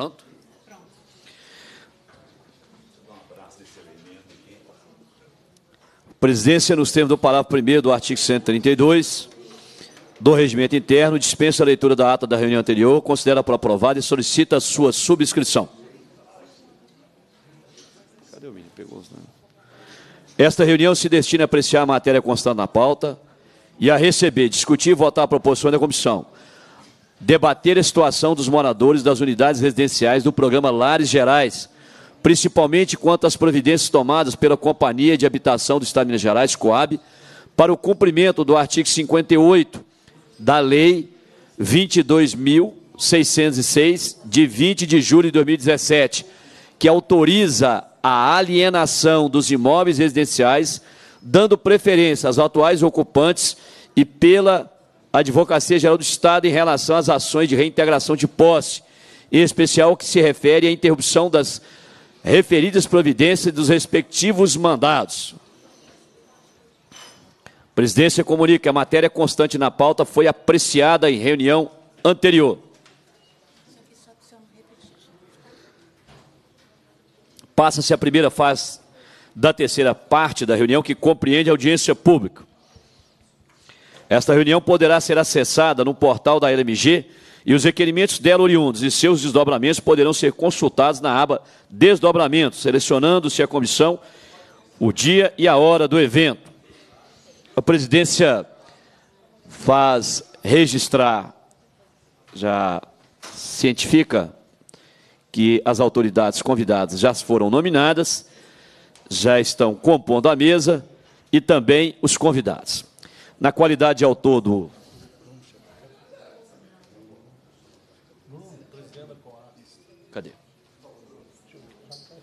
Pronto? Pronto. Presidência, nos termos do parágrafo 1 do artigo 132 do Regimento Interno, dispensa a leitura da ata da reunião anterior, considera por aprovada e solicita a sua subscrição. Cadê o menino? Pegou os Esta reunião se destina a apreciar a matéria constante na pauta e a receber, discutir e votar a proposição da comissão debater a situação dos moradores das unidades residenciais do programa Lares Gerais, principalmente quanto às providências tomadas pela Companhia de Habitação do Estado de Minas Gerais, Coab, para o cumprimento do artigo 58 da Lei 22.606, de 20 de julho de 2017, que autoriza a alienação dos imóveis residenciais, dando preferência aos atuais ocupantes e pela Advocacia Geral do Estado em relação às ações de reintegração de posse, em especial que se refere à interrupção das referidas providências dos respectivos mandados. A presidência comunica que a matéria constante na pauta foi apreciada em reunião anterior. Passa-se a primeira fase da terceira parte da reunião, que compreende a audiência pública. Esta reunião poderá ser acessada no portal da LMG e os requerimentos dela oriundos e seus desdobramentos poderão ser consultados na aba Desdobramentos, selecionando-se a comissão, o dia e a hora do evento. A presidência faz registrar, já cientifica que as autoridades convidadas já foram nominadas, já estão compondo a mesa e também os convidados na qualidade ao todo? Cadê?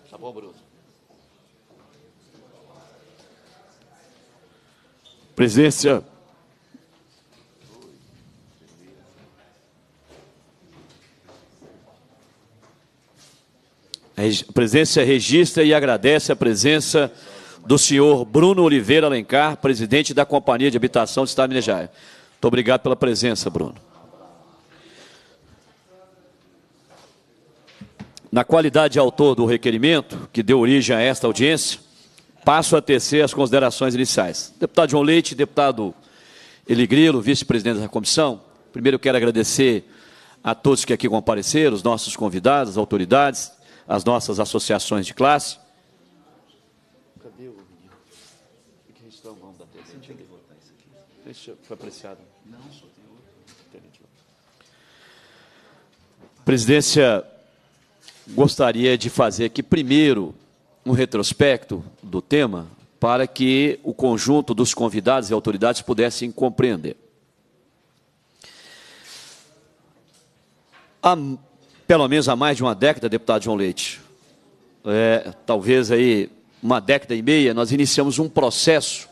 Tá bom, Bruno. Presença, A registra e agradece a presença do senhor Bruno Oliveira Alencar, presidente da Companhia de Habitação do Estado de Minas Gerais. Muito obrigado pela presença, Bruno. Na qualidade de autor do requerimento, que deu origem a esta audiência, passo a tecer as considerações iniciais. Deputado João Leite, deputado Eli Grilo, vice-presidente da comissão, primeiro quero agradecer a todos que aqui compareceram, os nossos convidados, as autoridades, as nossas associações de classe. foi apreciado? Não, só tem outro. Presidência, gostaria de fazer aqui primeiro um retrospecto do tema para que o conjunto dos convidados e autoridades pudessem compreender. Há pelo menos há mais de uma década, deputado João Leite, é, talvez aí uma década e meia, nós iniciamos um processo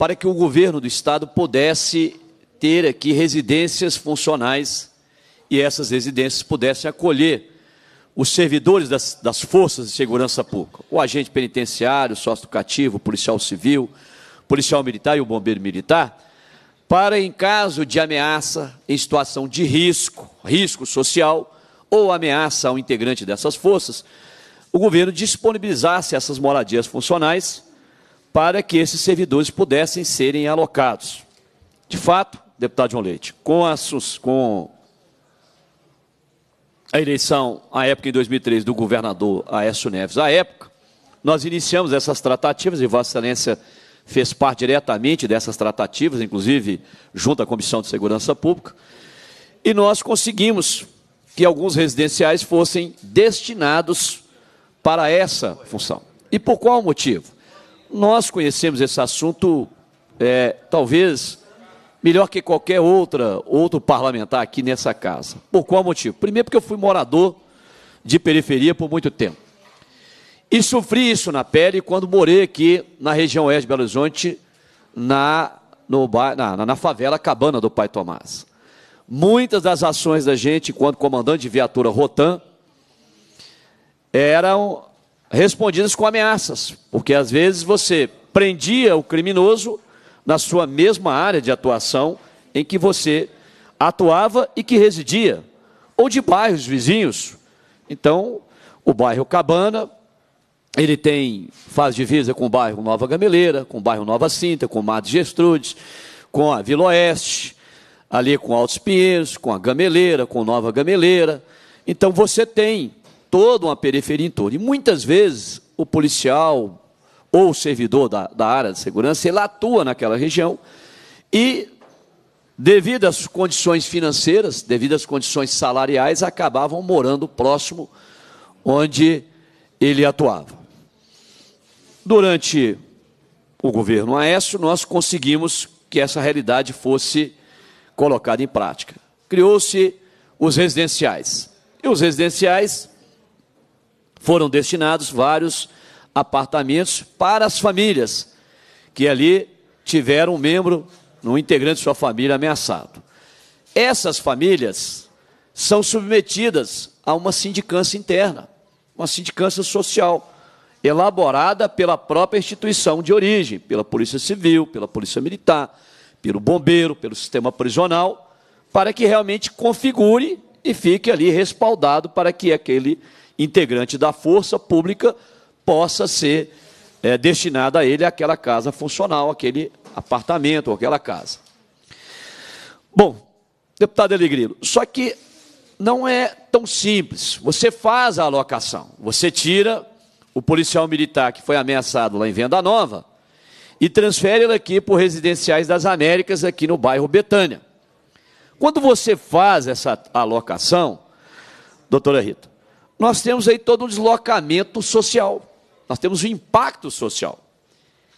para que o governo do estado pudesse ter aqui residências funcionais e essas residências pudessem acolher os servidores das, das forças de segurança pública, o agente penitenciário, o sócio educativo, o policial civil, o policial militar e o bombeiro militar, para em caso de ameaça, em situação de risco, risco social ou ameaça ao integrante dessas forças, o governo disponibilizasse essas moradias funcionais para que esses servidores pudessem serem alocados. De fato, deputado João Leite, com a, com a eleição, à época em 2003, do governador Aécio Neves, à época, nós iniciamos essas tratativas, e Vossa Excelência fez parte diretamente dessas tratativas, inclusive junto à Comissão de Segurança Pública, e nós conseguimos que alguns residenciais fossem destinados para essa função. E por qual motivo? Nós conhecemos esse assunto, é, talvez, melhor que qualquer outra, outro parlamentar aqui nessa casa. Por qual motivo? Primeiro, porque eu fui morador de periferia por muito tempo. E sofri isso na pele quando morei aqui na região oeste de Belo Horizonte, na, no, na, na favela Cabana do Pai Tomás. Muitas das ações da gente, enquanto comandante de viatura Rotan, eram respondidas com ameaças, porque às vezes você prendia o criminoso na sua mesma área de atuação em que você atuava e que residia, ou de bairros vizinhos. Então, o bairro Cabana, ele tem, faz divisa com o bairro Nova Gameleira, com o bairro Nova Cinta, com o Mato Gestrudes, com a Vila Oeste, ali com Altos Pinheiros, com a Gameleira, com Nova Gameleira. Então você tem toda uma periferia em torno. E muitas vezes o policial ou o servidor da, da área de segurança, ele atua naquela região e, devido às condições financeiras, devido às condições salariais, acabavam morando próximo onde ele atuava. Durante o governo Aécio, nós conseguimos que essa realidade fosse colocada em prática. Criou-se os residenciais. E os residenciais foram destinados vários apartamentos para as famílias que ali tiveram um membro, um integrante de sua família ameaçado. Essas famílias são submetidas a uma sindicância interna, uma sindicância social, elaborada pela própria instituição de origem, pela Polícia Civil, pela Polícia Militar, pelo Bombeiro, pelo sistema prisional, para que realmente configure e fique ali respaldado para que aquele integrante da força pública possa ser é, destinada a ele aquela casa funcional, aquele apartamento ou aquela casa. Bom, deputado Alegrilo, só que não é tão simples. Você faz a alocação, você tira o policial militar que foi ameaçado lá em Venda Nova e transfere ele aqui para Residenciais das Américas, aqui no bairro Betânia. Quando você faz essa alocação, doutora Rita, nós temos aí todo um deslocamento social, nós temos um impacto social,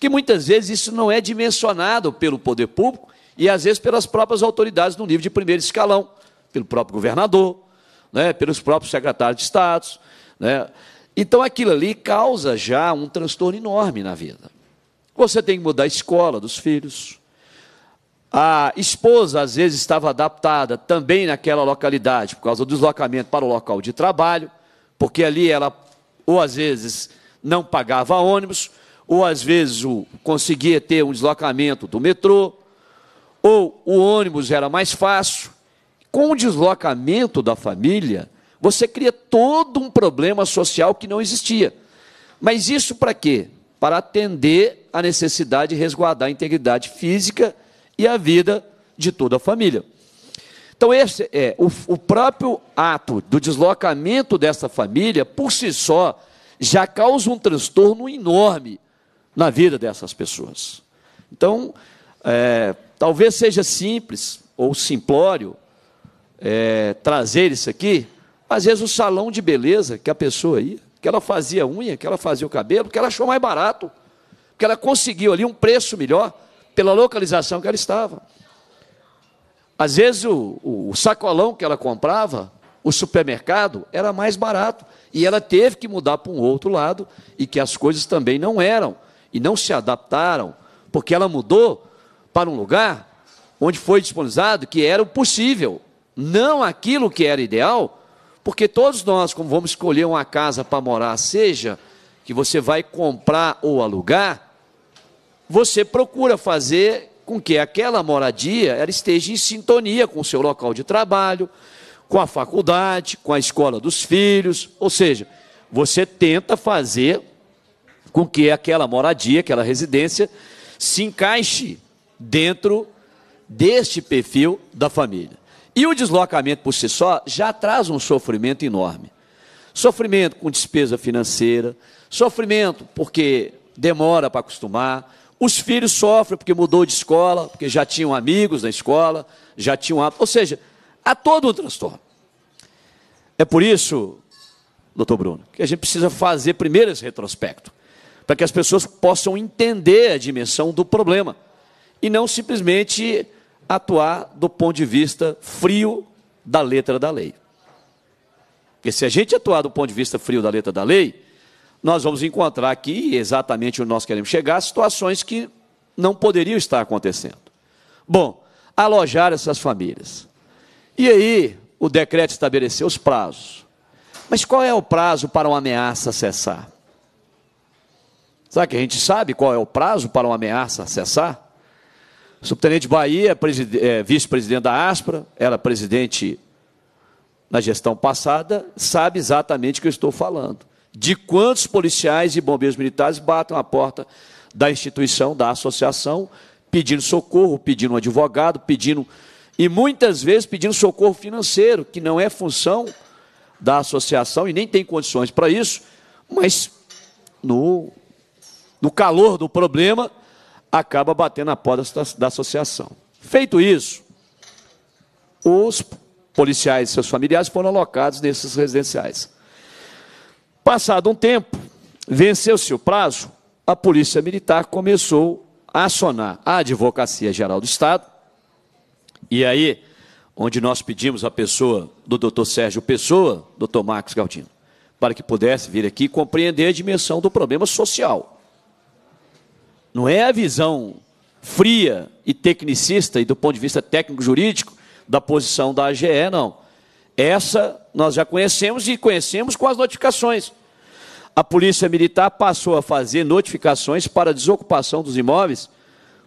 que muitas vezes isso não é dimensionado pelo poder público e às vezes pelas próprias autoridades no nível de primeiro escalão, pelo próprio governador, né, pelos próprios secretários de Estado. Né. Então aquilo ali causa já um transtorno enorme na vida. Você tem que mudar a escola dos filhos. A esposa, às vezes, estava adaptada também naquela localidade, por causa do deslocamento para o local de trabalho porque ali ela, ou às vezes, não pagava ônibus, ou às vezes o, conseguia ter um deslocamento do metrô, ou o ônibus era mais fácil. Com o deslocamento da família, você cria todo um problema social que não existia. Mas isso para quê? Para atender à necessidade de resguardar a integridade física e a vida de toda a família. Então, esse é o, o próprio ato do deslocamento dessa família, por si só, já causa um transtorno enorme na vida dessas pessoas. Então, é, talvez seja simples ou simplório é, trazer isso aqui, às vezes o salão de beleza que a pessoa ia, que ela fazia unha, que ela fazia o cabelo, que ela achou mais barato, que ela conseguiu ali um preço melhor pela localização que ela estava. Às vezes o, o sacolão que ela comprava, o supermercado, era mais barato. E ela teve que mudar para um outro lado e que as coisas também não eram e não se adaptaram, porque ela mudou para um lugar onde foi disponibilizado que era o possível, não aquilo que era ideal, porque todos nós, como vamos escolher uma casa para morar, seja que você vai comprar ou alugar, você procura fazer com que aquela moradia ela esteja em sintonia com o seu local de trabalho, com a faculdade, com a escola dos filhos, ou seja, você tenta fazer com que aquela moradia, aquela residência se encaixe dentro deste perfil da família. E o deslocamento por si só já traz um sofrimento enorme. Sofrimento com despesa financeira, sofrimento porque demora para acostumar, os filhos sofrem porque mudou de escola, porque já tinham amigos na escola, já tinham. Ou seja, há todo um transtorno. É por isso, doutor Bruno, que a gente precisa fazer primeiro esse retrospecto, para que as pessoas possam entender a dimensão do problema e não simplesmente atuar do ponto de vista frio da letra da lei. Porque se a gente atuar do ponto de vista frio da letra da lei, nós vamos encontrar aqui, exatamente onde nós queremos chegar, situações que não poderiam estar acontecendo. Bom, alojar essas famílias. E aí, o decreto estabeleceu os prazos. Mas qual é o prazo para uma ameaça cessar? Sabe que a gente sabe qual é o prazo para uma ameaça cessar? O subtenente Bahia, eh, vice-presidente da Aspra, era presidente na gestão passada, sabe exatamente o que eu estou falando de quantos policiais e bombeiros militares batam a porta da instituição, da associação, pedindo socorro, pedindo um advogado, pedindo. E muitas vezes pedindo socorro financeiro, que não é função da associação e nem tem condições para isso, mas no, no calor do problema, acaba batendo a porta da, da associação. Feito isso, os policiais e seus familiares foram alocados nesses residenciais. Passado um tempo, venceu-se o prazo, a Polícia Militar começou a acionar a Advocacia Geral do Estado. E aí, onde nós pedimos a pessoa do doutor Sérgio Pessoa, doutor Marcos Galdino, para que pudesse vir aqui compreender a dimensão do problema social. Não é a visão fria e tecnicista e do ponto de vista técnico-jurídico da posição da AGE, não. Essa nós já conhecemos e conhecemos com as notificações. A Polícia Militar passou a fazer notificações para desocupação dos imóveis,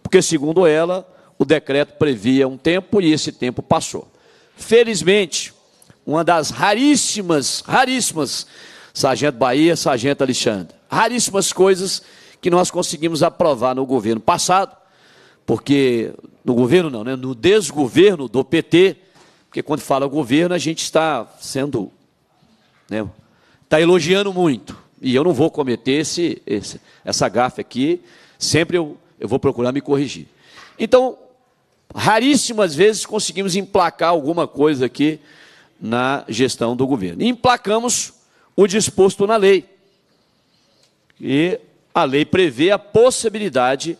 porque, segundo ela, o decreto previa um tempo e esse tempo passou. Felizmente, uma das raríssimas, raríssimas, Sargento Bahia, Sargento Alexandre, raríssimas coisas que nós conseguimos aprovar no governo passado, porque no governo não, né? no desgoverno do PT, porque quando fala governo, a gente está sendo. Né, está elogiando muito. E eu não vou cometer esse, esse, essa gafe aqui. Sempre eu, eu vou procurar me corrigir. Então, raríssimas vezes conseguimos emplacar alguma coisa aqui na gestão do governo. E emplacamos o disposto na lei. E a lei prevê a possibilidade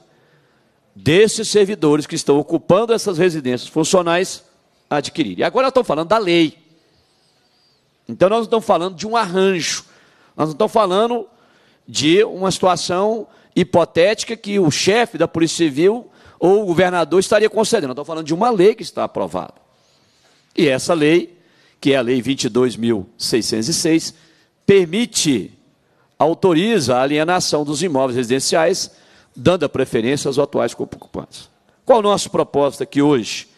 desses servidores que estão ocupando essas residências funcionais adquirir. E agora nós estamos falando da lei. Então nós não estamos falando de um arranjo. Nós não estamos falando de uma situação hipotética que o chefe da Polícia Civil ou o governador estaria concedendo. Nós estamos falando de uma lei que está aprovada. E essa lei, que é a Lei 22.606, permite, autoriza a alienação dos imóveis residenciais, dando a preferência aos atuais ocupantes. Qual o nosso propósito aqui hoje?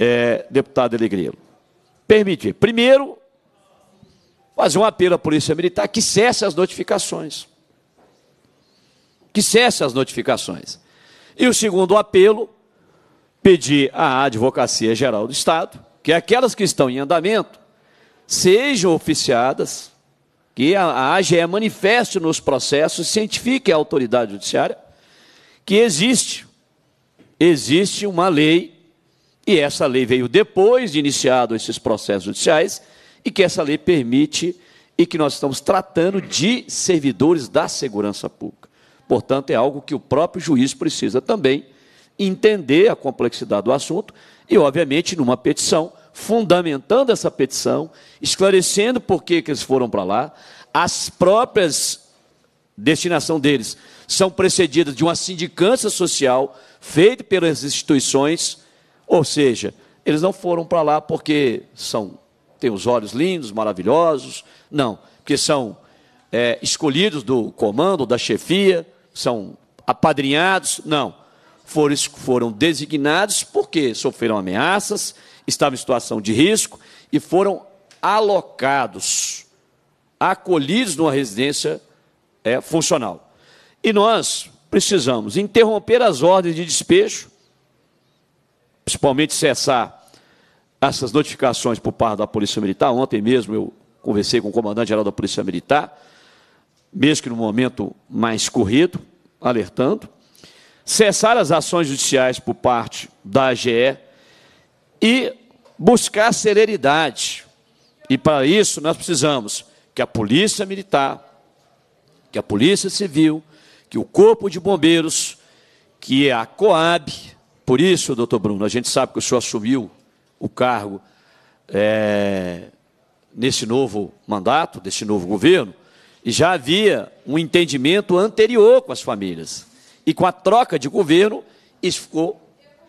é, deputado Elegrelo? Permitir. Primeiro, fazer um apelo à Polícia Militar que cesse as notificações. Que cesse as notificações. E o segundo apelo, pedir à Advocacia Geral do Estado que aquelas que estão em andamento sejam oficiadas, que a AGE manifeste nos processos, cientifique a autoridade judiciária que existe, existe uma lei e essa lei veio depois de iniciado esses processos judiciais, e que essa lei permite e que nós estamos tratando de servidores da segurança pública. Portanto, é algo que o próprio juiz precisa também entender a complexidade do assunto e, obviamente, numa petição, fundamentando essa petição, esclarecendo por que, que eles foram para lá, as próprias destinação deles são precedidas de uma sindicância social feita pelas instituições ou seja, eles não foram para lá porque são têm os olhos lindos, maravilhosos, não, porque são é, escolhidos do comando, da chefia, são apadrinhados, não. Foram, foram designados porque sofreram ameaças, estavam em situação de risco e foram alocados, acolhidos numa residência é, funcional. E nós precisamos interromper as ordens de despejo principalmente cessar essas notificações por parte da Polícia Militar. Ontem mesmo eu conversei com o comandante-geral da Polícia Militar, mesmo que no momento mais corrido, alertando. Cessar as ações judiciais por parte da AGE e buscar celeridade. E para isso nós precisamos que a Polícia Militar, que a Polícia Civil, que o Corpo de Bombeiros, que a COAB, por isso, doutor Bruno, a gente sabe que o senhor assumiu o cargo é, nesse novo mandato, desse novo governo, e já havia um entendimento anterior com as famílias. E com a troca de governo, isso ficou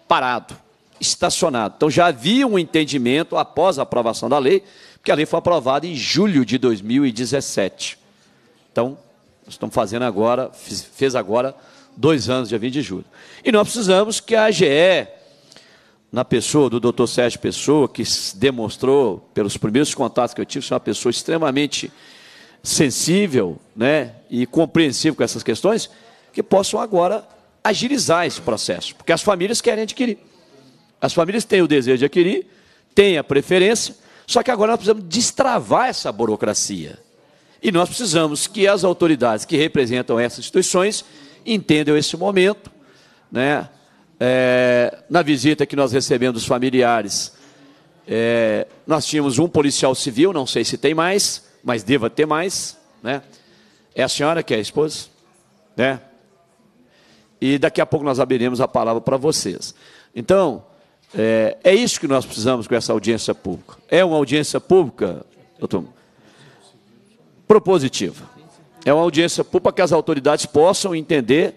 parado, estacionado. Então já havia um entendimento após a aprovação da lei, porque a lei foi aprovada em julho de 2017. Então, nós estamos fazendo agora, fez agora dois anos, dia 20 de julho. E nós precisamos que a AGE, na pessoa do Dr. Sérgio Pessoa, que demonstrou, pelos primeiros contatos que eu tive, ser uma pessoa extremamente sensível né, e compreensível com essas questões, que possam agora agilizar esse processo, porque as famílias querem adquirir. As famílias têm o desejo de adquirir, têm a preferência, só que agora nós precisamos destravar essa burocracia. E nós precisamos que as autoridades que representam essas instituições entendam esse momento. Né? É, na visita que nós recebemos os familiares, é, nós tínhamos um policial civil, não sei se tem mais, mas deva ter mais. Né? É a senhora que é a esposa? Né? E daqui a pouco nós abriremos a palavra para vocês. Então, é, é, isso que nós precisamos com essa audiência pública. É uma audiência pública, doutor, propositiva. É uma audiência para que as autoridades possam entender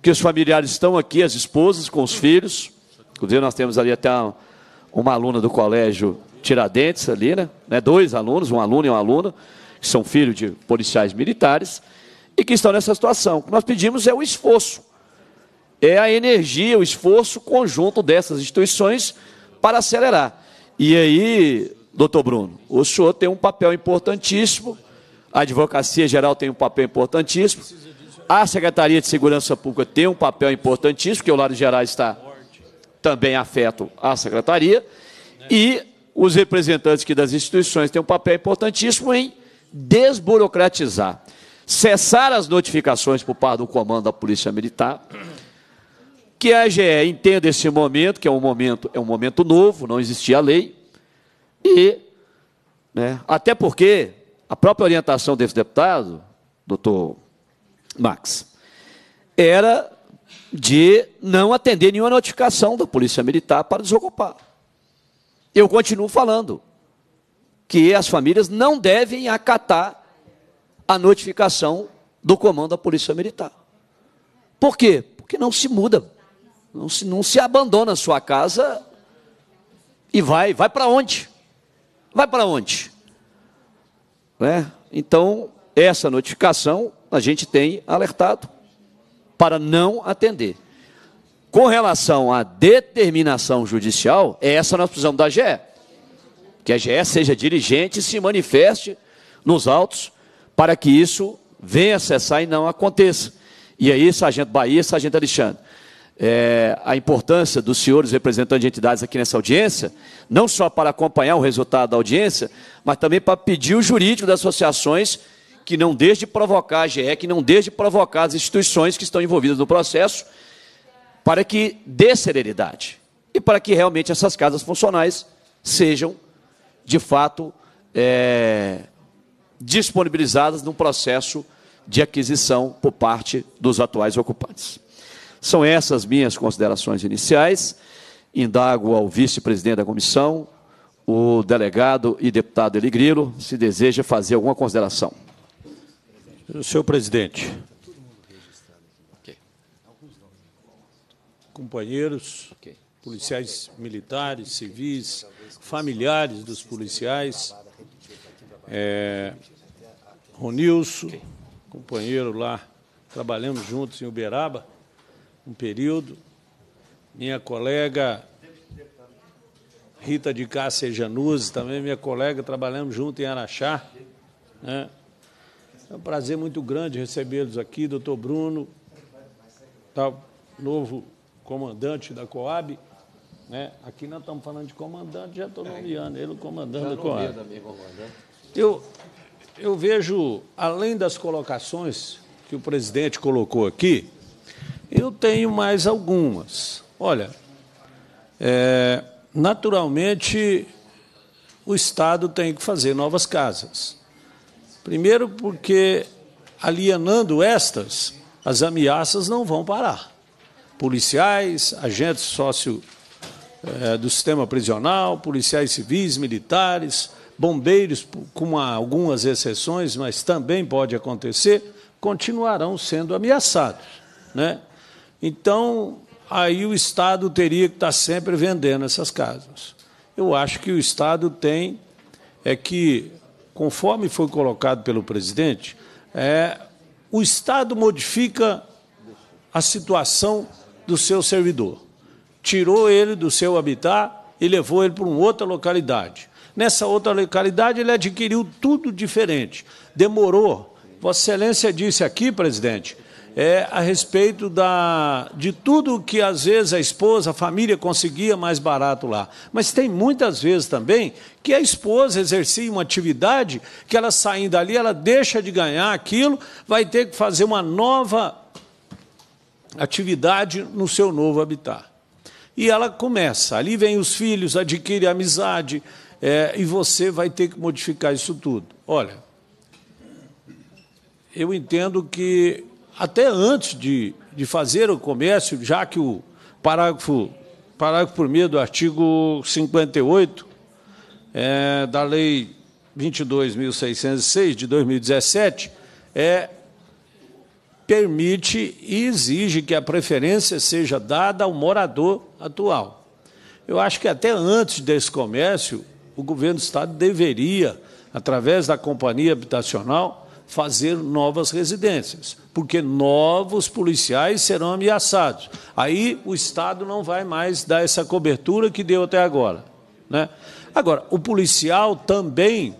que os familiares estão aqui, as esposas com os filhos. Inclusive, nós temos ali até uma, uma aluna do colégio Tiradentes, ali, né? né? Dois alunos, um aluno e um aluno que são filhos de policiais militares e que estão nessa situação. O que nós pedimos é o esforço, é a energia, o esforço conjunto dessas instituições para acelerar. E aí, doutor Bruno, o senhor tem um papel importantíssimo a Advocacia Geral tem um papel importantíssimo. A Secretaria de Segurança Pública tem um papel importantíssimo, porque o Lado geral está também afeto à Secretaria. E os representantes aqui das instituições têm um papel importantíssimo em desburocratizar. Cessar as notificações por parte do comando da Polícia Militar. Que a AGE entenda esse momento, que é um momento, é um momento novo, não existia lei. E, né, até porque a própria orientação desse deputado, doutor Max, era de não atender nenhuma notificação da Polícia Militar para desocupar. Eu continuo falando que as famílias não devem acatar a notificação do comando da Polícia Militar. Por quê? Porque não se muda, não se, não se abandona a sua casa e vai, vai para onde? Vai para onde? Né? Então, essa notificação a gente tem alertado para não atender. Com relação à determinação judicial, é essa nós precisamos da GE. Que a GE seja dirigente e se manifeste nos autos para que isso venha a cessar e não aconteça. E aí, Sargento Bahia, Sargento Alexandre, é, a importância dos senhores representantes de entidades aqui nessa audiência, não só para acompanhar o resultado da audiência, mas também para pedir o jurídico das associações que não deixe de provocar a GE, que não deixe de provocar as instituições que estão envolvidas no processo, para que dê serenidade e para que realmente essas casas funcionais sejam, de fato, é, disponibilizadas num processo de aquisição por parte dos atuais ocupantes. São essas minhas considerações iniciais. Indago ao vice-presidente da comissão, o delegado e deputado Eligrilo, se deseja fazer alguma consideração. Senhor presidente, companheiros, policiais militares, civis, familiares dos policiais, é, Ronilson, companheiro lá, trabalhamos juntos em Uberaba, um período. Minha colega Rita de Cássia Januzzi, também minha colega, trabalhamos junto em Araxá. Né? É um prazer muito grande recebê-los aqui, doutor Bruno, tá, novo comandante da Coab. Né? Aqui nós estamos falando de comandante, já estou nomeando ele, o comandante da Coab. eu, eu vejo, além das colocações que o presidente colocou aqui, eu tenho mais algumas. Olha, é, naturalmente o Estado tem que fazer novas casas. Primeiro, porque alienando estas, as ameaças não vão parar. Policiais, agentes sócio é, do sistema prisional, policiais civis, militares, bombeiros, com algumas exceções, mas também pode acontecer, continuarão sendo ameaçados. Né? Então, aí o Estado teria que estar sempre vendendo essas casas. Eu acho que o Estado tem é que, conforme foi colocado pelo presidente, é, o Estado modifica a situação do seu servidor. Tirou ele do seu habitat e levou ele para uma outra localidade. Nessa outra localidade, ele adquiriu tudo diferente. Demorou. Vossa Excelência disse aqui, presidente, é, a respeito da, de tudo que às vezes a esposa, a família conseguia mais barato lá. Mas tem muitas vezes também que a esposa exercia uma atividade que ela saindo ali, ela deixa de ganhar aquilo, vai ter que fazer uma nova atividade no seu novo habitat. E ela começa, ali vem os filhos, adquire amizade, é, e você vai ter que modificar isso tudo. Olha, eu entendo que até antes de, de fazer o comércio, já que o parágrafo, parágrafo 1 do artigo 58 é, da Lei 22.606 de 2017 é permite e exige que a preferência seja dada ao morador atual. Eu acho que até antes desse comércio, o governo do Estado deveria, através da companhia habitacional, fazer novas residências, porque novos policiais serão ameaçados. Aí o Estado não vai mais dar essa cobertura que deu até agora. Né? Agora, o policial também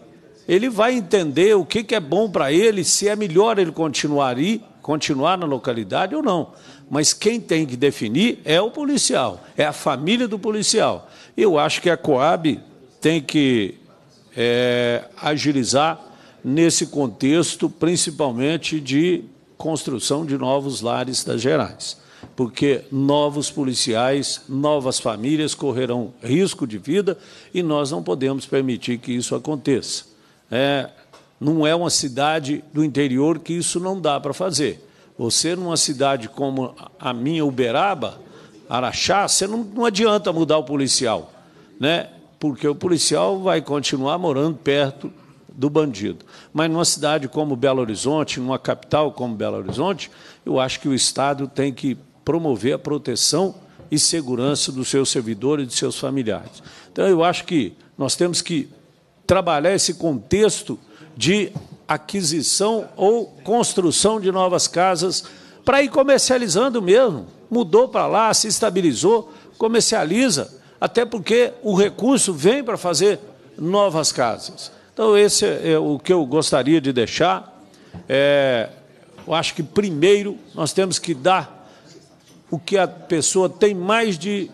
ele vai entender o que, é bom para ele, se é melhor ele continuar, continuar na localidade ou não. Mas quem tem que definir é o policial, é a família do policial. Eu acho que a Coab tem que é, agilizar nesse contexto, principalmente de construção de novos lares das Gerais, porque novos policiais, novas famílias correrão risco de vida e nós não podemos permitir que isso aconteça. É, não é uma cidade do interior que isso não dá para fazer. Você, numa cidade como a minha Uberaba, Araxá, você não, não adianta mudar o policial, né? porque o policial vai continuar morando perto do bandido mas numa cidade como Belo Horizonte, numa capital como Belo Horizonte, eu acho que o Estado tem que promover a proteção e segurança dos seus servidores e de seus familiares. Então, eu acho que nós temos que trabalhar esse contexto de aquisição ou construção de novas casas para ir comercializando mesmo. Mudou para lá, se estabilizou, comercializa, até porque o recurso vem para fazer novas casas. Então, esse é, é o que eu gostaria de deixar. É, eu acho que, primeiro, nós temos que dar o que a pessoa tem mais de,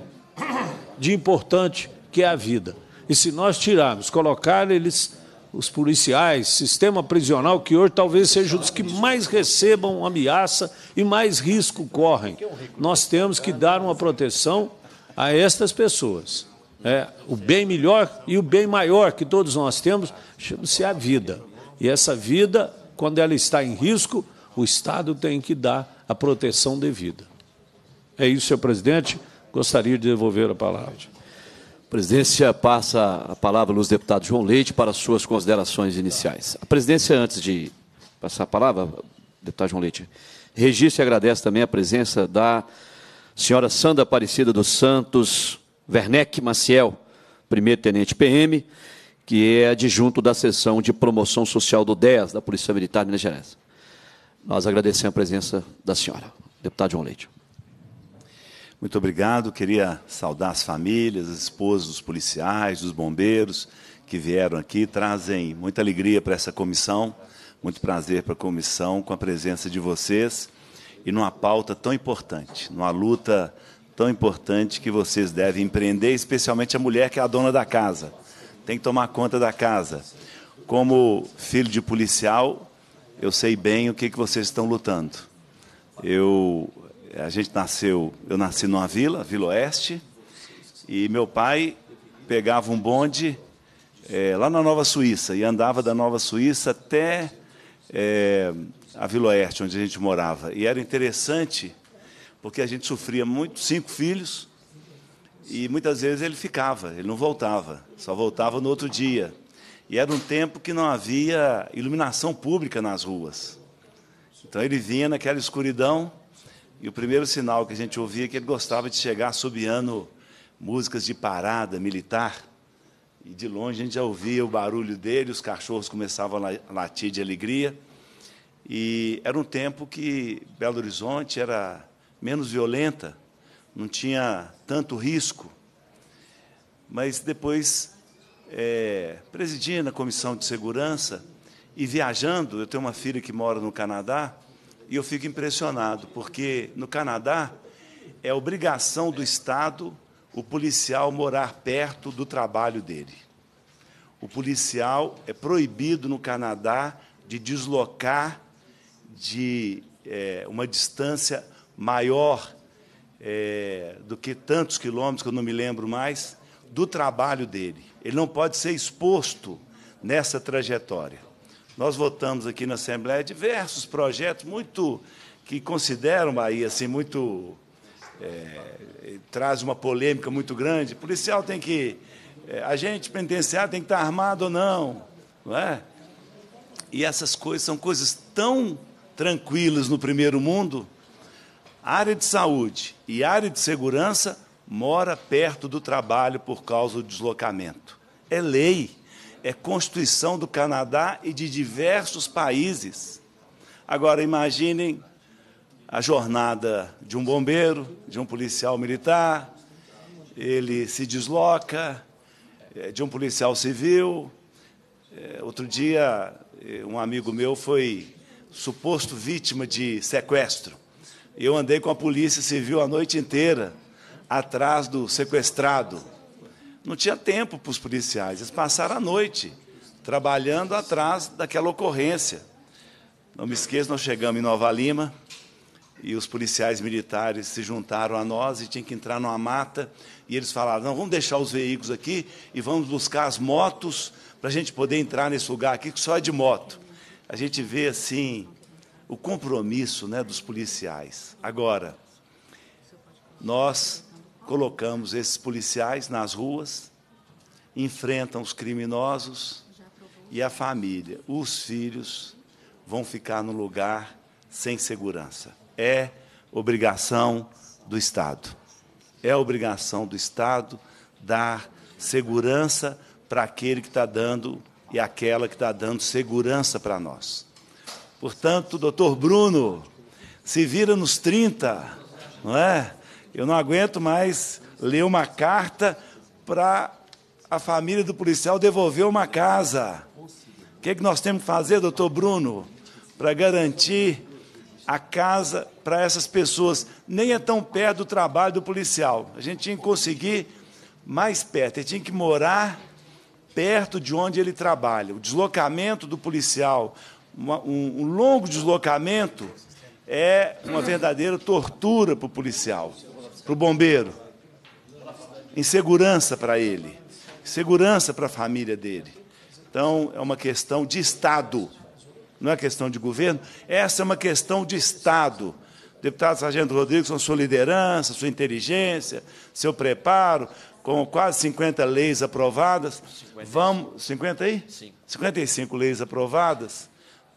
de importante, que é a vida. E se nós tirarmos, colocar eles, os policiais, sistema prisional, que hoje talvez seja os que mais recebam ameaça e mais risco correm, nós temos que dar uma proteção a estas pessoas é, o bem melhor e o bem maior que todos nós temos, chama-se a vida. E essa vida, quando ela está em risco, o Estado tem que dar a proteção devida. É isso, senhor presidente. Gostaria de devolver a palavra. A presidência passa a palavra aos deputados João Leite para suas considerações iniciais. A presidência, antes de passar a palavra, deputado João Leite, registra e agradece também a presença da senhora Sandra Aparecida dos Santos, Werneck Maciel, primeiro tenente PM, que é adjunto da seção de promoção social do 10 da Polícia Militar de Minas Gerais. Nós agradecemos a presença da senhora, deputado João Leite. Muito obrigado. Queria saudar as famílias, as esposas dos policiais, dos bombeiros que vieram aqui. Trazem muita alegria para essa comissão, muito prazer para a comissão com a presença de vocês e numa pauta tão importante, numa luta tão importante que vocês devem empreender, especialmente a mulher que é a dona da casa. Tem que tomar conta da casa. Como filho de policial, eu sei bem o que, que vocês estão lutando. Eu, a gente nasceu, eu nasci numa vila, Vila Oeste, e meu pai pegava um bonde é, lá na Nova Suíça e andava da Nova Suíça até é, a Vila Oeste, onde a gente morava. E era interessante porque a gente sofria muito, cinco filhos, e muitas vezes ele ficava, ele não voltava, só voltava no outro dia. E era um tempo que não havia iluminação pública nas ruas. Então ele vinha naquela escuridão, e o primeiro sinal que a gente ouvia é que ele gostava de chegar subiando músicas de parada militar. E de longe a gente já ouvia o barulho dele, os cachorros começavam a latir de alegria. E era um tempo que Belo Horizonte era menos violenta, não tinha tanto risco. Mas depois, é, presidindo a comissão de segurança e viajando, eu tenho uma filha que mora no Canadá, e eu fico impressionado, porque no Canadá é obrigação do Estado o policial morar perto do trabalho dele. O policial é proibido no Canadá de deslocar de é, uma distância maior é, do que tantos quilômetros, que eu não me lembro mais, do trabalho dele. Ele não pode ser exposto nessa trajetória. Nós votamos aqui na Assembleia diversos projetos muito que consideram Bahia assim muito é, traz uma polêmica muito grande. O policial tem que é, gente penitenciário tem que estar armado ou não, não é? E essas coisas são coisas tão tranquilas no primeiro mundo área de saúde e área de segurança mora perto do trabalho por causa do deslocamento. É lei, é Constituição do Canadá e de diversos países. Agora imaginem a jornada de um bombeiro, de um policial militar, ele se desloca, é, de um policial civil. É, outro dia, é, um amigo meu foi suposto vítima de sequestro. Eu andei com a polícia civil a noite inteira atrás do sequestrado. Não tinha tempo para os policiais, eles passaram a noite trabalhando atrás daquela ocorrência. Não me esqueço, nós chegamos em Nova Lima e os policiais militares se juntaram a nós e tinha que entrar numa mata. E eles falaram: não, vamos deixar os veículos aqui e vamos buscar as motos para a gente poder entrar nesse lugar aqui que só é de moto. A gente vê assim o compromisso né, dos policiais. Agora, nós colocamos esses policiais nas ruas, enfrentam os criminosos e a família, os filhos, vão ficar no lugar sem segurança. É obrigação do Estado. É obrigação do Estado dar segurança para aquele que está dando e aquela que está dando segurança para nós. Portanto, doutor Bruno, se vira nos 30, não é? Eu não aguento mais ler uma carta para a família do policial devolver uma casa. O que, é que nós temos que fazer, doutor Bruno, para garantir a casa para essas pessoas? Nem é tão perto do trabalho do policial. A gente tinha que conseguir mais perto, ele tinha que morar perto de onde ele trabalha. O deslocamento do policial, uma, um, um longo deslocamento é uma verdadeira tortura para o policial, para o bombeiro. Insegurança para ele, segurança para a família dele. Então, é uma questão de Estado, não é questão de governo, essa é uma questão de Estado. Deputado Sargento Rodrigues, com sua liderança, sua inteligência, seu preparo, com quase 50 leis aprovadas, vamos. 50 aí? Sim. 55 leis aprovadas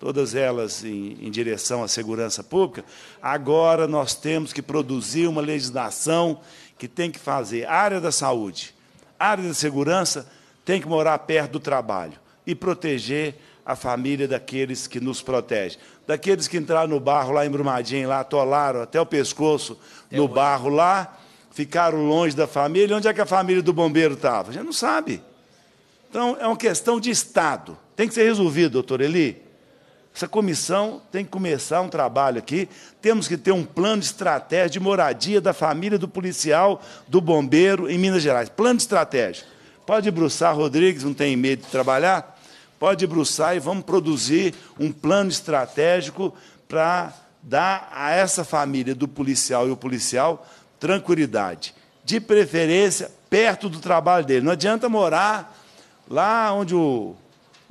todas elas em, em, direção à segurança pública, agora nós temos que produzir uma legislação que tem que fazer a área da saúde, a área da segurança tem que morar perto do trabalho e proteger a família daqueles que nos protegem. Daqueles que entraram no barro lá em Brumadinho, lá atolaram até o pescoço até no hoje. barro lá, ficaram longe da família. Onde é que a família do bombeiro estava? A gente não sabe. Então, é uma questão de Estado. Tem que ser resolvido, doutor Eli. Essa comissão tem que começar um trabalho aqui. Temos que ter um plano de estratégia de moradia da família do policial, do bombeiro em Minas Gerais. Plano de estratégia. Pode debruçar, Rodrigues, não tem medo de trabalhar? Pode debruçar e vamos produzir um plano estratégico para dar a essa família do policial e o policial tranquilidade. De preferência, perto do trabalho dele. Não adianta morar lá onde o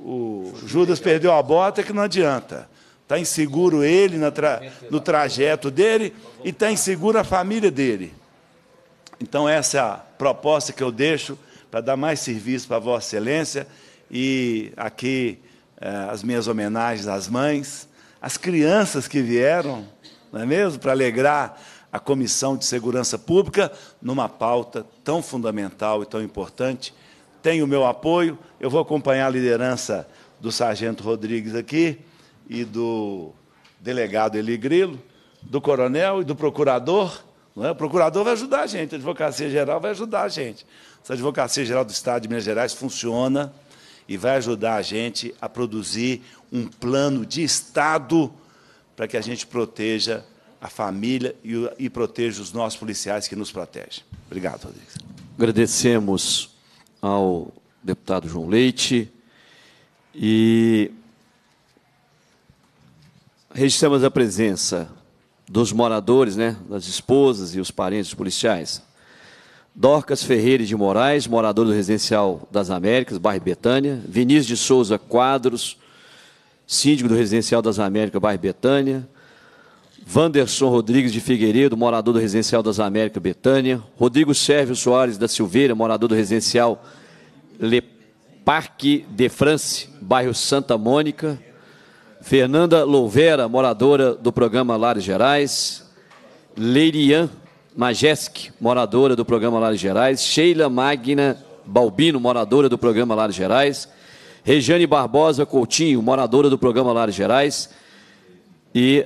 o Judas perdeu a bota é que não adianta. Está inseguro ele tra... no trajeto dele e está insegura a família dele. Então, essa é a proposta que eu deixo para dar mais serviço para Vossa Excelência e aqui eh, as minhas homenagens às mães, às crianças que vieram, não é mesmo? Para alegrar a Comissão de Segurança Pública numa pauta tão fundamental e tão importante tem o meu apoio. Eu vou acompanhar a liderança do Sargento Rodrigues aqui e do delegado Eli Grilo, do coronel e do procurador. Não é? O procurador vai ajudar a gente, a advocacia geral vai ajudar a gente. Essa advocacia geral do Estado de Minas Gerais funciona e vai ajudar a gente a produzir um plano de Estado para que a gente proteja a família e, e proteja os nossos policiais que nos protegem. Obrigado, Rodrigues. Agradecemos ao deputado João Leite e registramos a presença dos moradores, né, das esposas e os parentes dos policiais. Dorcas Ferreira de Moraes, morador do Residencial das Américas, bairro Betânia. Vinícius de Souza Quadros, síndico do Residencial das Américas, bairro Betânia. Vanderson Rodrigues de Figueiredo, morador do Residencial das Américas, Betânia. Rodrigo Sérgio Soares da Silveira, morador do Residencial Le Parque de France, bairro Santa Mônica. Fernanda Louvera, moradora do programa Lares Gerais. Leirian Majeski, moradora do programa Lares Gerais. Sheila Magna Balbino, moradora do programa Lares Gerais. Rejane Barbosa Coutinho, moradora do programa Lares Gerais. E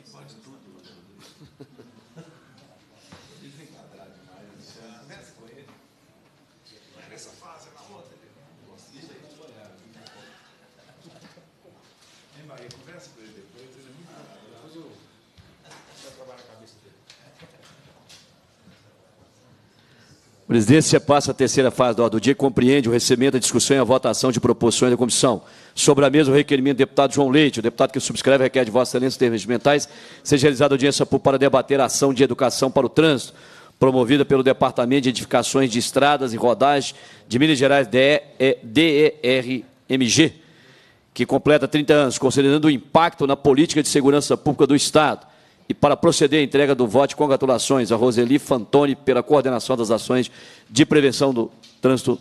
presidência passa a terceira fase da ordem do dia e compreende o recebimento, a discussão e a votação de proposições da comissão. Sobre a mesma, o requerimento do deputado João Leite, o deputado que subscreve requer de Vossa Excelência termos mentais, seja realizada audiência para debater a ação de educação para o trânsito, promovida pelo Departamento de Edificações de Estradas e Rodagens de Minas Gerais, DERMG, é, que completa 30 anos, considerando o impacto na política de segurança pública do Estado e para proceder à entrega do voto, congratulações a Roseli Fantoni pela coordenação das ações de prevenção do trânsito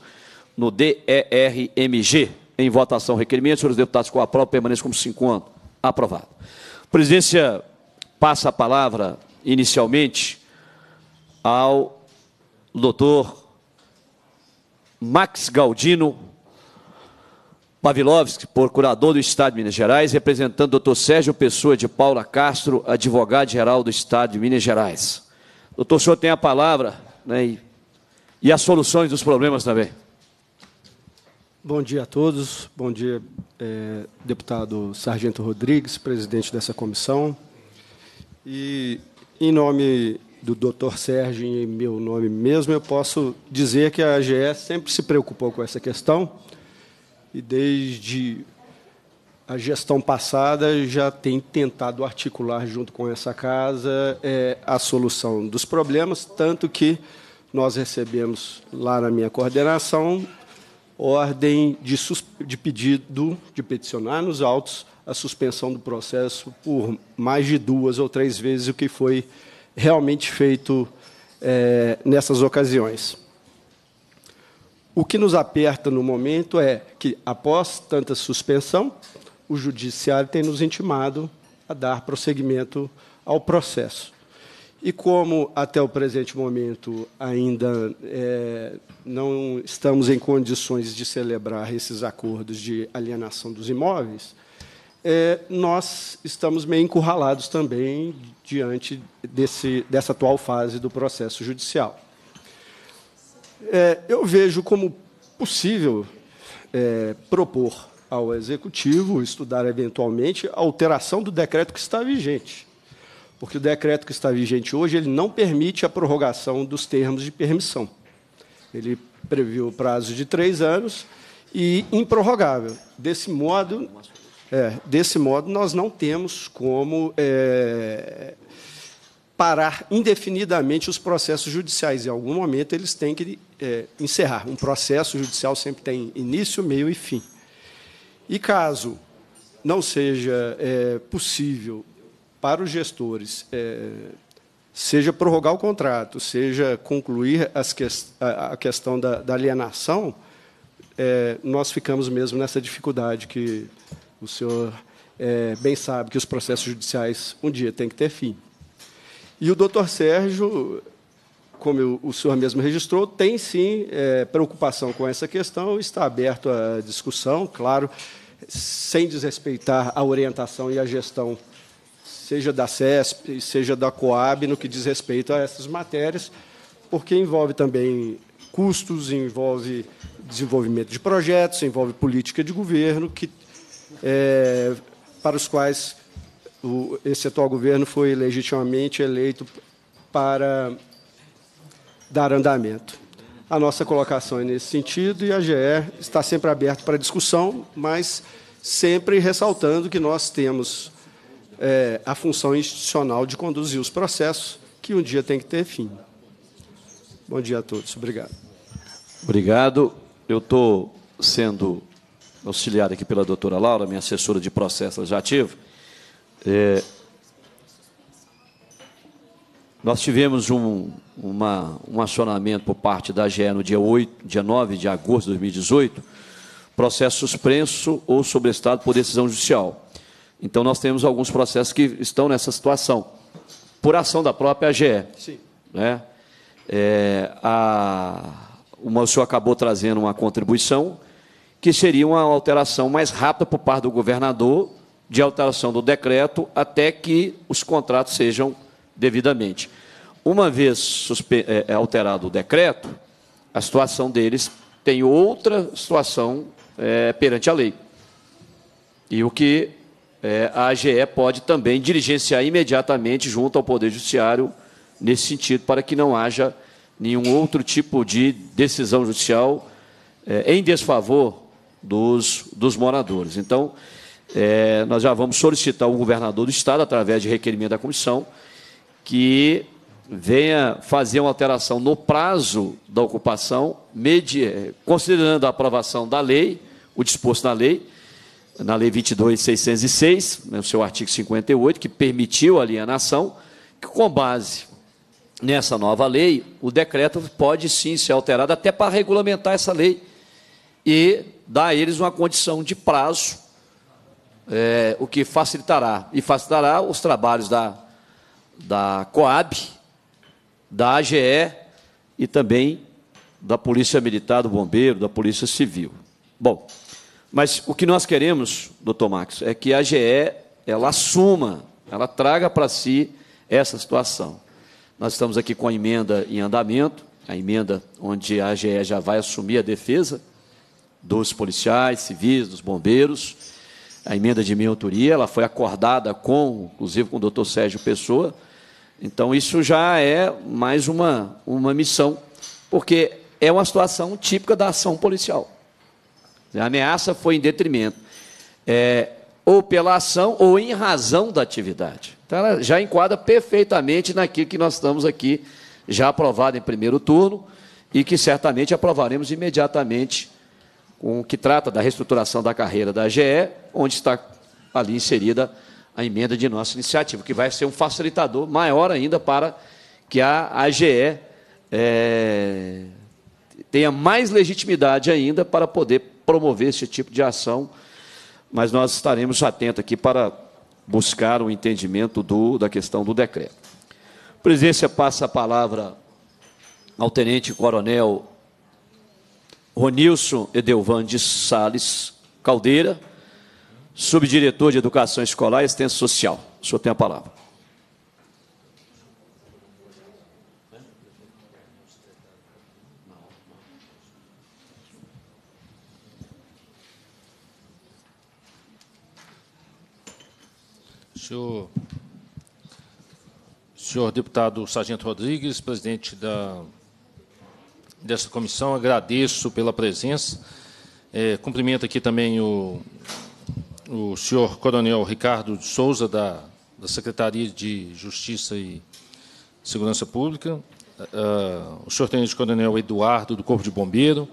no DERMG. Em votação, requerimento. Senhores deputados, com a prova, permaneça como cinco anos. Aprovado. Presidência passa a palavra inicialmente ao doutor Max Galdino Pavlovski, procurador do Estado de Minas Gerais, representando o doutor Sérgio Pessoa de Paula Castro, advogado-geral do Estado de Minas Gerais. Doutor, o senhor tem a palavra né, e, e as soluções dos problemas também. Bom dia a todos. Bom dia, é, deputado Sargento Rodrigues, presidente dessa comissão. E, em nome do doutor Sérgio e meu nome mesmo, eu posso dizer que a AGE sempre se preocupou com essa questão e desde a gestão passada já tem tentado articular junto com essa casa é, a solução dos problemas, tanto que nós recebemos lá na minha coordenação ordem de, de pedido de peticionar nos autos a suspensão do processo por mais de duas ou três vezes o que foi realmente feito é, nessas ocasiões. O que nos aperta no momento é que, após tanta suspensão, o Judiciário tem nos intimado a dar prosseguimento ao processo. E como, até o presente momento, ainda é, não estamos em condições de celebrar esses acordos de alienação dos imóveis, é, nós estamos meio encurralados também diante desse, dessa atual fase do processo judicial. É, eu vejo como possível é, propor ao Executivo estudar eventualmente a alteração do decreto que está vigente, porque o decreto que está vigente hoje ele não permite a prorrogação dos termos de permissão. Ele previu o prazo de três anos e improrrogável. Desse modo, é, desse modo nós não temos como é, parar indefinidamente os processos judiciais. Em algum momento eles têm que é, encerrar. Um processo judicial sempre tem início, meio e fim. E caso não seja é, possível para os gestores, é, seja prorrogar o contrato, seja concluir que, a, a, questão da, da alienação, é, nós ficamos mesmo nessa dificuldade que o senhor é, bem sabe que os processos judiciais um dia têm que ter fim. E o doutor Sérgio, como o senhor mesmo registrou, tem sim é, preocupação com essa questão, está aberto à discussão, claro, sem desrespeitar a orientação e a gestão, seja da CESP, seja da COAB, no que diz respeito a essas matérias, porque envolve também custos, envolve desenvolvimento de projetos, envolve política de governo, que, é, para os quais o, esse atual governo foi legitimamente eleito para dar andamento. A nossa colocação é nesse sentido e a GE está sempre aberta para discussão, mas sempre ressaltando que nós temos é, a função institucional de conduzir os processos, que um dia tem que ter fim. Bom dia a todos. Obrigado. Obrigado. Eu estou sendo auxiliado aqui pela doutora Laura, minha assessora de processo já ativa. É, nós tivemos um, uma, um acionamento por parte da GE no dia, 8, dia 9 de agosto de 2018, processo suspenso ou sobrestado por decisão judicial. Então, nós temos alguns processos que estão nessa situação, por ação da própria AGE. Sim. Né? É, a, o senhor acabou trazendo uma contribuição que seria uma alteração mais rápida por parte do governador de alteração do decreto até que os contratos sejam devidamente. Uma vez é, é, alterado o decreto, a situação deles tem outra situação é, perante a lei. E o que é, a AGE pode também diligenciar imediatamente junto ao Poder Judiciário nesse sentido, para que não haja nenhum outro tipo de decisão judicial é, em desfavor dos, dos moradores. Então, é, nós já vamos solicitar o governador do Estado, através de requerimento da comissão, que venha fazer uma alteração no prazo da ocupação, é, considerando a aprovação da lei, o disposto na lei, na Lei 22.606, no né, seu artigo 58, que permitiu a alienação, que com base nessa nova lei, o decreto pode sim ser alterado até para regulamentar essa lei e dar a eles uma condição de prazo é, o que facilitará e facilitará os trabalhos da, da Coab, da AGE e também da Polícia Militar, do Bombeiro, da Polícia Civil. Bom, mas o que nós queremos, doutor Max, é que a AGE ela assuma, ela traga para si essa situação. Nós estamos aqui com a emenda em andamento, a emenda onde a AGE já vai assumir a defesa dos policiais, civis, dos bombeiros a emenda de minha autoria, ela foi acordada com, inclusive com o doutor Sérgio Pessoa. Então, isso já é mais uma, uma missão, porque é uma situação típica da ação policial. A ameaça foi em detrimento, é, ou pela ação ou em razão da atividade. Então, ela já enquadra perfeitamente naquilo que nós estamos aqui, já aprovado em primeiro turno, e que certamente aprovaremos imediatamente um que trata da reestruturação da carreira da AGE, onde está ali inserida a emenda de nossa iniciativa, que vai ser um facilitador maior ainda para que a AGE é, eh, tenha mais legitimidade ainda para poder promover esse tipo de ação. Mas nós estaremos atentos aqui para buscar o um entendimento do, da questão do decreto. A presidência passa a palavra ao tenente coronel Ronilson Edelvan de Sales Caldeira, subdiretor de Educação Escolar e Assistência Social. O senhor tem a palavra. Senhor, senhor deputado Sargento Rodrigues, presidente da desta comissão, agradeço pela presença. É, cumprimento aqui também o, o senhor Coronel Ricardo de Souza, da, da Secretaria de Justiça e Segurança Pública, uh, o senhor Tenente Coronel Eduardo, do Corpo de Bombeiro,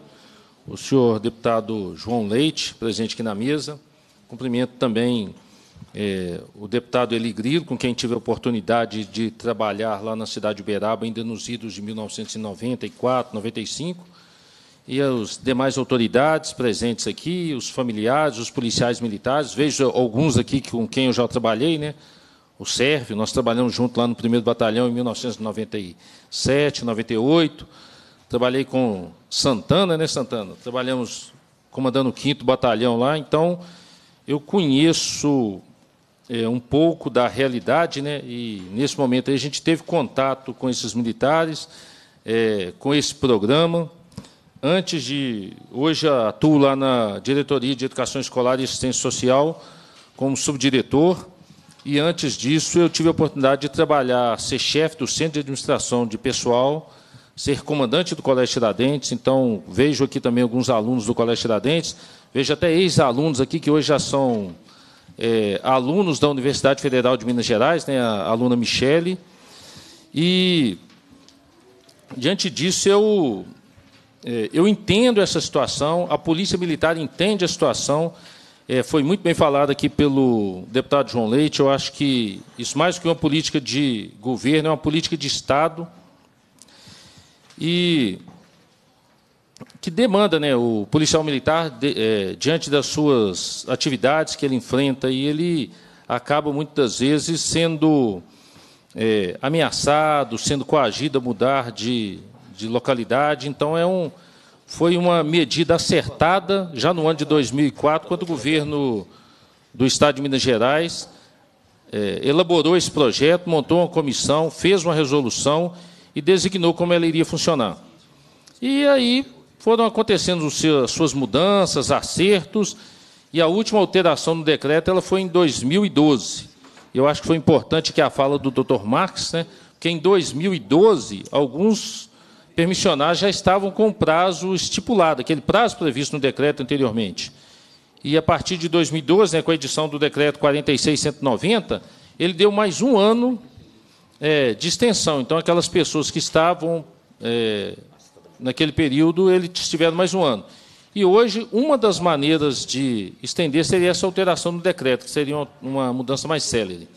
o senhor deputado João Leite, presente aqui na mesa. Cumprimento também é, o deputado Eli Grilo, com quem tive a oportunidade de trabalhar lá na cidade de Uberaba, ainda nos idos de 1994, 95, e as demais autoridades presentes aqui, os familiares, os policiais militares, vejo alguns aqui com quem eu já trabalhei, né? o Sérvio, nós trabalhamos junto lá no 1 Batalhão em 1997, 98, trabalhei com Santana, né, Santana? Trabalhamos comandando o 5 Batalhão lá, então eu conheço é, um pouco da realidade, né? e nesse momento a gente teve contato com esses militares, é, com esse programa. Antes de. Hoje atuo lá na Diretoria de Educação Escolar e Assistência Social como subdiretor, e antes disso eu tive a oportunidade de trabalhar, ser chefe do Centro de Administração de Pessoal, ser comandante do Colégio Tiradentes, então vejo aqui também alguns alunos do Colégio Tiradentes, vejo até ex-alunos aqui que hoje já são é, alunos da Universidade Federal de Minas Gerais, né, a aluna Michele. E, diante disso, eu, é, eu entendo essa situação, a Polícia Militar entende a situação. É, foi muito bem falado aqui pelo deputado João Leite. Eu acho que isso, mais do que uma política de governo, é uma política de Estado. E que demanda né, o policial militar de, é, diante das suas atividades que ele enfrenta e ele acaba muitas vezes sendo é, ameaçado, sendo coagido a mudar de, de localidade. Então é um, foi uma medida acertada já no ano de 2004, quando o governo do Estado de Minas Gerais é, elaborou esse projeto, montou uma comissão, fez uma resolução e designou como ela iria funcionar. E aí foram acontecendo as suas mudanças, acertos, e a última alteração no decreto ela foi em 2012. Eu acho que foi importante que a fala do Dr. Marx, né, que em 2012 alguns permissionários já estavam com o prazo estipulado, aquele prazo previsto no decreto anteriormente. E a partir de 2012, né, com a edição do decreto 46.190 ele deu mais um ano é, de extensão. Então, aquelas pessoas que estavam é, naquele período ele estiver mais um ano. E hoje, uma das maneiras de estender seria essa alteração do decreto, que seria uma, uma mudança mais célere.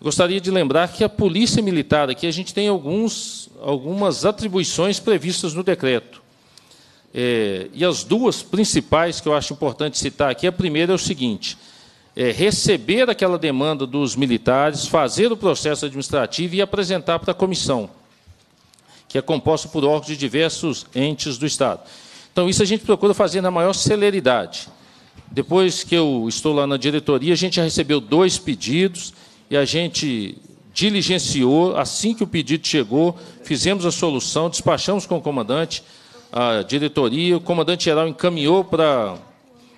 Gostaria de lembrar que a Polícia Militar, aqui a gente tem alguns, algumas atribuições previstas no decreto. É, e as duas principais que eu acho importante citar aqui, a primeira é o seguinte: é receber aquela demanda dos militares, fazer o processo administrativo e apresentar para a comissão que é composto por órgãos de diversos entes do Estado. Então, isso a gente procura fazer na maior celeridade. Depois que eu estou lá na diretoria, a gente já recebeu dois pedidos e a gente diligenciou, assim que o pedido chegou, fizemos a solução, despachamos com o comandante, a diretoria, o comandante-geral encaminhou para,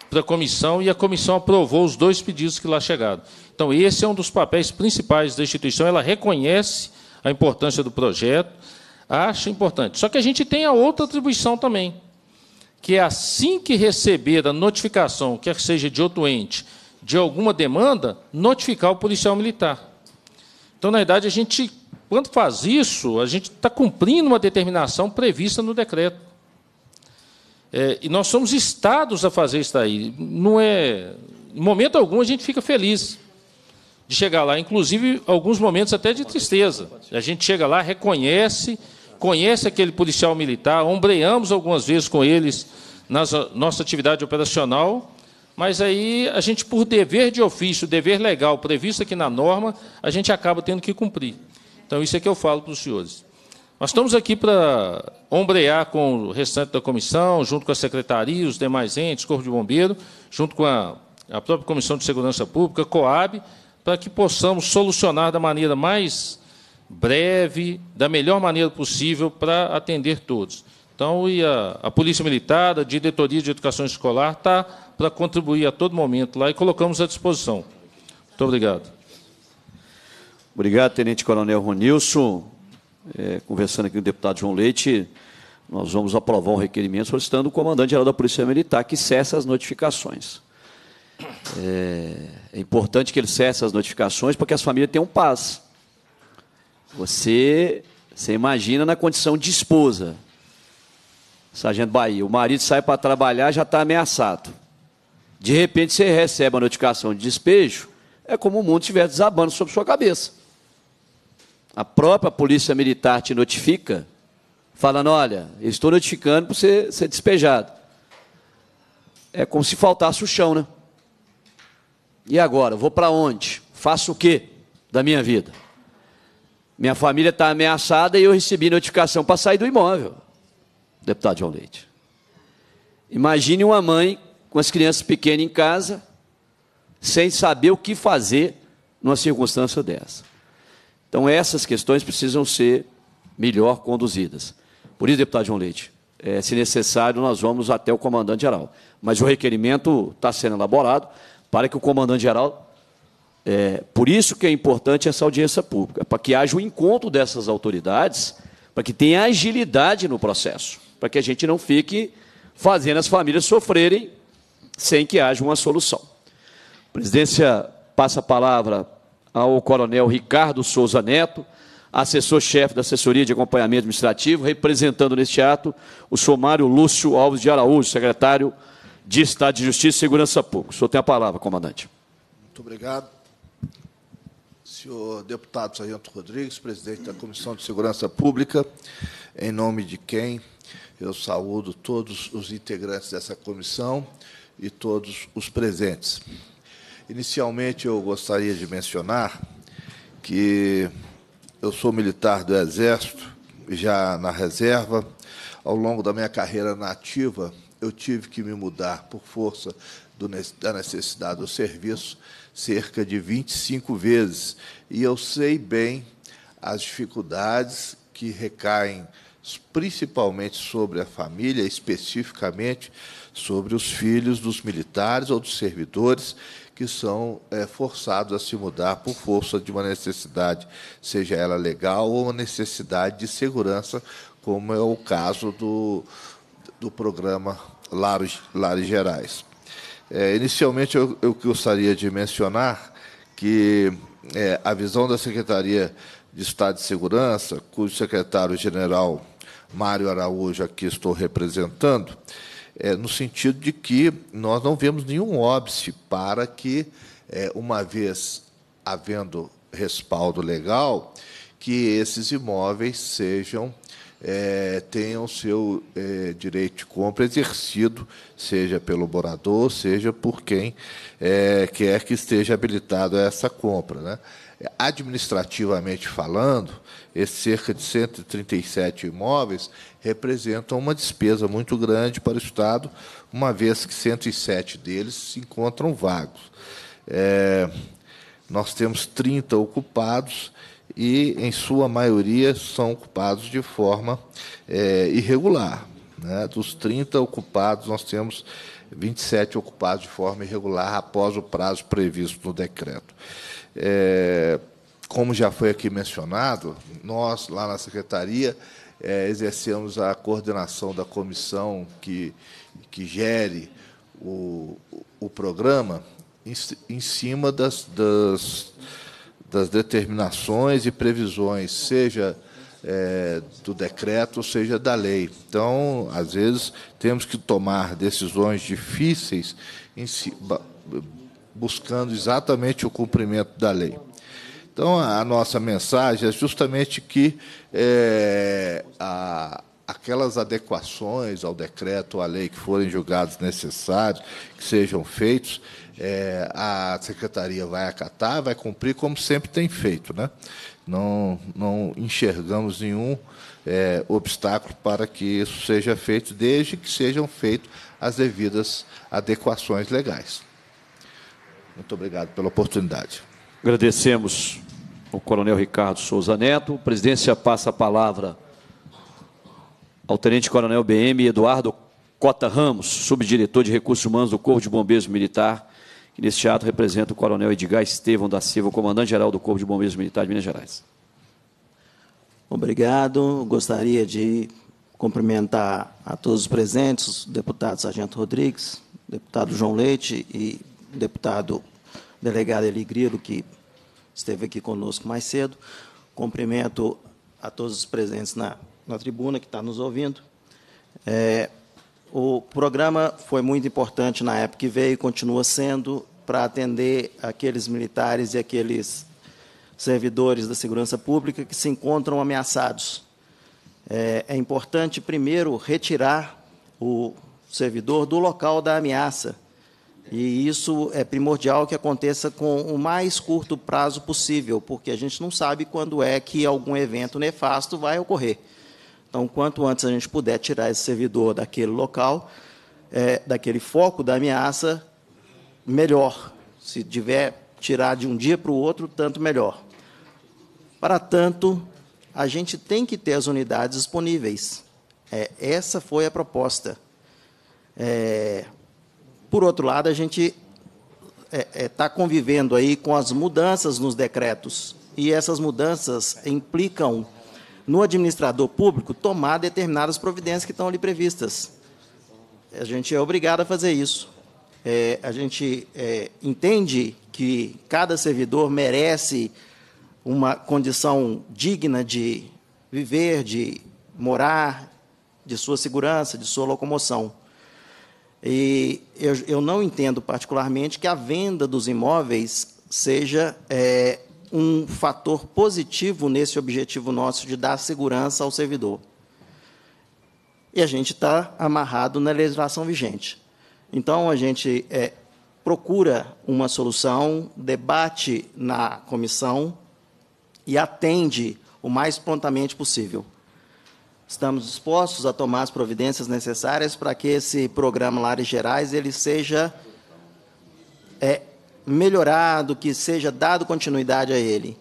para a comissão e a comissão aprovou os dois pedidos que lá chegaram. Então, esse é um dos papéis principais da instituição, ela reconhece a importância do projeto, Acho importante. Só que a gente tem a outra atribuição também, que é assim que receber a notificação, quer seja de outro ente, de alguma demanda, notificar o policial militar. Então, na verdade, a gente, quando faz isso, a gente está cumprindo uma determinação prevista no decreto. É, e nós somos estados a fazer isso daí. Não é, em momento algum a gente fica feliz de chegar lá, inclusive alguns momentos até de tristeza. A gente chega lá, reconhece conhece aquele policial militar, ombreamos algumas vezes com eles na ah, nossa atividade operacional, mas aí a gente, por dever de ofício, dever legal previsto aqui na norma, a gente acaba tendo que cumprir. Então, isso é que eu falo para os senhores. Nós estamos aqui para ombrear com o restante da comissão, junto com a secretaria, os demais entes, Corpo de Bombeiro, junto com a, a própria Comissão de Segurança Pública, COAB, para que possamos solucionar da maneira mais breve, da melhor maneira possível para atender todos. Então, a, a, Polícia Militar, a Diretoria de Educação Escolar está para contribuir a todo momento lá e colocamos à disposição. Muito obrigado. Obrigado, Tenente Coronel Ronilson. É, conversando aqui com o deputado João Leite, nós vamos aprovar um requerimento solicitando o comandante-geral da Polícia Militar que cesse as notificações. É, é importante que ele cesse as notificações para que as famílias tenham paz. Você, você imagina na condição de esposa. Sargento Bahia, o marido sai para trabalhar já está ameaçado. De repente você recebe a notificação de despejo, é como o mundo estiver desabando sobre sua cabeça. A própria polícia militar te notifica, falando: olha, eu estou notificando para você ser despejado. É como se faltasse o chão, né? E agora? Vou para onde? Faço o quê da minha vida? Minha família está ameaçada e eu recebi notificação para sair do imóvel. Deputado João Leite. Imagine uma mãe com as crianças pequenas em casa, sem saber o que fazer numa circunstância dessa. Então, essas questões precisam ser melhor conduzidas. Por isso, deputado João Leite, é, se necessário, nós vamos até o comandante-geral. Mas o requerimento está sendo elaborado para que o comandante-geral é, por isso que é importante essa audiência pública, para que haja o um encontro dessas autoridades, para que tenha agilidade no processo, para que a gente não fique fazendo as famílias sofrerem sem que haja uma solução. A presidência passa a palavra ao coronel Ricardo Souza Neto, assessor-chefe da Assessoria de Acompanhamento Administrativo, representando neste ato o somário Lúcio Alves de Araújo, secretário de Estado de Justiça e Segurança Pública. O senhor tem a palavra, comandante. Muito obrigado senhor deputado Sargento Rodrigues, presidente da Comissão de Segurança Pública, em nome de quem eu saúdo todos os integrantes dessa comissão e todos os presentes. Inicialmente, eu gostaria de mencionar que eu sou militar do Exército, já na reserva. Ao longo da minha carreira nativa, eu tive que me mudar por força do, da necessidade do serviço cerca de 25 vezes e eu sei bem as dificuldades que recaem principalmente sobre a família, especificamente sobre os filhos dos militares ou dos servidores que são é, forçados a se mudar por força de uma necessidade, seja ela legal ou uma necessidade de segurança, como é o caso do, do programa Lares, Lares Gerais. É, inicialmente, eu, eu gostaria de mencionar que é, a visão da Secretaria de Estado de Segurança, cujo secretário-general Mário Araújo aqui estou representando, é, no sentido de que nós não vemos nenhum óbice para que, é, uma vez havendo respaldo legal, que esses imóveis sejam é, tenham seu é, direito de compra exercido, seja pelo morador, seja por quem é, quer que esteja habilitado a essa compra. Né? Administrativamente falando, esses cerca de 137 imóveis representam uma despesa muito grande para o Estado, uma vez que 107 deles se encontram vagos. É, nós temos 30 ocupados e, em sua maioria, são ocupados de forma é, irregular. Né? Dos 30 ocupados, nós temos 27 ocupados de forma irregular após o prazo previsto no decreto. É, como já foi aqui mencionado, nós, lá na secretaria, é, exercemos a coordenação da comissão que, que gere o, o programa em, em cima das, das das determinações e previsões, seja é, do decreto, seja da lei. Então, às vezes, temos que tomar decisões difíceis si, buscando exatamente o cumprimento da lei. Então, a nossa mensagem é justamente que é, a, aquelas adequações ao decreto, ou à lei que forem julgadas necessárias, que sejam feitos, é, a secretaria vai acatar, vai cumprir como sempre tem feito, né? Não, não enxergamos nenhum é, obstáculo para que isso seja feito, desde que sejam feitas as devidas adequações legais. Muito obrigado pela oportunidade. Agradecemos ao Coronel Ricardo Souza Neto. A presidência passa a palavra ao Tenente Coronel BM Eduardo Cota Ramos, subdiretor de Recursos Humanos do Corpo de Bombeiros Militar que neste ato representa o coronel Edgar Estevão da Silva, comandante-geral do Corpo de Bombeiros Militar de Minas Gerais. Obrigado. Gostaria de cumprimentar a todos os presentes, deputado Sargento Rodrigues, deputado João Leite e deputado delegado Eli Grilo, que esteve aqui conosco mais cedo. Cumprimento a todos os presentes na, na tribuna que está nos ouvindo. É, o programa foi muito importante na época que veio e continua sendo para atender aqueles militares e aqueles servidores da segurança pública que se encontram ameaçados. É, é importante, primeiro, retirar o servidor do local da ameaça. E isso é primordial que aconteça com o mais curto prazo possível, porque a gente não sabe quando é que algum evento nefasto vai ocorrer. Então, quanto antes a gente puder tirar esse servidor daquele local, é, daquele foco da ameaça, melhor. Se tiver tirar de um dia para o outro, tanto melhor. Para tanto, a gente tem que ter as unidades disponíveis. É, essa foi a proposta. É, por outro lado, a gente está é, é tá convivendo aí com as mudanças nos decretos. E essas mudanças implicam no administrador público tomar determinadas providências que estão ali previstas. A gente é obrigado a fazer isso. É, a gente é, entende que cada servidor merece uma condição digna de viver, de morar, de sua segurança, de sua locomoção. E eu, eu não entendo particularmente que a venda dos imóveis seja é, um fator positivo nesse objetivo nosso de dar segurança ao servidor. E a gente está amarrado na legislação vigente. Então, a gente é, procura uma solução, debate na comissão e atende o mais prontamente possível. Estamos dispostos a tomar as providências necessárias para que esse programa Lares Gerais ele seja é, melhorado, que seja dado continuidade a ele.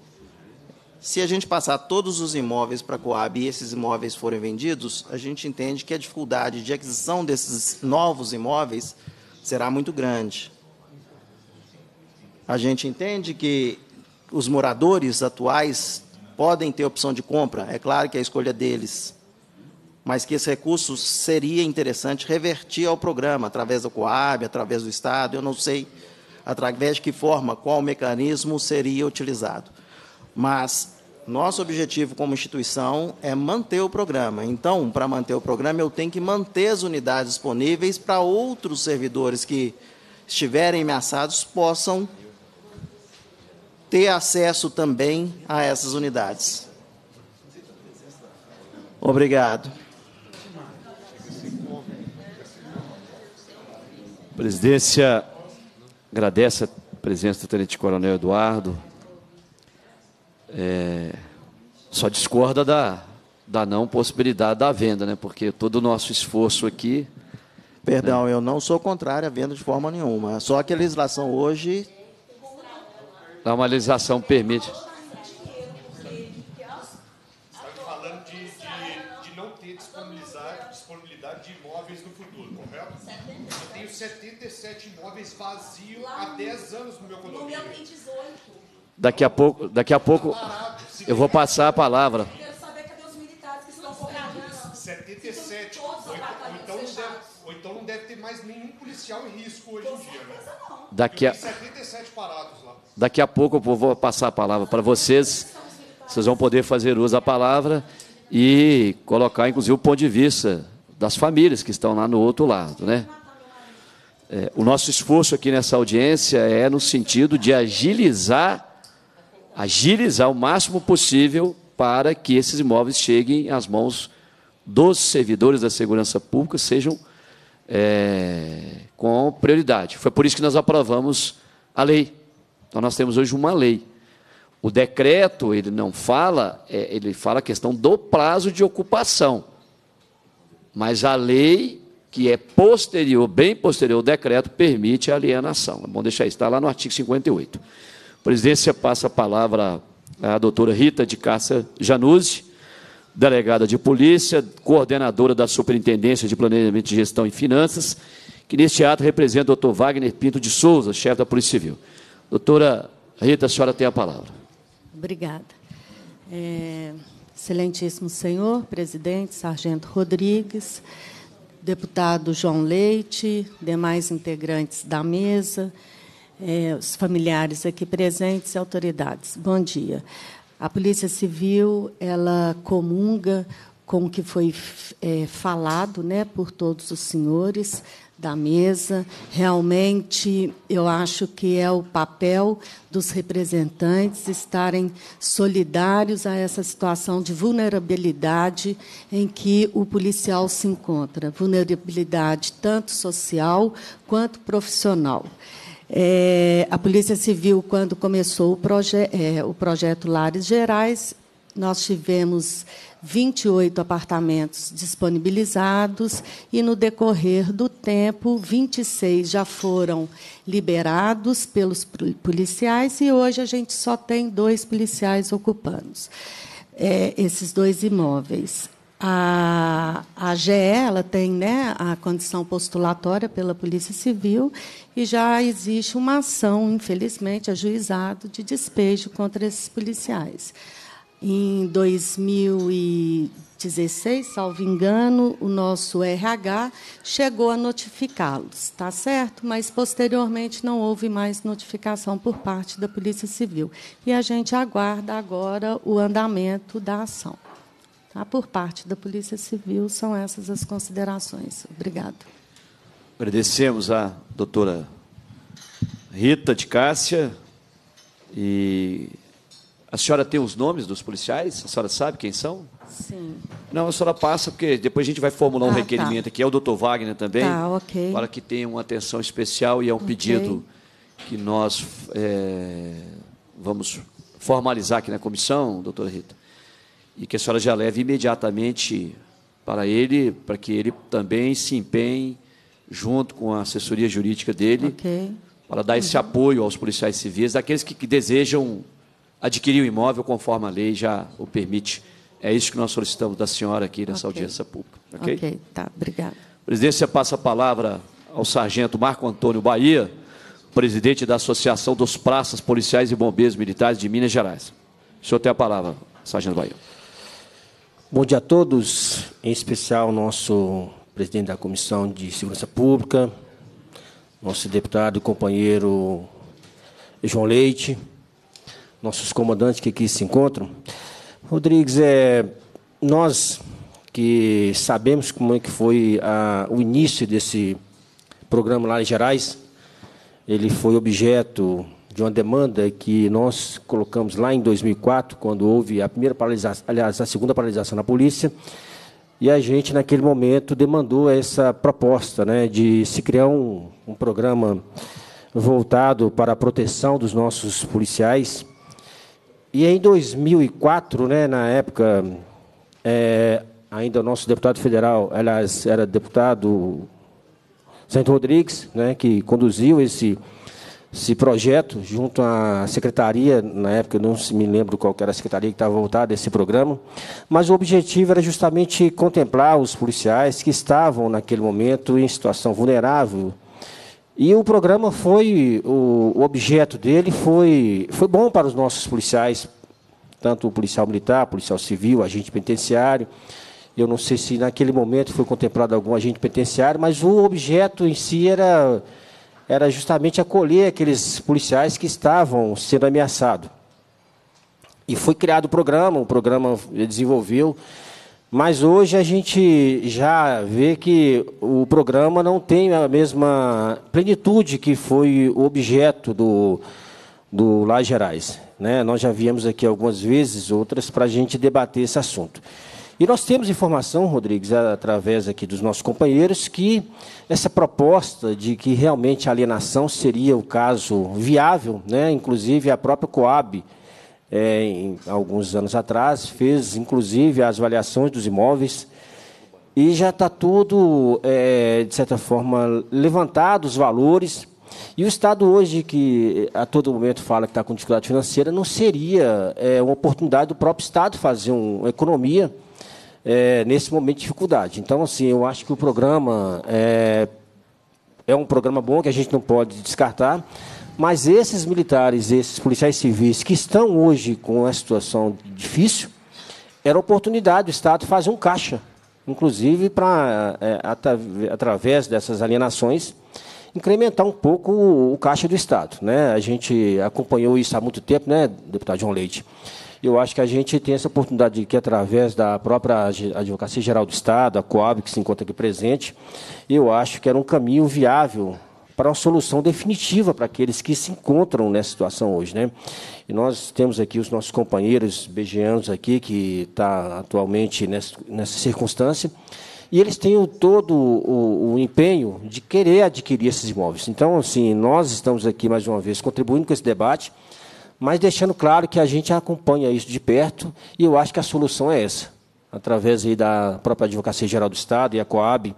Se a gente passar todos os imóveis para a Coab e esses imóveis forem vendidos, a gente entende que a dificuldade de aquisição desses novos imóveis será muito grande. A gente entende que os moradores atuais podem ter opção de compra, é claro que é a escolha deles, mas que esse recurso seria interessante revertir ao programa, através da Coab, através do Estado, eu não sei através de que forma, qual mecanismo seria utilizado. Mas nosso objetivo como instituição é manter o programa. Então, para manter o programa, eu tenho que manter as unidades disponíveis para outros servidores que estiverem ameaçados possam ter acesso também a essas unidades. Obrigado. Presidência Agradece a presença do Tenente Coronel Eduardo. É, só discorda da, da não possibilidade da venda, né? porque todo o nosso esforço aqui. Perdão, né? eu não sou contrário à venda de forma nenhuma. Só que a legislação hoje. A legislação permite. móveis vazio Lá há 10 anos no meu condomínio. No meu tem 18. Daqui a pouco, daqui a pouco eu vou passar a palavra. Eu quero saber cadê os militares que estão cobrados. 77. Ou, então não deve, ou então não deve ter mais nenhum policial em risco hoje em dia. Né? Não. Daqui a, 77 parados lá. Daqui a pouco eu vou passar a palavra para vocês. Vocês vão poder fazer uso da palavra e colocar, inclusive, o ponto de vista das famílias que estão lá no outro lado, né? É, o nosso esforço aqui nessa audiência é no sentido de agilizar, agilizar o máximo possível para que esses imóveis cheguem às mãos dos servidores da segurança pública, sejam é, com prioridade. Foi por isso que nós aprovamos a lei. Então, nós temos hoje uma lei. O decreto, ele não fala, é, ele fala a questão do prazo de ocupação. Mas a lei que é posterior, bem posterior ao decreto, permite a alienação. É bom deixar isso, está lá no artigo 58. A presidência passa a palavra à doutora Rita de Cássia Januzzi, delegada de polícia, coordenadora da Superintendência de Planejamento de Gestão e Finanças, que neste ato representa o doutor Wagner Pinto de Souza, chefe da Polícia Civil. Doutora Rita, a senhora tem a palavra. Obrigada. É, excelentíssimo senhor, presidente, sargento Rodrigues, deputado João Leite, demais integrantes da mesa, é, os familiares aqui presentes e autoridades. Bom dia. A Polícia Civil ela comunga com o que foi é, falado né, por todos os senhores da mesa. Realmente, eu acho que é o papel dos representantes estarem solidários a essa situação de vulnerabilidade em que o policial se encontra vulnerabilidade tanto social quanto profissional. É, a Polícia Civil, quando começou o, proje é, o projeto Lares Gerais, nós tivemos 28 apartamentos disponibilizados e, no decorrer do tempo, 26 já foram liberados pelos policiais e hoje a gente só tem dois policiais ocupando é, esses dois imóveis. A, a GE ela tem né, a condição postulatória pela Polícia Civil e já existe uma ação, infelizmente, ajuizado de despejo contra esses policiais. Em 2016, salvo engano, o nosso RH chegou a notificá-los, tá certo? Mas posteriormente não houve mais notificação por parte da Polícia Civil. E a gente aguarda agora o andamento da ação. Tá? Por parte da Polícia Civil, são essas as considerações. Obrigado. Agradecemos à doutora Rita de Cássia e a senhora tem os nomes dos policiais? A senhora sabe quem são? Sim. Não, a senhora passa, porque depois a gente vai formular um ah, tá. requerimento tá. aqui, é o doutor Wagner também, tá, ok. para que tenha uma atenção especial e é um okay. pedido que nós é, vamos formalizar aqui na comissão, doutora Rita, e que a senhora já leve imediatamente para ele, para que ele também se empenhe junto com a assessoria jurídica dele, Ok. para dar esse uhum. apoio aos policiais civis, aqueles que, que desejam adquirir o imóvel conforme a lei já o permite. É isso que nós solicitamos da senhora aqui nessa okay. audiência pública. Ok? Ok, tá, obrigada. Presidência, passa a palavra ao sargento Marco Antônio Bahia, presidente da Associação dos Praças Policiais e Bombeiros Militares de Minas Gerais. O senhor tem a palavra, sargento Bahia. Bom dia a todos, em especial nosso presidente da Comissão de Segurança Pública, nosso deputado e companheiro João Leite, nossos comandantes que aqui se encontram. Rodrigues, é, nós que sabemos como é que foi a, o início desse programa lá em Gerais, ele foi objeto de uma demanda que nós colocamos lá em 2004, quando houve a primeira paralisação, aliás, a segunda paralisação na polícia, e a gente, naquele momento, demandou essa proposta né, de se criar um, um programa voltado para a proteção dos nossos policiais, e em 2004, né, na época, é, ainda o nosso deputado federal, aliás, era deputado Santo Rodrigues, né, que conduziu esse, esse projeto junto à secretaria, na época eu não me lembro qual era a secretaria que estava voltada a esse programa, mas o objetivo era justamente contemplar os policiais que estavam naquele momento em situação vulnerável e o programa foi, o, objeto dele foi, foi bom para os nossos policiais, tanto o policial militar, policial civil, agente penitenciário. Eu não sei se naquele momento foi contemplado algum agente penitenciário, mas o objeto em si era, era justamente acolher aqueles policiais que estavam sendo ameaçados. E foi criado o programa, o programa desenvolveu mas hoje a gente já vê que o programa não tem a mesma plenitude que foi o objeto do, do Lá Gerais. Né? Nós já viemos aqui algumas vezes, outras, para a gente debater esse assunto. E nós temos informação, Rodrigues, através aqui dos nossos companheiros, que essa proposta de que realmente a alienação seria o caso viável, né? inclusive a própria Coab, é, em, alguns anos atrás, fez inclusive as avaliações dos imóveis e já está tudo, é, de certa forma, levantado os valores. E o Estado hoje, que a todo momento fala que está com dificuldade financeira, não seria é, uma oportunidade do próprio Estado fazer um, uma economia é, nesse momento de dificuldade. Então, assim, eu acho que o programa é, é um programa bom que a gente não pode descartar. Mas esses militares, esses policiais civis que estão hoje com a situação difícil, era oportunidade do Estado fazer um caixa, inclusive para, é, através dessas alienações, incrementar um pouco o, o caixa do Estado. Né? A gente acompanhou isso há muito tempo, né, deputado João Leite? Eu acho que a gente tem essa oportunidade de que, através da própria Advocacia Geral do Estado, a Coab, que se encontra aqui presente, eu acho que era um caminho viável para uma solução definitiva para aqueles que se encontram nessa situação hoje. Né? E nós temos aqui os nossos companheiros beijianos aqui, que está atualmente nessa, nessa, circunstância, e eles têm todo o, o, empenho de querer adquirir esses imóveis. Então, assim, nós estamos aqui, mais uma vez, contribuindo com esse debate, mas deixando claro que a gente acompanha isso de perto, e eu acho que a solução é essa, através aí da própria Advocacia Geral do Estado e a Coab,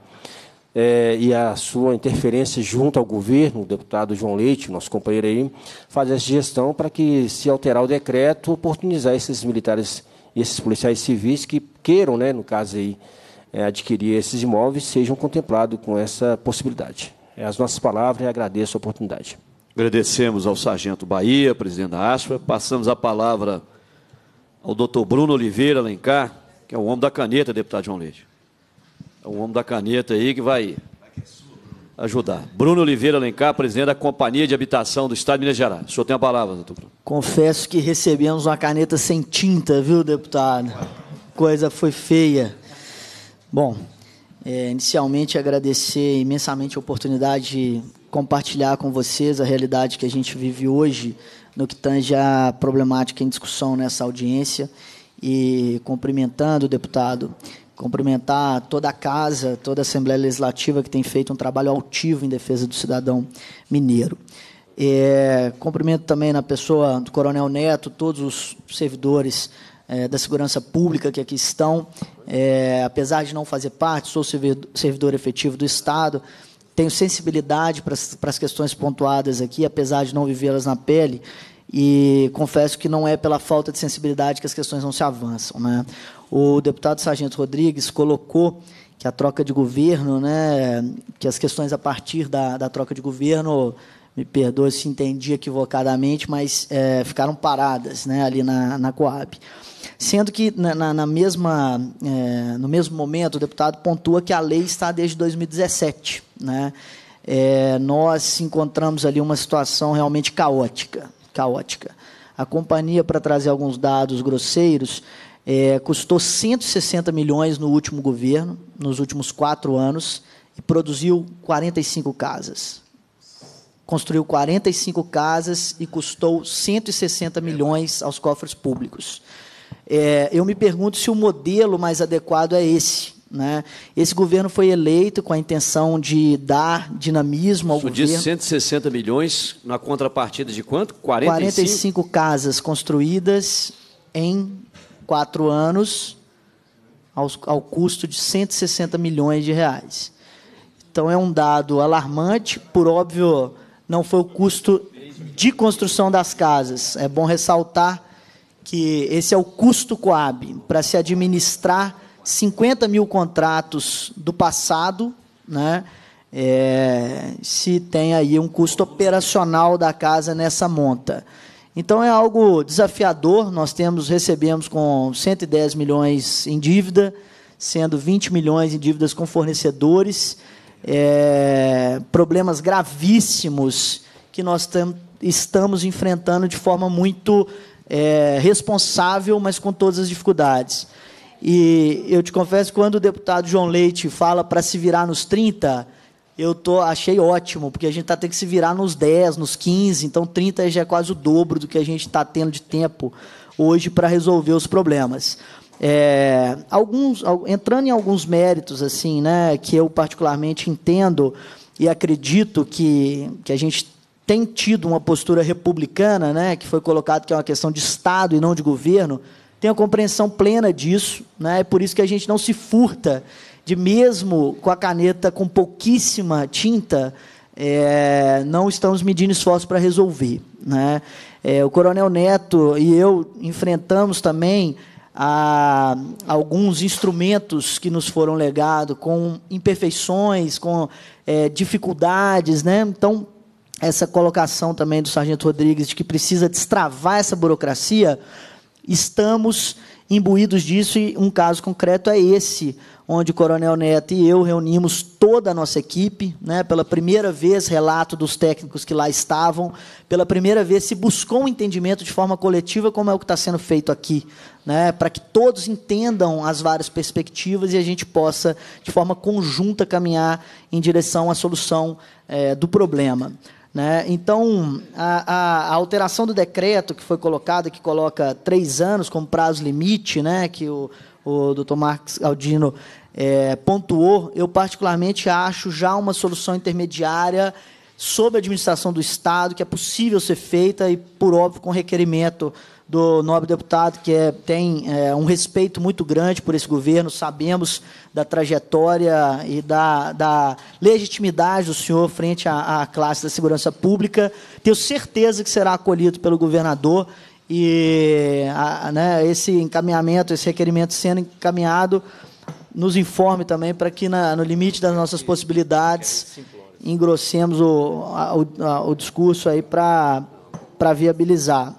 é, e a sua interferência junto ao governo, o deputado João Leite, nosso companheiro aí, faz essa gestão para que, se alterar o decreto, oportunizar esses militares e esses policiais civis que queiram, né, no caso aí, é, adquirir esses imóveis, sejam contemplados com essa possibilidade. É as nossas palavras e agradeço a oportunidade. Agradecemos ao Sargento Bahia, presidente da ASFA. Passamos a palavra ao doutor Bruno Oliveira Alencar, que é o homem da caneta, deputado João Leite o é homem da caneta aí que vai ajudar. Bruno Oliveira Alencar, presidente da Companhia de Habitação do Estado de Minas Gerais. O senhor tem a palavra, doutor Bruno. Confesso que recebemos uma caneta sem tinta, viu, deputado? Coisa foi feia. Bom, é, inicialmente agradecer imensamente a oportunidade de compartilhar com vocês a realidade que a gente vive hoje no que tange a problemática em discussão nessa audiência e cumprimentando o deputado cumprimentar toda a casa, toda a Assembleia Legislativa que tem feito um trabalho altivo em defesa do cidadão mineiro. É, cumprimento também na pessoa do Coronel Neto, todos os servidores é, da segurança pública que aqui estão. É, apesar de não fazer parte, sou servidor, servidor efetivo do Estado, tenho sensibilidade para as questões pontuadas aqui, apesar de não vivê-las na pele, e confesso que não é pela falta de sensibilidade que as questões não se avançam. Né? O deputado Sargento Rodrigues colocou que a troca de governo, né, que as questões a partir da, da troca de governo, me perdoe se entendi equivocadamente, mas é, ficaram paradas né, ali na, na Coab. Sendo que, na, na mesma, é, no mesmo momento, o deputado pontua que a lei está desde 2017. Né? É, nós encontramos ali uma situação realmente caótica. caótica. A companhia, para trazer alguns dados grosseiros, é, custou 160 milhões no último governo, nos últimos quatro anos, e produziu 45 casas. Construiu 45 casas e custou 160 milhões aos cofres públicos. É, eu me pergunto se o modelo mais adequado é esse. Né? Esse governo foi eleito com a intenção de dar dinamismo ao Isso governo. Diz 160 milhões na contrapartida de quanto? 45? 45 casas construídas em quatro anos, ao, ao custo de 160 milhões de reais. Então é um dado alarmante, por óbvio, não foi o custo de construção das casas. É bom ressaltar que esse é o custo Coab para se administrar 50 mil contratos do passado, né? É, se tem aí um custo operacional da casa nessa monta. Então é algo desafiador. Nós temos recebemos com 110 milhões em dívida, sendo 20 milhões em dívidas com fornecedores, é, problemas gravíssimos que nós tam, estamos enfrentando de forma muito é, responsável, mas com todas as dificuldades. E eu te confesso, quando o deputado João Leite fala para se virar nos 30, eu tô, achei ótimo, porque a gente tá tendo que se virar nos 10, nos 15, então 30 já é quase o dobro do que a gente está tendo de tempo hoje para resolver os problemas. É, alguns, entrando em alguns méritos assim, né, que eu particularmente entendo e acredito que, que a gente tem tido uma postura republicana, né, que foi colocado que é uma questão de Estado e não de governo, tem a compreensão plena disso, né, é por isso que a gente não se furta de mesmo com a caneta com pouquíssima tinta, é, não estamos medindo esforço para resolver. Né? É, o Coronel Neto e eu enfrentamos também a, ah, alguns instrumentos que nos foram legados, com imperfeições, com é, dificuldades. Né? Então, essa colocação também do Sargento Rodrigues de que precisa destravar essa burocracia, estamos imbuídos disso e um caso concreto é esse onde o Coronel Neto e eu reunimos toda a nossa equipe, né? pela primeira vez, relato dos técnicos que lá estavam, pela primeira vez se buscou um entendimento de forma coletiva como é o que está sendo feito aqui, né? para que todos entendam as várias perspectivas e a gente possa, de forma conjunta, caminhar em direção à solução é, do problema. Né? Então, a, a, a, alteração do decreto que foi colocada, que coloca três anos como prazo limite, né? que o o doutor Marcos Aldino é, pontuou, eu particularmente acho já uma solução intermediária sobre a administração do Estado, que é possível ser feita e, por óbvio, com requerimento do nobre deputado, que é, tem é, um respeito muito grande por esse governo, sabemos da trajetória e da, da legitimidade do senhor frente à, à classe da segurança pública. Tenho certeza que será acolhido pelo governador e a, né, esse encaminhamento, esse requerimento sendo encaminhado, nos informe também para que, na, no limite das nossas possibilidades, engrossemos o, a, o, o discurso aí para viabilizar.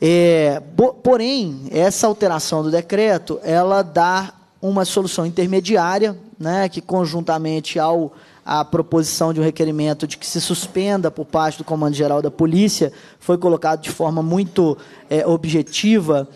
É, porém, essa alteração do decreto, ela dá uma solução intermediária, né, que conjuntamente ao a proposição de um requerimento de que se suspenda por parte do Comando Geral da Polícia foi colocado de forma muito é, objetiva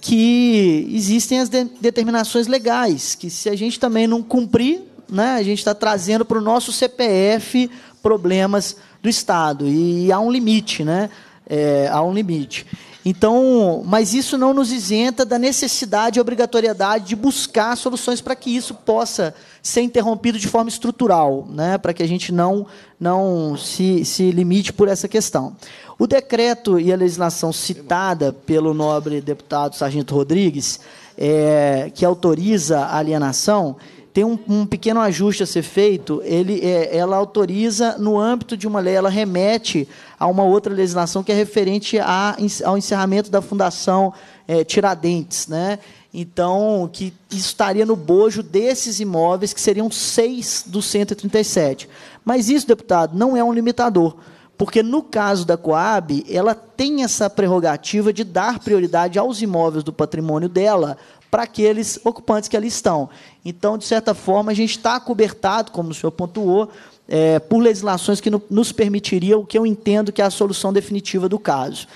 que existem as de determinações legais, que se a gente também não cumprir, né, a gente está trazendo para o nosso CPF problemas do Estado. E há um limite, né? É, há um limite. Então, mas isso não nos isenta da necessidade e obrigatoriedade de buscar soluções para que isso possa ser interrompido de forma estrutural, né? para que a gente não, não se, se limite por essa questão. O decreto e a legislação citada pelo nobre deputado Sargento Rodrigues, é, que autoriza a alienação, tem um, um, pequeno ajuste a ser feito, ele, é, ela autoriza no âmbito de uma lei, ela remete a uma outra legislação que é referente a, ao encerramento da Fundação é, Tiradentes, né? Então, que estaria no bojo desses imóveis, que seriam seis dos 137. Mas isso, deputado, não é um limitador. Porque no caso da Coab, ela tem essa prerrogativa de dar prioridade aos imóveis do patrimônio dela para aqueles ocupantes que ali estão. Então, de certa forma, a gente está cobertado, como o senhor pontuou, é, por legislações que no, nos permitiriam o que eu entendo que é a solução definitiva do caso.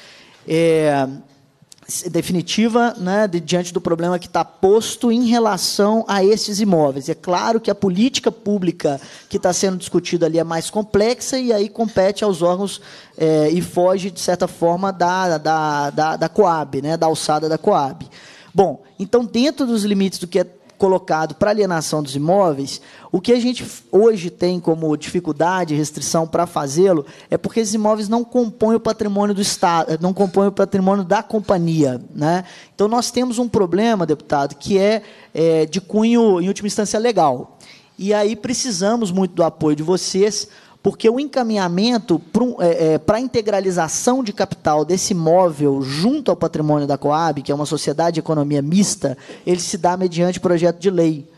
É, definitiva né, de, diante do problema que está posto em relação a esses imóveis. É claro que a política pública que está sendo discutida ali é mais complexa e aí compete aos órgãos é, e foge, de certa forma, da, da, da, da Coab, né, da alçada da Coab. Bom, então, dentro dos limites do que é colocado para alienação dos imóveis, o que a gente hoje tem como dificuldade, restrição para fazê-lo, é porque esses imóveis não compõem o patrimônio do Estado, não compõem o patrimônio da companhia. Né? Então nós temos um problema, deputado, que é, é de cunho, em última instância, legal. E aí precisamos muito do apoio de vocês porque o encaminhamento é, é, para a integralização de capital desse imóvel junto ao patrimônio da Coab, que é uma sociedade de economia mista, ele se dá mediante projeto de lei.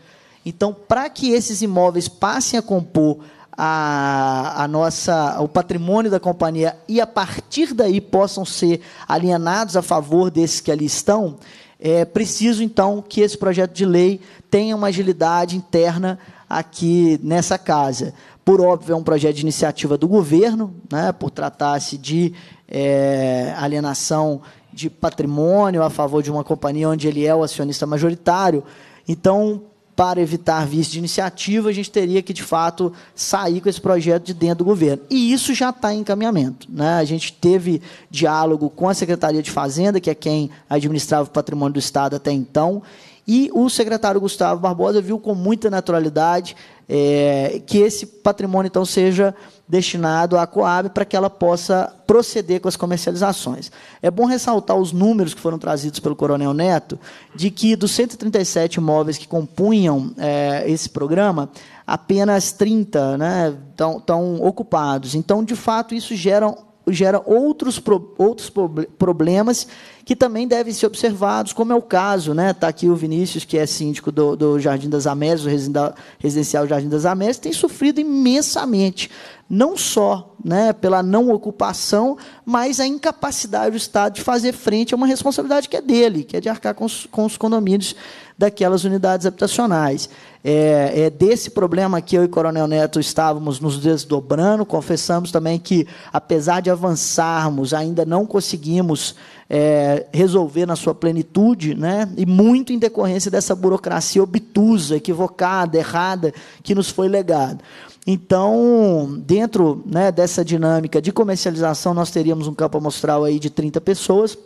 Então, para que esses imóveis passem a compor a, a nossa, o patrimônio da companhia e a partir daí possam ser alienados a favor desses que ali estão, é preciso então que esse projeto de lei tenha uma agilidade interna aqui nessa casa. Por óbvio, é um projeto de iniciativa do governo, né, por tratar-se de é, alienação de patrimônio a favor de uma companhia onde ele é o acionista majoritário. Então, para evitar vício de iniciativa, a gente teria que, de fato, sair com esse projeto de dentro do governo. E isso já está em encaminhamento. Né? A gente teve diálogo com a Secretaria de Fazenda, que é quem administrava o patrimônio do Estado até então, e o secretário Gustavo Barbosa viu com muita naturalidade é, que esse patrimônio então seja destinado à Coab para que ela possa proceder com as comercializações. É bom ressaltar os números que foram trazidos pelo Coronel Neto, de que dos 137 imóveis que compunham é, esse programa, apenas 30 né, estão, ocupados. Então, de fato, isso gera, gera outros, pro, outros problemas que também devem ser observados, como é o caso, né? Está aqui o Vinícius, que é síndico do, do Jardim das Américas, do residencial Jardim das Américas, tem sofrido imensamente, não só né, pela não ocupação, mas a incapacidade do Estado de fazer frente a uma responsabilidade que é dele, que é de arcar com os, com os condomínios daquelas unidades habitacionais. É, é, desse problema que eu e Coronel Neto estávamos nos desdobrando. Confessamos também que, apesar de avançarmos, ainda não conseguimos é, resolver na sua plenitude, né? e muito em decorrência dessa burocracia obtusa, equivocada, errada, que nos foi legada. Então, dentro né, dessa dinâmica de comercialização, nós teríamos um campo amostral aí de 30 pessoas,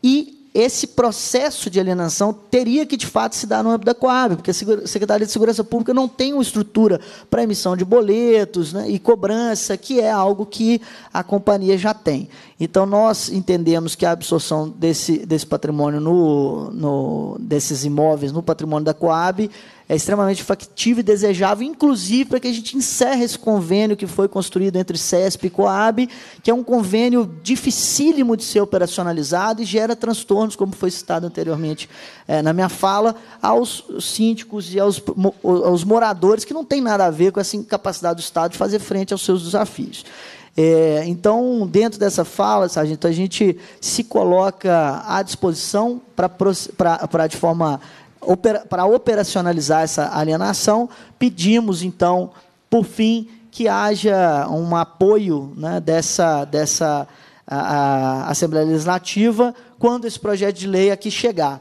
e esse processo de alienação teria que, de fato, se dar no âmbito da Coab, porque a Secretaria de Segurança Pública não tem uma estrutura para emissão de boletos né, e cobrança, que é algo que a companhia já tem. Então, nós entendemos que a absorção desse, desse patrimônio, no, no desses imóveis no patrimônio da Coab, é extremamente factível e desejável, inclusive para que a gente encerre esse convênio que foi construído entre CESP e Coab, que é um convênio dificílimo de ser operacionalizado e gera transtornos, como foi citado anteriormente é, na minha fala, aos síndicos e aos, aos moradores, que não tem nada a ver com essa incapacidade do Estado de fazer frente aos seus desafios. É, então, dentro dessa fala, sargento, a gente se coloca à disposição para, de forma para operacionalizar essa alienação, pedimos, então, por fim, que haja um apoio né, dessa, dessa a, a Assembleia Legislativa quando esse projeto de lei aqui chegar.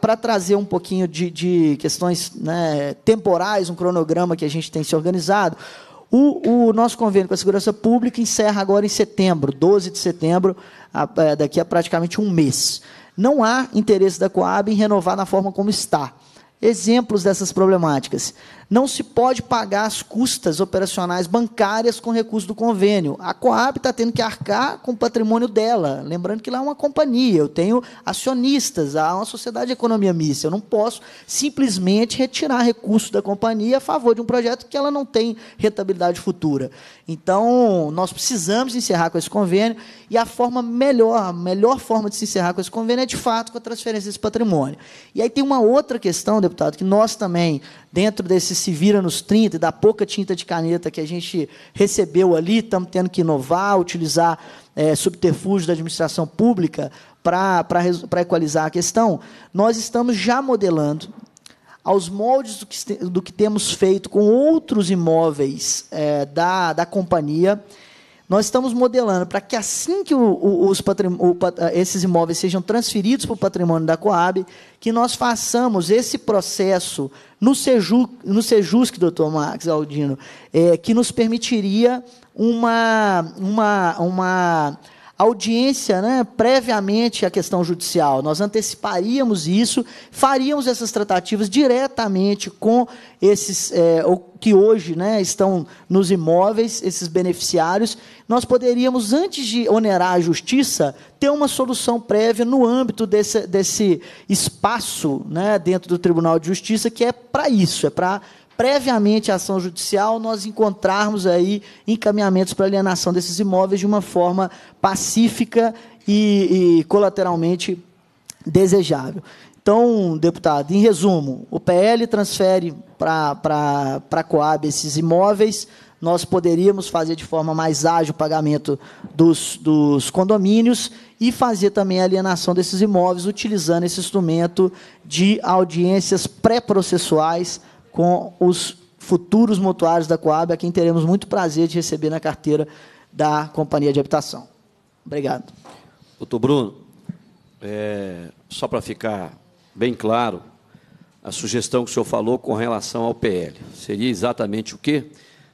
Para trazer um pouquinho de, de questões né, temporais, um cronograma que a gente tem se organizado, o, o, nosso convênio com a segurança pública encerra agora em setembro, 12 de setembro, a, a, é, daqui a praticamente um mês. Não há interesse da Coab em renovar na forma como está. Exemplos dessas problemáticas. Não se pode pagar as custas operacionais bancárias com recurso do convênio. A Coab está tendo que arcar com o patrimônio dela. Lembrando que lá é uma companhia, eu tenho acionistas, há uma sociedade de economia mista. Eu não posso simplesmente retirar recursos da companhia a favor de um projeto que ela não tem rentabilidade futura. Então, nós precisamos encerrar com esse convênio e a forma melhor, a melhor forma de se encerrar com esse convênio é de fato com a transferência desse patrimônio. E aí tem uma outra questão, deputado, que nós também dentro desse se vira nos 30 e da pouca tinta de caneta que a gente recebeu ali, estamos tendo que inovar, utilizar é, subterfúgio da administração pública para equalizar a questão, nós estamos já modelando aos moldes do que, do que temos feito com outros imóveis é, da, da companhia, nós estamos modelando para que assim que o, o, os o, eh, esses imóveis sejam transferidos para o patrimônio da Coab, que nós façamos esse processo no, Seju, no Sejusc, doutor Max Aldino, é, que nos permitiria uma, uma, uma audiência né, previamente à questão judicial. Nós anteciparíamos isso, faríamos essas tratativas diretamente com esses é, que hoje né, estão nos imóveis, esses beneficiários. Nós poderíamos, antes de onerar a justiça, ter uma solução prévia no âmbito desse, desse espaço né, dentro do Tribunal de Justiça, que é para isso, é para previamente à ação judicial, nós encontrarmos aí encaminhamentos para alienação desses imóveis de uma forma pacífica e, e colateralmente desejável. Então, deputado, em resumo, o PL transfere para a Coab esses imóveis, nós poderíamos fazer de forma mais ágil o pagamento dos, dos condomínios e fazer também a alienação desses imóveis utilizando esse instrumento de audiências pré-processuais com os futuros mutuários da Coab, a quem teremos muito prazer de receber na carteira da Companhia de Habitação. Obrigado. Doutor Bruno, é, só para ficar bem claro, a sugestão que o senhor falou com relação ao PL seria exatamente o quê?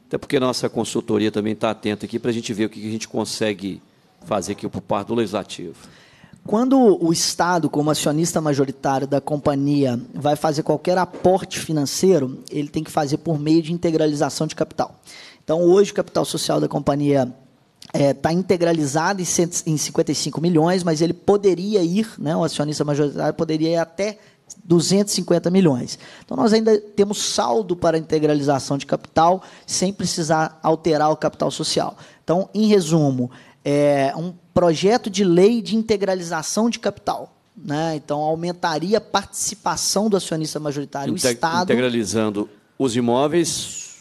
Até porque nossa consultoria também está atenta aqui para a gente ver o que a gente consegue fazer aqui por parte do Legislativo. Quando o Estado, como acionista majoritário da companhia, vai fazer qualquer aporte financeiro, ele tem que fazer por meio de integralização de capital. Então, hoje, o capital social da companhia está é, tá integralizado em, cento, em 55 milhões, mas ele poderia ir, né, o acionista majoritário poderia ir até 250 milhões. Então, nós ainda temos saldo para integralização de capital sem precisar alterar o capital social. Então, em resumo, é, um projeto de lei de integralização de capital. Né? Então, aumentaria a participação do acionista majoritário, Integ o Estado. Integralizando os imóveis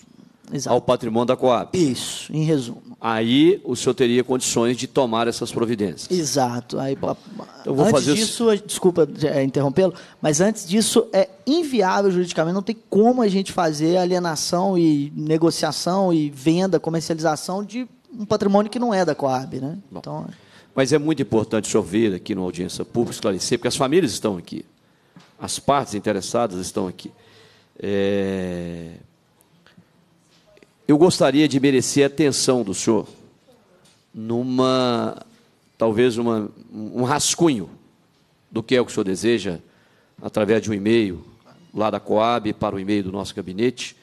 Exato. ao patrimônio da Coab. Isso, em resumo. Aí o senhor teria condições de tomar essas providências. Exato. Aí, Bom, eu vou antes fazer disso, desculpa é, interrompê-lo, mas antes disso é inviável juridicamente, não tem como a gente fazer alienação e negociação e venda, comercialização de um patrimônio que não é da Coab. Né? Bom, então... É. Mas é muito importante o senhor vir aqui no audiência pública, esclarecer, porque as famílias estão aqui, as partes interessadas estão aqui. É... Eu gostaria de merecer a atenção do senhor numa, talvez, uma, um rascunho do que é o que o senhor deseja, através de um e-mail lá da Coab para o e-mail do nosso gabinete,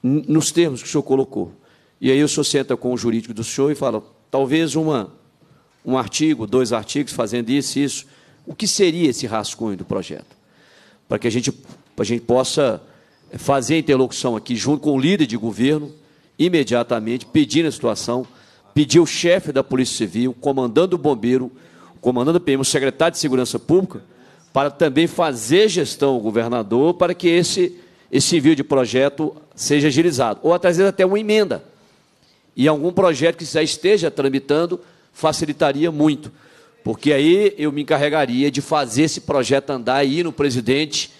nos termos que o senhor colocou. E aí o senhor senta com o jurídico do senhor e fala, talvez uma, um artigo, dois artigos fazendo isso e isso. O que seria esse rascunho do projeto? Para que a gente, a gente possa eh, fazer a interlocução aqui junto com o líder de governo, imediatamente, pedindo a situação, pedir o chefe da Polícia Civil, o comandante do bombeiro, o comandante do PM, o secretário de Segurança Pública, para também fazer gestão ao governador para que esse, esse envio de projeto seja agilizado. Ou, às vezes, até uma emenda e algum projeto que já esteja tramitando facilitaria muito, porque aí eu me encarregaria de fazer esse projeto andar e ir no presidente,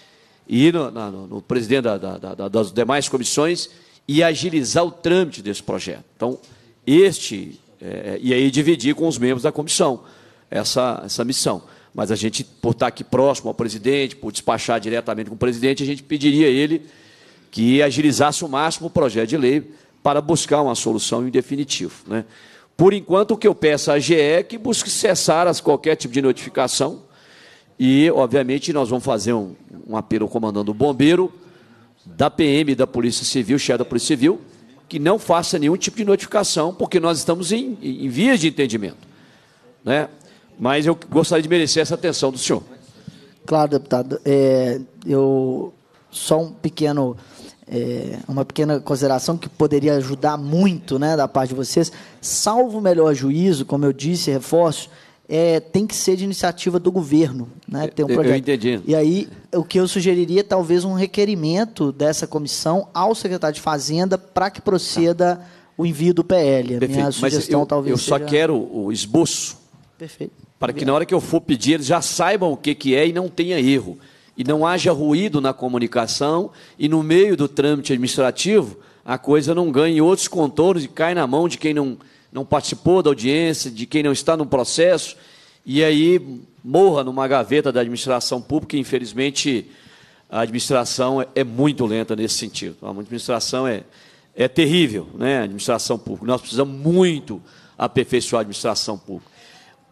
e ir no, no, no presidente da, da, da, das demais comissões e agilizar o trâmite desse projeto. Então, este, é, é, e aí dividir com os membros da comissão essa, essa missão. Mas a gente, por estar aqui próximo ao presidente, por despachar diretamente com o presidente, a gente pediria a ele que agilizasse o máximo o projeto de lei para buscar uma solução em definitivo. Né? Por enquanto, o que eu peço à GE é que busque cessar as, qualquer tipo de notificação e, obviamente, nós vamos fazer um, um apelo ao comandante do bombeiro, da PM, da Polícia Civil, chefe da Polícia Civil, que não faça nenhum tipo de notificação, porque nós estamos em, em vias de entendimento. Né? Mas eu gostaria de merecer essa atenção do senhor. Claro, deputado. É, eu só um pequeno é, uma pequena consideração que poderia ajudar muito né, da parte de vocês. Salvo o melhor juízo, como eu disse, reforço, é, tem que ser de iniciativa do governo. Né, ter um projeto. Eu entendi. E aí, o que eu sugeriria é talvez um requerimento dessa comissão ao secretário de Fazenda para que proceda tá. o envio do PL. A Perfeito. minha sugestão eu, talvez Eu só seja... quero o esboço. Perfeito. Para que na hora que eu for pedir, eles já saibam o que, que é e não tenha erro e não haja ruído na comunicação e no meio do trâmite administrativo a coisa não ganhe outros contornos e cai na mão de quem não, não participou da audiência, de quem não está no processo e aí morra numa gaveta da administração pública. Infelizmente, a administração é, muito lenta nesse sentido. A administração é, é terrível, né? A administração pública. Nós precisamos muito aperfeiçoar a administração pública.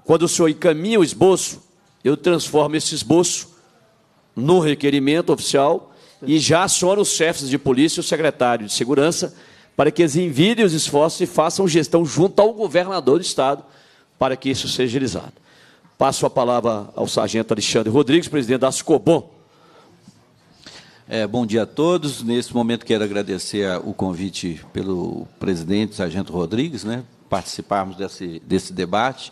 Quando o senhor encaminha o esboço, eu transformo esse esboço no requerimento oficial e já aciona os chefes de polícia e o secretário de segurança para que eles envidem os esforços e façam gestão junto ao governador do Estado para que isso seja realizado. Passo a palavra ao sargento Alexandre Rodrigues, presidente da Ascobom. É, bom dia a todos. Nesse momento quero agradecer o convite pelo presidente, sargento Rodrigues, né, participarmos desse, desse debate.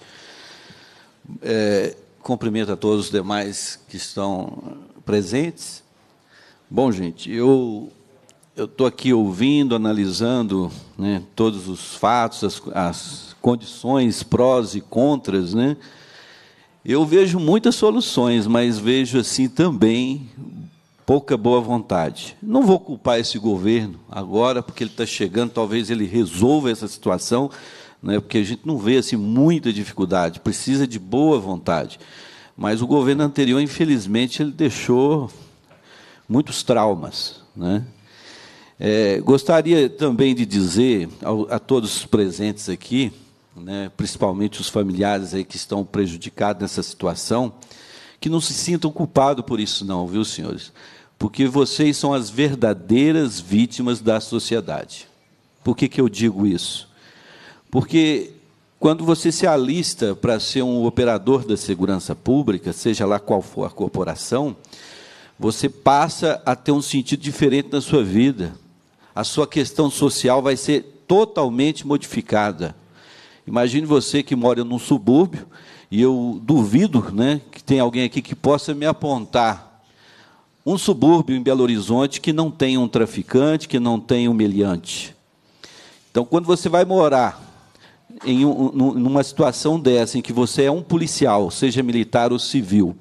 É, cumprimento a todos os demais que estão presentes. Bom, gente, eu eu estou aqui ouvindo, analisando né, todos os fatos, as, as, condições, prós e contras, né? Eu vejo muitas soluções, mas vejo assim também pouca boa vontade. Não vou culpar esse governo agora, porque ele está chegando, talvez ele resolva essa situação, né? Porque a gente não vê assim muita dificuldade, precisa de boa vontade. Mas o governo anterior, infelizmente, ele deixou muitos traumas. Né? É, gostaria também de dizer a, a todos os presentes aqui, né, principalmente os familiares aí que estão prejudicados nessa situação, que não se sintam culpados por isso, não, viu, senhores? Porque vocês são as verdadeiras vítimas da sociedade. Por que, que eu digo isso? Porque quando você se alista para ser um operador da segurança pública, seja lá qual for a corporação, você passa a ter um sentido diferente na sua vida. A sua questão social vai ser totalmente modificada. Imagine você que mora num subúrbio, e eu duvido né, que tem alguém aqui que possa me apontar um subúrbio em Belo Horizonte que não tenha um traficante, que não tenha um meliante. Então, quando você vai morar em um, numa situação dessa, em que você é um policial, seja militar ou civil,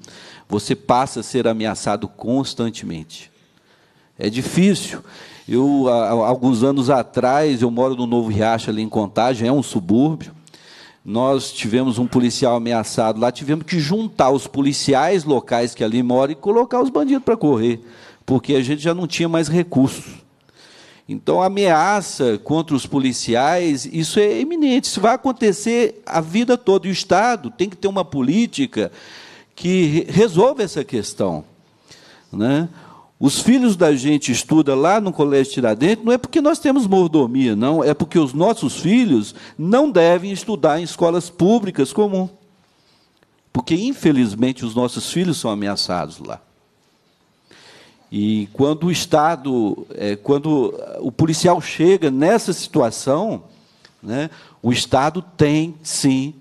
você passa a ser ameaçado constantemente. É difícil. Eu, há, alguns anos atrás, eu moro no Novo Riacho, ali em Contagem, é um subúrbio. Nós tivemos um policial ameaçado lá, tivemos que juntar os policiais locais que ali moram e colocar os bandidos para correr, porque a gente já não tinha mais recursos. Então, a ameaça contra os policiais, isso é iminente, isso vai acontecer a vida toda. E o Estado tem que ter uma política que resolva essa questão. Né? Os filhos da gente estudam lá no Colégio Tiradentes, não é porque nós temos mordomia, não, é porque os nossos filhos não devem estudar em escolas públicas comuns. Porque, infelizmente, os nossos filhos são ameaçados lá. E quando o Estado, é, quando eh, o policial chega nessa situação, né, o Estado tem sim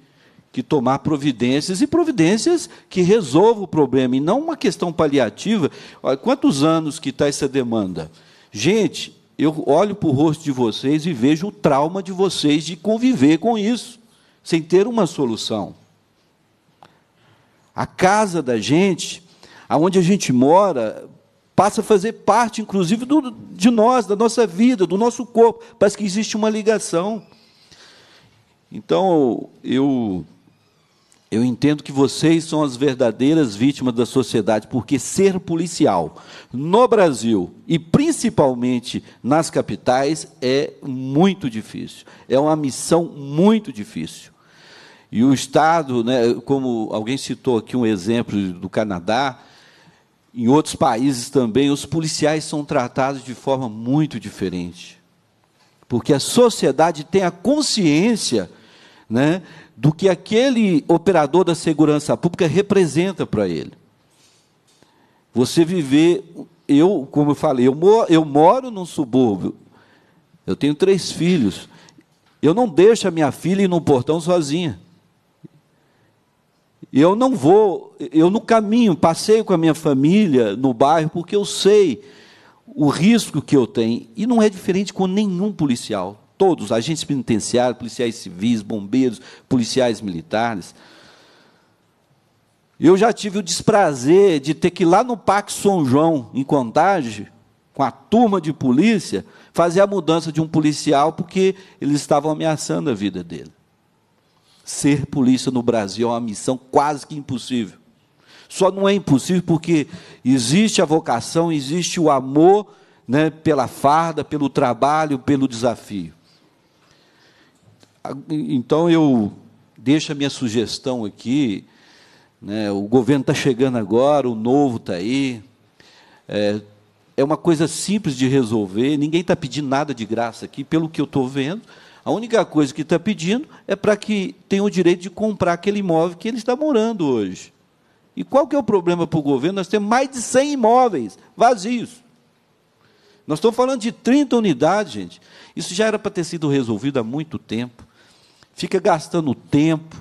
que tomar providências e providências que resolvam o problema, e não uma questão paliativa. Olha, quantos anos que está essa demanda? Gente, eu olho para o rosto de vocês e vejo o trauma de vocês de conviver com isso, sem ter uma solução. A casa da gente, aonde a gente mora, passa a fazer parte, inclusive, do, de nós, da nossa vida, do nosso corpo. Parece que existe uma ligação. Então, eu, eu entendo que vocês são as verdadeiras vítimas da sociedade, porque ser policial no Brasil e principalmente nas capitais é muito difícil. É uma missão muito difícil. E o Estado, né, como alguém citou aqui um exemplo do Canadá, em outros países também, os policiais são tratados de forma muito diferente. Porque a sociedade tem a consciência né, do que aquele operador da segurança pública representa para ele. Você viver. Eu, como eu falei, eu moro, eu moro num subúrbio. Eu tenho três filhos. Eu não deixo a minha filha ir no portão sozinha. Eu não vou, eu no caminho, passeio com a minha família no bairro, porque eu sei o risco que eu tenho. E não é diferente com nenhum policial. Todos, agentes penitenciários, policiais civis, bombeiros, policiais militares. Eu já tive o desprazer de ter que ir lá no Parque São João, em Contagem, com a turma de polícia, fazer a mudança de um policial porque eles estavam ameaçando a vida dele ser polícia no Brasil é uma missão quase que impossível. Só não é impossível porque existe a vocação, existe o amor né, pela farda, pelo trabalho, pelo desafio. Ah, então eu deixo a minha sugestão aqui. Né, o governo está chegando agora, o novo está aí. É, é uma coisa simples de resolver, ninguém está pedindo nada de graça aqui, pelo que eu estou vendo. A única coisa que está pedindo é para que tenha o direito de comprar aquele imóvel que ele está morando hoje. E qual que é o problema para o governo? Nós temos mais de 100 imóveis vazios. Nós estamos falando de 30 unidades, gente. Isso já era para ter sido resolvido há muito tempo. Fica gastando tempo,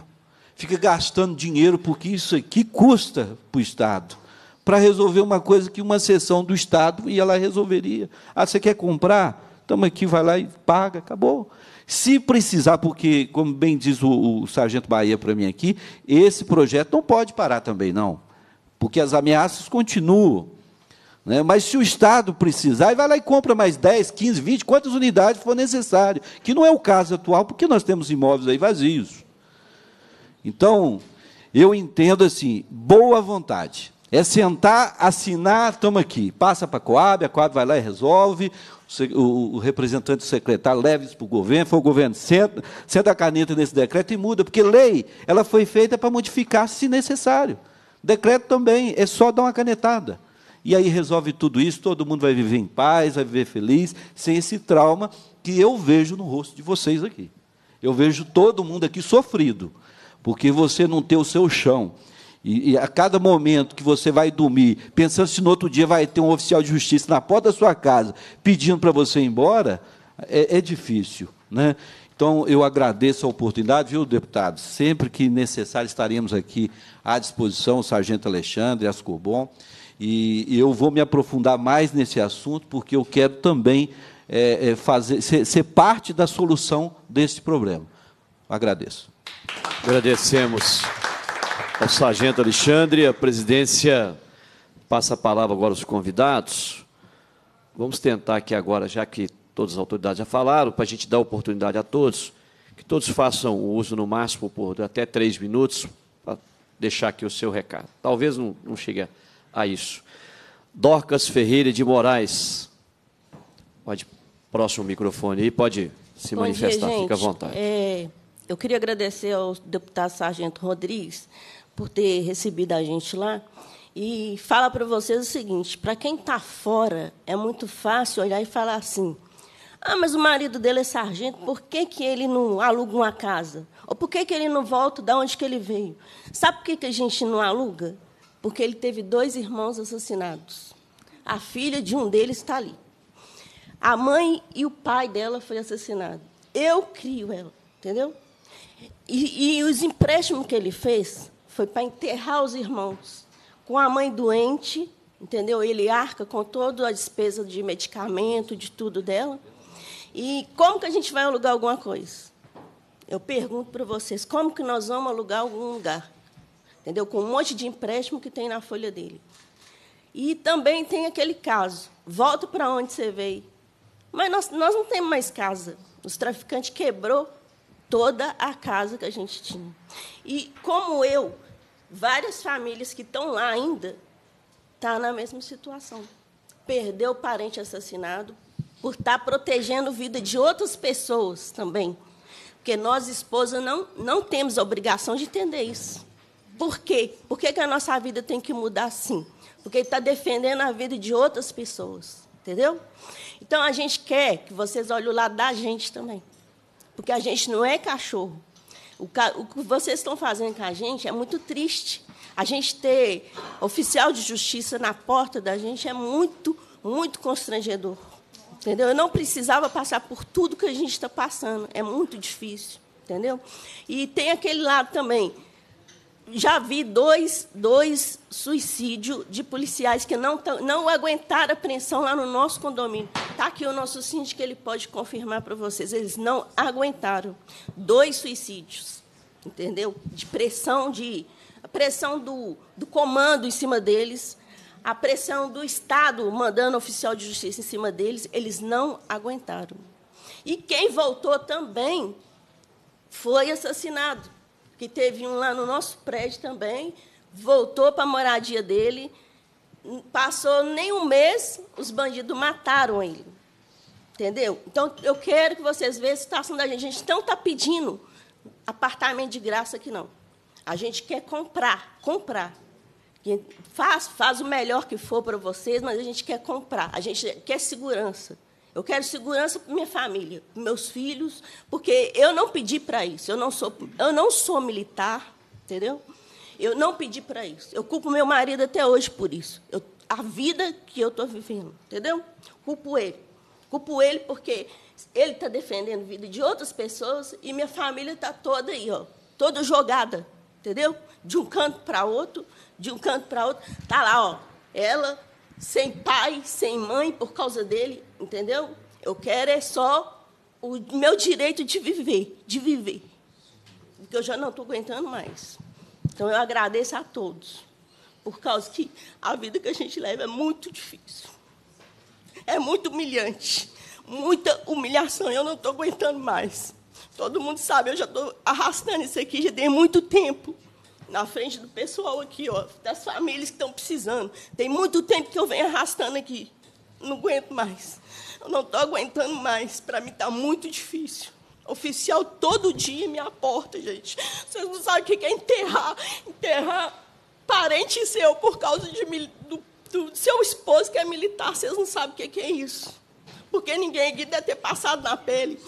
fica gastando dinheiro, porque isso aqui custa para o Estado. Para resolver uma coisa que uma sessão do Estado ia lá resolveria. Ah, você quer comprar? Estamos aqui, vai lá e paga, acabou. Se precisar, porque, como bem diz o, o Sargento Bahia para mim aqui, esse projeto não pode parar também, não. Porque as ameaças continuam. Né? Mas se o Estado precisar, vai lá e compra mais 10, 15, 20, quantas unidades for necessário. Que não é o caso atual, porque nós temos imóveis aí vazios. Então, eu entendo assim, boa vontade. É sentar, assinar, estamos aqui. Passa para a Coab, a Coab vai lá e resolve o, o representante secretário leve isso para o governo, foi o governo, senta, senta a caneta nesse decreto e muda, porque lei ela foi feita para modificar se necessário. Decreto também, é só dar uma canetada. E aí resolve tudo isso, todo mundo vai viver em paz, vai viver feliz, sem esse trauma que eu vejo no rosto de vocês aqui. Eu vejo todo mundo aqui sofrido, porque você não tem o seu chão, e, e, a cada momento que você vai dormir, pensando se no outro dia vai ter um oficial de justiça na porta da sua casa pedindo para você ir embora, é, é difícil. Né? Então, eu agradeço a oportunidade, viu, deputado? Sempre que necessário, estaremos aqui à disposição, o sargento Alexandre, as e, e eu vou me aprofundar mais nesse assunto, porque eu quero também é, é fazer, ser, ser parte da solução desse problema. Agradeço. Agradecemos ao Sargento Alexandre. A presidência passa a palavra agora aos convidados. Vamos tentar aqui agora, já que todas as autoridades já falaram, para a gente dar oportunidade a todos, que todos façam o uso no máximo por até três minutos, para deixar aqui o seu recado. Talvez não, não chegue a isso. Dorcas Ferreira de Moraes. Pode, próximo microfone aí, pode se Bom manifestar, dia, fica à vontade. É, eu queria agradecer ao deputado Sargento Rodrigues por ter recebido a gente lá. E fala para vocês o seguinte: para quem está fora, é muito fácil olhar e falar assim. Ah, mas o marido dele é sargento, por que, que ele não aluga uma casa? Ou por que, que ele não volta de onde que ele veio? Sabe por que, que a gente não aluga? Porque ele teve dois irmãos assassinados. A filha de um deles está ali. A mãe e o pai dela foi assassinado. Eu crio ela, entendeu? E, e os empréstimos que ele fez foi para enterrar os irmãos. Com a mãe doente, entendeu? Ele arca com toda a despesa de medicamento, de tudo dela. E como que a gente vai alugar alguma coisa? Eu pergunto para vocês, como que nós vamos alugar algum lugar? Entendeu? Com um monte de empréstimo que tem na folha dele. E também tem aquele caso, volta para onde você veio. Mas nós, nós não temos mais casa. Os traficantes quebrou toda a casa que a gente tinha. E como eu várias famílias que estão lá ainda estão tá na mesma situação. Perdeu o parente assassinado por estar tá protegendo a vida de outras pessoas também. Porque nós, esposas, não, não temos a obrigação de entender isso. Por quê? Por que, que a nossa vida tem que mudar assim? Porque está defendendo a vida de outras pessoas. Entendeu? Então, a gente quer que vocês olhem o lado da gente também. Porque a gente não é cachorro. O, que vocês estão fazendo com a gente é muito triste. A gente ter oficial de justiça na porta da gente é muito, muito constrangedor. Entendeu? Eu não precisava passar por tudo que a gente está passando. É muito difícil, entendeu? E tem aquele lado também já vi dois, dois suicídios de policiais que não, não aguentaram a apreensão lá no nosso condomínio. Está aqui o nosso síndico, ele pode confirmar para vocês. Eles não aguentaram. Dois suicídios, entendeu? De pressão, de a pressão do, do comando em cima deles, a pressão do Estado mandando oficial de justiça em cima deles, eles não aguentaram. E quem voltou também foi assassinado que teve um lá no nosso prédio também, voltou para a moradia dele, passou nem um mês, os bandidos mataram ele. Entendeu? Então, eu quero que vocês vejam a situação da gente. A gente não está pedindo apartamento de graça aqui, não. A gente quer comprar, comprar. Faz, faz o melhor que for para vocês, mas a gente quer comprar, a gente quer segurança. Eu quero segurança para minha família, para meus filhos, porque eu não pedi para isso. Eu não sou, eu não sou militar, entendeu? Eu não pedi para isso. Eu culpo meu marido até hoje por isso. Eu, a vida que eu estou vivendo, entendeu? Culpo ele. Culpo ele porque ele está defendendo a vida de outras pessoas e minha família está toda aí, ó, toda jogada, entendeu? De um canto para outro, de um canto para outro. Está lá, ó, ela sem pai, sem mãe por causa dele, Entendeu? Eu quero é só o meu direito de viver, de viver. Porque eu já não estou aguentando mais. Então eu agradeço a todos. Por causa que a vida que a gente leva é muito difícil. É muito humilhante. Muita humilhação. Eu não estou aguentando mais. Todo mundo sabe, eu já estou arrastando isso aqui, já tem muito tempo na frente do pessoal aqui, ó, das famílias que estão precisando. Tem muito tempo que eu venho arrastando aqui. Não aguento mais. Eu não estou aguentando mais. Para mim está muito difícil. Oficial todo dia me aporta, gente. Vocês não sabem o que é enterrar. Enterrar parente seu por causa de, do, do seu esposo que é militar. Vocês não sabem o que é isso. Porque ninguém aqui deve ter passado na pele.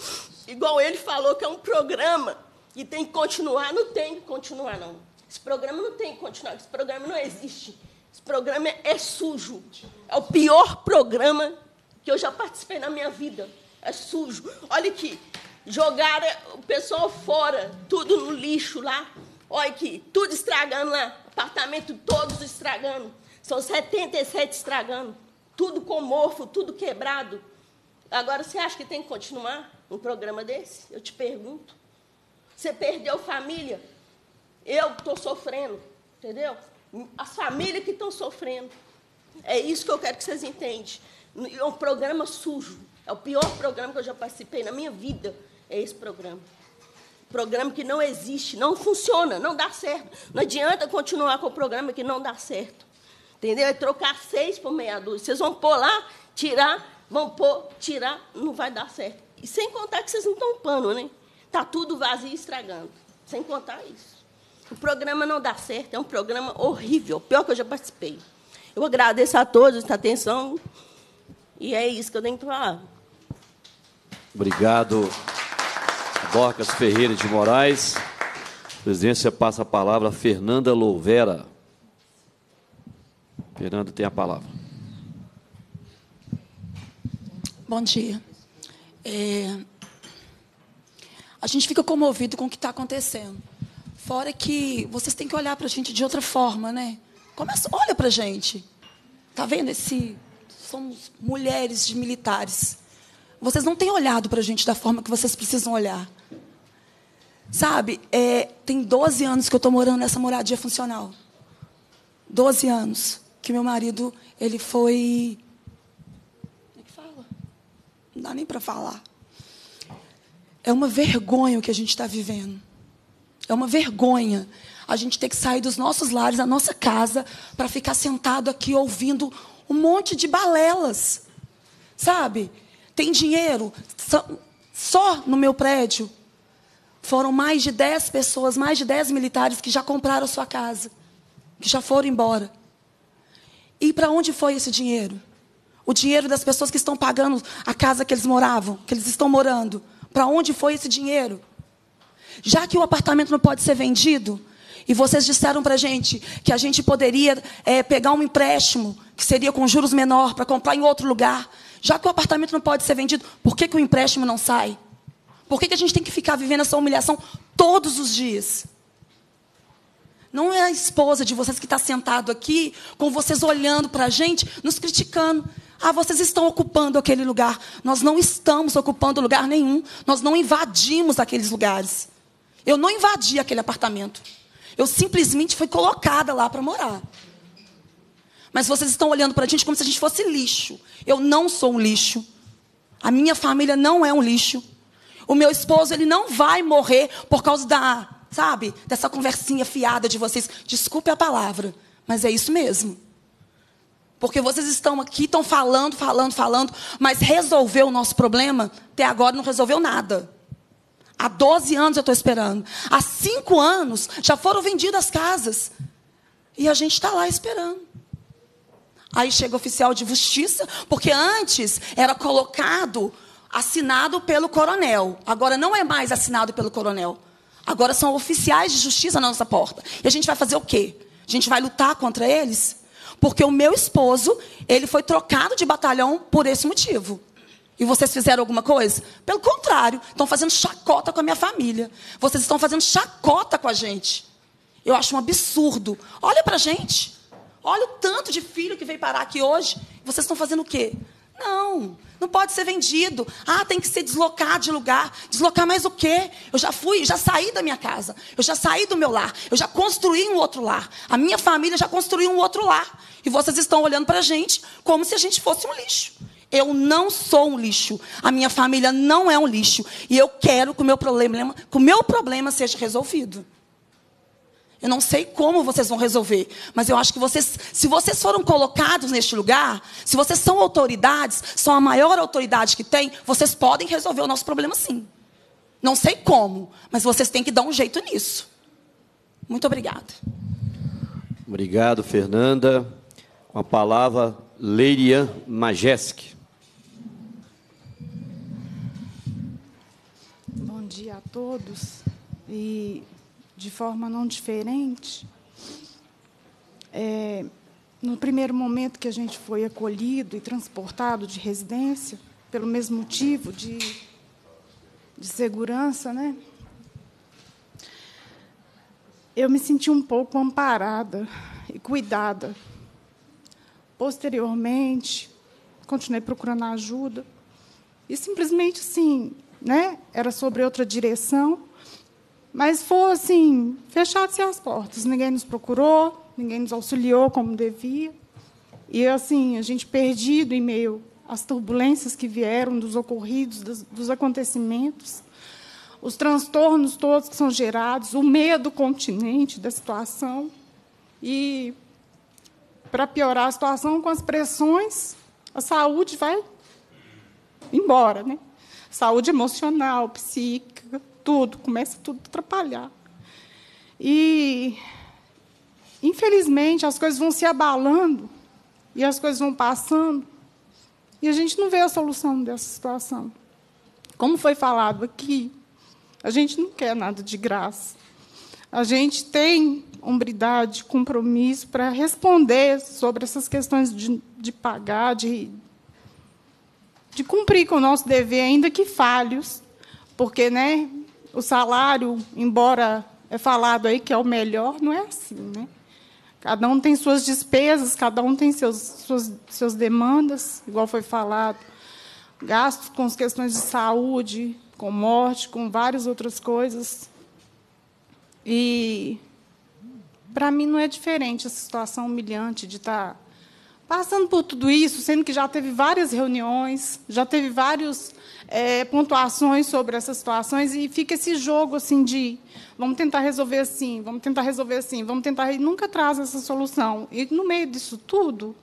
Igual ele falou que é um programa e tem que continuar. Não tem que continuar, não. Esse programa não tem que continuar. Esse programa não existe. Esse programa é, é sujo. É o pior programa que eu já participei na minha vida. É sujo. Olha aqui, jogaram o pessoal fora, tudo no lixo lá. Olha aqui, tudo estragando lá. Apartamento todos estragando. São 77 estragando. Tudo com morfo, tudo quebrado. Agora, você acha que tem que continuar um programa desse? Eu te pergunto. Você perdeu família? Eu estou sofrendo, entendeu? As famílias que estão sofrendo. É isso que eu quero que vocês entendam. É um programa sujo. É o pior programa que eu já participei na minha vida. É esse programa. Programa que não existe, não funciona, não dá certo. Não adianta continuar com o programa que não dá certo. Entendeu? É trocar seis por meia dúzia. Vocês vão pôr lá, tirar, vão pôr, tirar, não vai dar certo. E sem contar que vocês não estão pano, né? Está tudo vazio e estragando. Sem contar isso. O programa não dá certo, é um programa horrível, pior que eu já participei. Eu agradeço a todos a atenção. E é isso que eu tenho que falar. Obrigado, Dorcas Ferreira de Moraes. A presidência passa a palavra a Fernanda Louvera. Fernanda tem a palavra. Bom dia. É... A gente fica comovido com o que está acontecendo. Fora que vocês têm que olhar para a gente de outra forma, né? Começa, olha para a gente. Está vendo esse somos mulheres de militares. Vocês não têm olhado para a gente da forma que vocês precisam olhar. Sabe, é, tem 12 anos que eu estou morando nessa moradia funcional. 12 anos que meu marido, ele foi... Como é que fala? Não dá nem para falar. É uma vergonha o que a gente está vivendo. É uma vergonha a gente ter que sair dos nossos lares, da nossa casa, para ficar sentado aqui ouvindo um monte de balelas. Sabe? Tem dinheiro só no meu prédio. Foram mais de 10 pessoas, mais de 10 militares que já compraram sua casa, que já foram embora. E para onde foi esse dinheiro? O dinheiro das pessoas que estão pagando a casa que eles moravam, que eles estão morando. Para onde foi esse dinheiro? Já que o apartamento não pode ser vendido, e vocês disseram para a gente que a gente poderia é, pegar um empréstimo, que seria com juros menor, para comprar em outro lugar. Já que o apartamento não pode ser vendido, por que, que o empréstimo não sai? Por que, que a gente tem que ficar vivendo essa humilhação todos os dias? Não é a esposa de vocês que está sentado aqui, com vocês olhando para a gente, nos criticando. Ah, vocês estão ocupando aquele lugar. Nós não estamos ocupando lugar nenhum. Nós não invadimos aqueles lugares. Eu não invadi aquele apartamento. Eu simplesmente fui colocada lá para morar. Mas vocês estão olhando para a gente como se a gente fosse lixo. Eu não sou um lixo. A minha família não é um lixo. O meu esposo, ele não vai morrer por causa da, sabe, dessa conversinha fiada de vocês. Desculpe a palavra, mas é isso mesmo. Porque vocês estão aqui, estão falando, falando, falando, mas resolveu o nosso problema? Até agora não resolveu nada. Há 12 anos eu estou esperando. Há 5 anos já foram vendidas casas. E a gente está lá esperando. Aí chega o oficial de justiça, porque antes era colocado, assinado pelo coronel. Agora não é mais assinado pelo coronel. Agora são oficiais de justiça na nossa porta. E a gente vai fazer o quê? A gente vai lutar contra eles? Porque o meu esposo, ele foi trocado de batalhão por esse motivo. E vocês fizeram alguma coisa? Pelo contrário, estão fazendo chacota com a minha família. Vocês estão fazendo chacota com a gente. Eu acho um absurdo. Olha para a gente. Olha o tanto de filho que veio parar aqui hoje. Vocês estão fazendo o quê? Não, não pode ser vendido. Ah, tem que ser deslocar de lugar. Deslocar mais o quê? Eu já fui, já saí da minha casa. Eu já saí do meu lar. Eu já construí um outro lar. A minha família já construiu um outro lar. E vocês estão olhando para a gente como se a gente fosse um lixo. Eu não sou um lixo. A minha família não é um lixo. E eu quero que o meu problema, que o meu problema seja resolvido. Eu não sei como vocês vão resolver, mas eu acho que vocês, se vocês foram colocados neste lugar, se vocês são autoridades, são a maior autoridade que tem, vocês podem resolver o nosso problema sim. Não sei como, mas vocês têm que dar um jeito nisso. Muito obrigada. Obrigado, Fernanda. Com a palavra, Leirian Majeski. todos e de forma não diferente. É, no primeiro momento que a gente foi acolhido e transportado de residência, pelo mesmo motivo de, de segurança, né? eu me senti um pouco amparada e cuidada. Posteriormente, continuei procurando ajuda e simplesmente assim né? Era sobre outra direção. Mas foi assim, fechado-se as portas. Ninguém nos procurou, ninguém nos auxiliou como devia. E assim, a gente perdido em meio às turbulências que vieram dos ocorridos, dos, dos acontecimentos, os transtornos todos que são gerados, o medo continente da situação. E para piorar a situação com as pressões, a saúde vai embora, né? saúde emocional, psíquica, tudo, começa tudo a atrapalhar. E, infelizmente, as coisas vão se abalando e as coisas vão passando e a gente não vê a solução dessa situação. Como foi falado aqui, a gente não quer nada de graça. A gente tem hombridade, compromisso para responder sobre essas questões de, de pagar, de de cumprir com o nosso dever, ainda que falhos, porque né, o salário, embora é falado aí que é o melhor, não é assim. Né? Cada um tem suas despesas, cada um tem seus, suas, suas demandas, igual foi falado. Gastos com as questões de saúde, com morte, com várias outras coisas. E para mim não é diferente essa situação humilhante de estar tá Passando por tudo isso, sendo que já teve várias reuniões, já teve várias é, pontuações sobre essas situações, e fica esse jogo assim de vamos tentar resolver assim, vamos tentar resolver assim, vamos tentar. E nunca traz essa solução. E no meio disso tudo,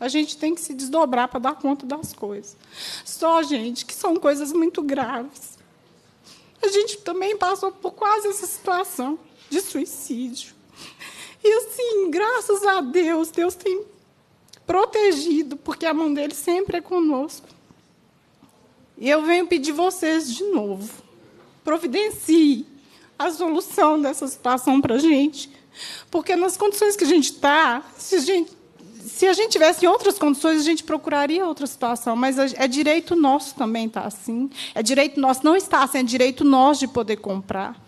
a gente tem que se desdobrar para dar conta das coisas. Só, gente, que são coisas muito graves. A gente também passou por quase essa situação de suicídio. E assim, graças a Deus, Deus tem protegido, porque a mão dele sempre é conosco. E eu venho pedir vocês de novo, providencie a solução dessa situação para a gente, porque nas condições que a gente está, se a gente se a gente tivesse em outras condições, a gente procuraria outra situação, mas é, é direito nosso também estar tá assim. É direito nosso não estar assim, é direito nosso de poder comprar.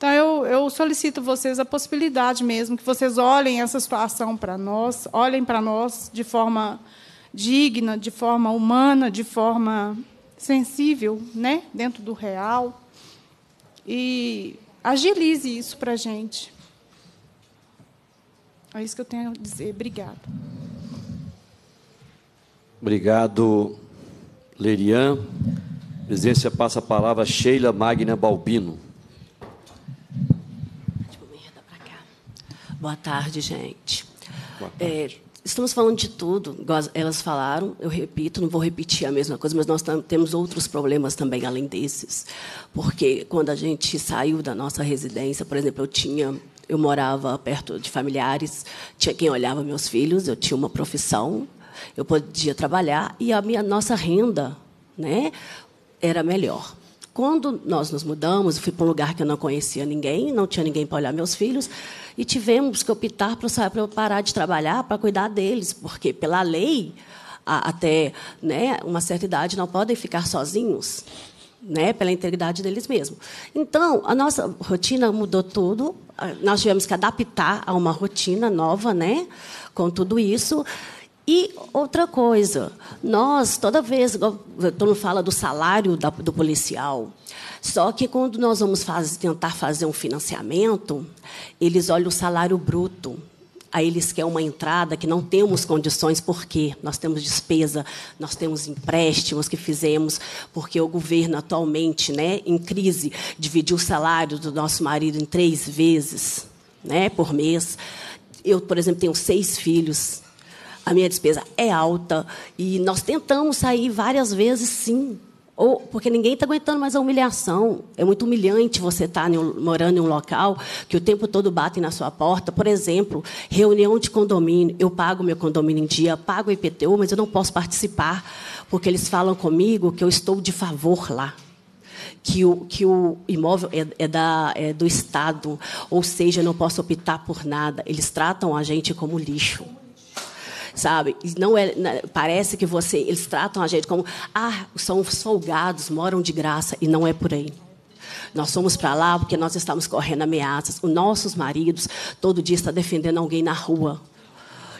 Então, eu, eu solicito vocês a possibilidade mesmo que vocês olhem essa situação para nós, olhem para nós de forma digna, de forma humana, de forma sensível, né? dentro do real, e agilize isso para a gente. É isso que eu tenho a dizer. Obrigado. Obrigado, Lerian. A presença passa a palavra a Sheila Magna Balbino. Tipo, Boa tarde, gente. Boa é, tarde. É, estamos falando de tudo. Elas falaram, eu repito, não vou repetir a mesma coisa, mas nós temos outros problemas também além desses. Porque quando a gente saiu da nossa residência, por exemplo, eu tinha eu morava perto de familiares, tinha quem olhava meus filhos, eu tinha uma profissão, eu podia trabalhar e a minha nossa renda, né, era melhor. Quando nós nos mudamos, fui para um lugar que eu não conhecia ninguém, não tinha ninguém para olhar meus filhos, e tivemos que optar para eu parar de trabalhar para cuidar deles, porque, pela lei, até né, uma certa idade não podem ficar sozinhos, né, pela integridade deles mesmos. Então, a nossa rotina mudou tudo, nós tivemos que adaptar a uma rotina nova, né, com tudo isso. E outra coisa, nós, toda vez, todo fala do salário da, do policial, só que quando nós vamos faz, tentar fazer um financiamento, eles olham o salário bruto. Aí eles querem uma entrada que não temos condições, porque nós temos despesa, nós temos empréstimos que fizemos, porque o governo atualmente, né, em crise, dividiu o salário do nosso marido em três vezes né, por mês. Eu, por exemplo, tenho seis filhos a minha despesa é alta e nós tentamos sair várias vezes, sim. Ou, porque ninguém está aguentando mais a humilhação. É muito humilhante você estar tá morando em um local que o tempo todo batem na sua porta. Por exemplo, reunião de condomínio. Eu pago meu condomínio em dia, pago o IPTU, mas eu não posso participar, porque eles falam comigo que eu estou de favor lá que o, que o imóvel é, é da, é do Estado, ou seja, eu não posso optar por nada. Eles tratam a gente como lixo sabe? E não é, né, parece que você, eles tratam a gente como, ah, são folgados, moram de graça, e não é por aí. Nós somos para lá porque nós estamos correndo ameaças. Os nossos maridos todo dia está defendendo alguém na rua.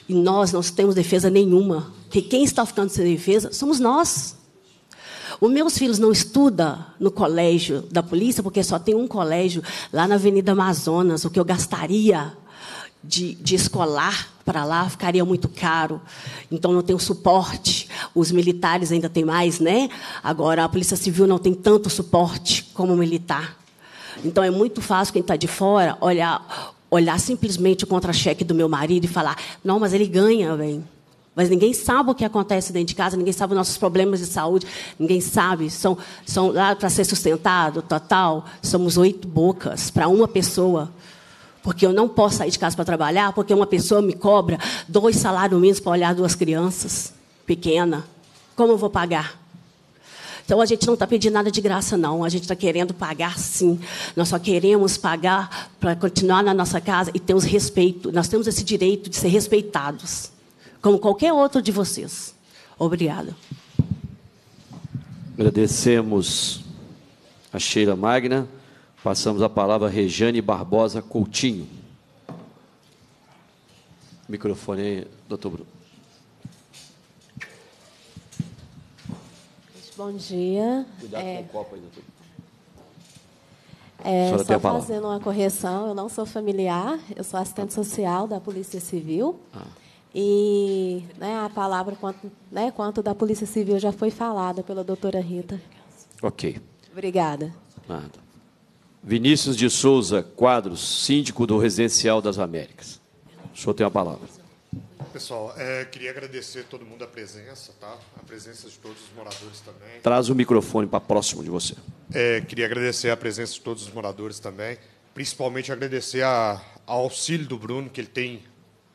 E nós não temos defesa nenhuma. Que quem está ficando sem defesa somos nós. Os meus filhos não estudam no colégio da polícia porque só tem um colégio lá na Avenida Amazonas, o que eu gastaria de, de escolar para lá ficaria muito caro, então não tem o suporte. Os militares ainda têm mais, né? Agora a Polícia Civil não tem tanto suporte como o militar. Então é muito fácil quem está de fora olhar, olhar simplesmente o contra-cheque do meu marido e falar: não, mas ele ganha bem. Mas ninguém sabe o que acontece dentro de casa, ninguém sabe os nossos problemas de saúde, ninguém sabe. São, são lá para ser sustentado, total, somos oito bocas para uma pessoa. Porque eu não posso sair de casa para trabalhar, porque uma pessoa me cobra dois salários mínimos para olhar duas crianças pequena. Como eu vou pagar? Então a gente não está pedindo nada de graça, não. A gente está querendo pagar sim. Nós só queremos pagar para continuar na nossa casa e termos respeito. Nós temos esse direito de ser respeitados, como qualquer outro de vocês. Obrigada. Agradecemos a Sheila Magna. Passamos a palavra a Rejane Barbosa Coutinho. Microfone aí, doutor Bruno. Bom dia. Cuidado é... com o copo aí, doutor. É, só fazendo uma correção, eu não sou familiar, eu sou assistente social da Polícia Civil. Ah. E né, a palavra quanto, né, quanto da Polícia Civil já foi falada pela doutora Rita. Ok. Obrigada. Nada. Vinícius de Souza Quadros, síndico do Residencial das Américas. O senhor tem a palavra. Pessoal, é, queria agradecer todo mundo a presença, tá? A presença de todos os moradores também. Traz o microfone para próximo de você. É, queria agradecer a presença de todos os moradores também, principalmente agradecer a, auxílio do Bruno, que ele tem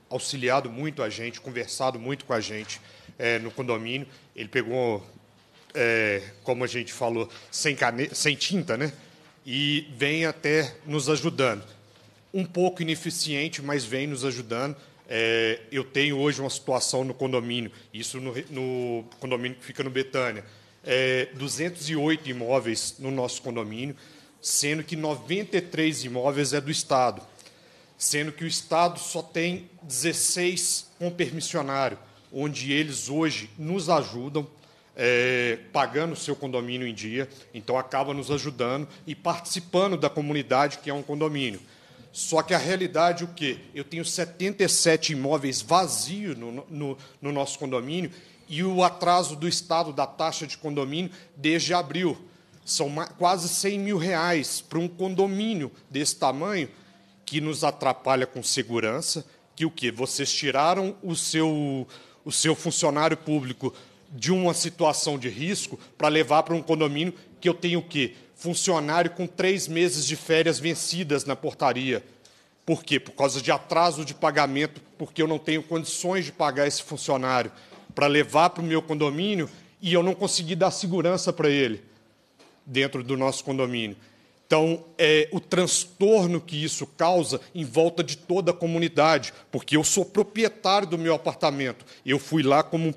auxiliado muito a gente, conversado muito com a gente é, no condomínio. Ele pegou, é, como a gente falou, sem, sem tinta, né? e vem até nos ajudando. Um pouco ineficiente, mas vem nos ajudando. É, eu tenho hoje uma situação no condomínio, isso no, no condomínio que fica no Betânia, é, 208 imóveis no nosso condomínio, sendo que 93 imóveis é do Estado, sendo que o Estado só tem 16 com permissionário, onde eles hoje nos ajudam é, pagando seu condomínio em dia, então acaba nos ajudando e participando da comunidade que é um condomínio. Só que a realidade é o quê? Eu tenho 77 imóveis vazios no, no, no nosso condomínio e o atraso do Estado da taxa de condomínio desde abril. São quase 100 mil reais para um condomínio desse tamanho que nos atrapalha com segurança, que o quê? Vocês tiraram o seu, o seu funcionário público de uma situação de risco para levar para um condomínio que eu tenho o quê? Funcionário com três meses de férias vencidas na portaria. Por quê? Por causa de atraso de pagamento, porque eu não tenho condições de pagar esse funcionário para levar para o meu condomínio e eu não consegui dar segurança para ele dentro do nosso condomínio. Então, é, o transtorno que isso causa em volta de toda a comunidade, porque eu sou proprietário do meu apartamento. Eu fui lá como um,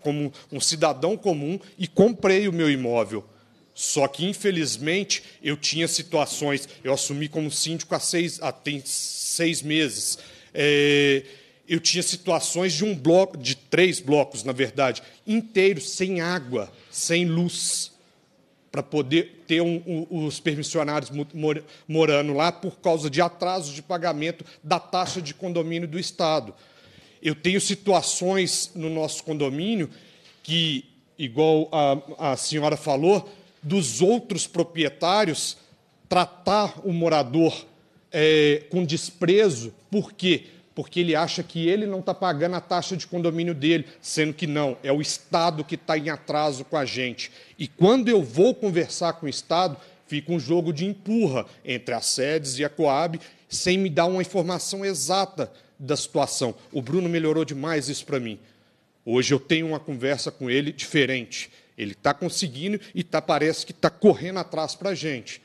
como um cidadão comum e comprei o meu imóvel. Só que, infelizmente, eu tinha situações. Eu assumi como síndico há seis, há, seis meses. É, eu tinha situações de um bloco, de três blocos, na verdade, inteiros, sem água, sem luz para poder ter um, um, os permissionários mor, morando lá por causa de atrasos de pagamento da taxa de condomínio do Estado. Eu tenho situações no nosso condomínio que, igual a, a senhora falou, dos outros proprietários tratar o morador é, com desprezo, por quê? Porque porque ele acha que ele não está pagando a taxa de condomínio dele, sendo que não, é o Estado que está em atraso com a gente. E quando eu vou conversar com o Estado, fica um jogo de empurra entre as sedes e a Coab, sem me dar uma informação exata da situação. O Bruno melhorou demais isso para mim. Hoje eu tenho uma conversa com ele diferente. Ele está conseguindo e tá, parece que está correndo atrás para a gente.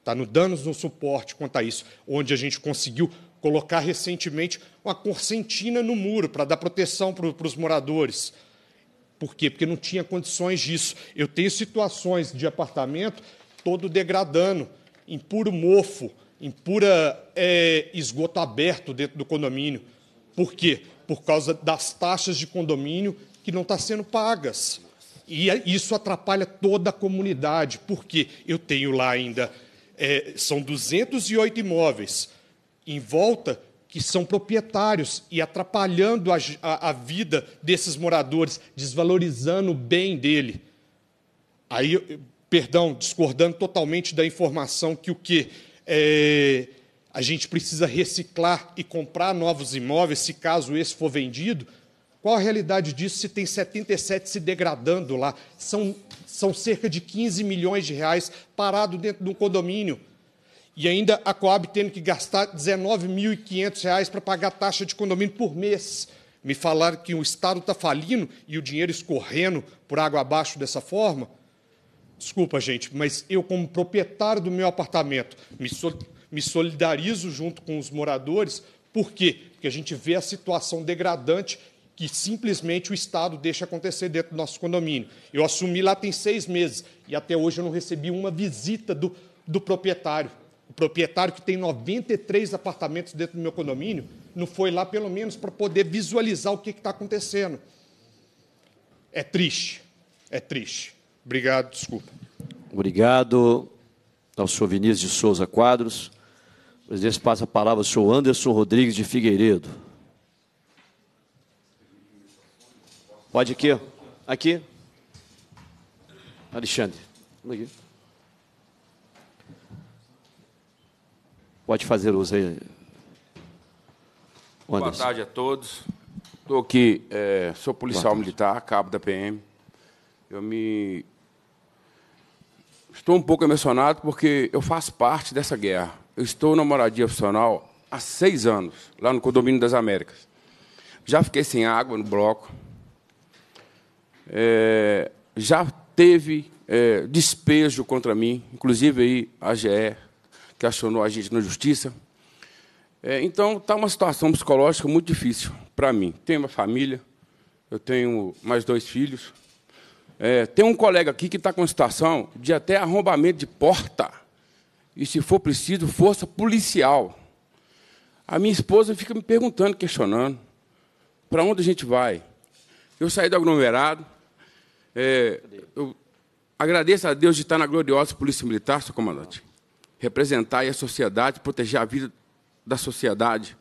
Está nos danos um suporte quanto a isso, onde a gente conseguiu colocar recentemente uma corcentina no muro para dar proteção para os moradores. Por quê? Porque não tinha condições disso. Eu tenho situações de apartamento todo degradando, em puro mofo, em pura é, esgoto aberto dentro do condomínio. Por quê? Por causa das taxas de condomínio que não estão tá sendo pagas. E é, isso atrapalha toda a comunidade, porque eu tenho lá ainda, é, são 208 imóveis, em volta que são proprietários e atrapalhando a, a, a vida desses moradores, desvalorizando o bem dele. Aí, perdão, discordando totalmente da informação que o que é, a gente precisa reciclar e comprar novos imóveis, se caso esse for vendido, qual a realidade disso se tem 77 se degradando lá? São, são cerca de 15 milhões de reais parado dentro de um condomínio. E ainda a Coab tendo que gastar R$ 19.500 para pagar taxa de condomínio por mês. Me falaram que o Estado está falindo e o dinheiro escorrendo por água abaixo dessa forma. Desculpa, gente, mas eu, como proprietário do meu apartamento, me, me solidarizo junto com os moradores. Por quê? Porque a gente vê a situação degradante que simplesmente o Estado deixa acontecer dentro do nosso condomínio. Eu assumi lá tem seis meses e até hoje eu não recebi uma visita do, do proprietário. O proprietário que tem 93 apartamentos dentro do meu condomínio não foi lá, pelo menos, para poder visualizar o que está acontecendo. É triste, é triste. Obrigado, desculpa. Obrigado ao senhor Vinícius de Souza Quadros. O presidente passa a palavra ao senhor Anderson Rodrigues de Figueiredo. Pode aqui, aqui. Alexandre. Aqui. Pode fazer uso aí. Anderson. Boa tarde a todos. Estou aqui, é, sou policial militar, cabo da PM. Eu me. Estou um pouco emocionado porque eu faço parte dessa guerra. Eu estou na moradia profissional há seis anos, lá no Condomínio das Américas. Já fiquei sem água no bloco. É, já teve é, despejo contra mim, inclusive aí a GE que acionou a gente na justiça. É, então, está uma situação psicológica muito difícil para mim. Tenho uma família, eu tenho mais dois filhos. É, tem um colega aqui que está com situação de até arrombamento de porta. E, se for preciso, força policial. A minha esposa fica me perguntando, questionando: para onde a gente vai? Eu saí do aglomerado. É, eu agradeço a Deus de estar na gloriosa Polícia Militar, seu comandante representar a sociedade, proteger a vida da sociedade.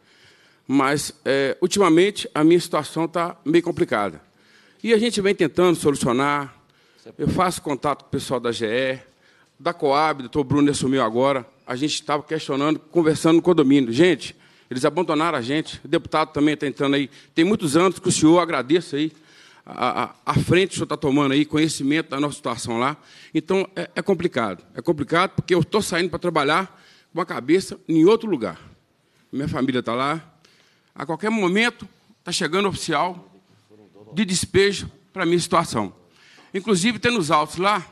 Mas, é, ultimamente, a minha situação está meio complicada. E a gente vem tentando solucionar. Eu faço contato com o pessoal da GE, da Coab, o doutor Bruno assumiu agora. A gente estava questionando, conversando no condomínio. Gente, eles abandonaram a gente. O deputado também está entrando aí. Tem muitos anos que o senhor, agradece aí, a, a, a frente que o senhor está tomando aí, conhecimento da nossa situação lá. Então, é, é complicado. É complicado porque eu estou saindo para trabalhar com a cabeça em outro lugar. Minha família está lá. A qualquer momento, está chegando oficial de despejo para a minha situação. Inclusive, tem nos autos lá,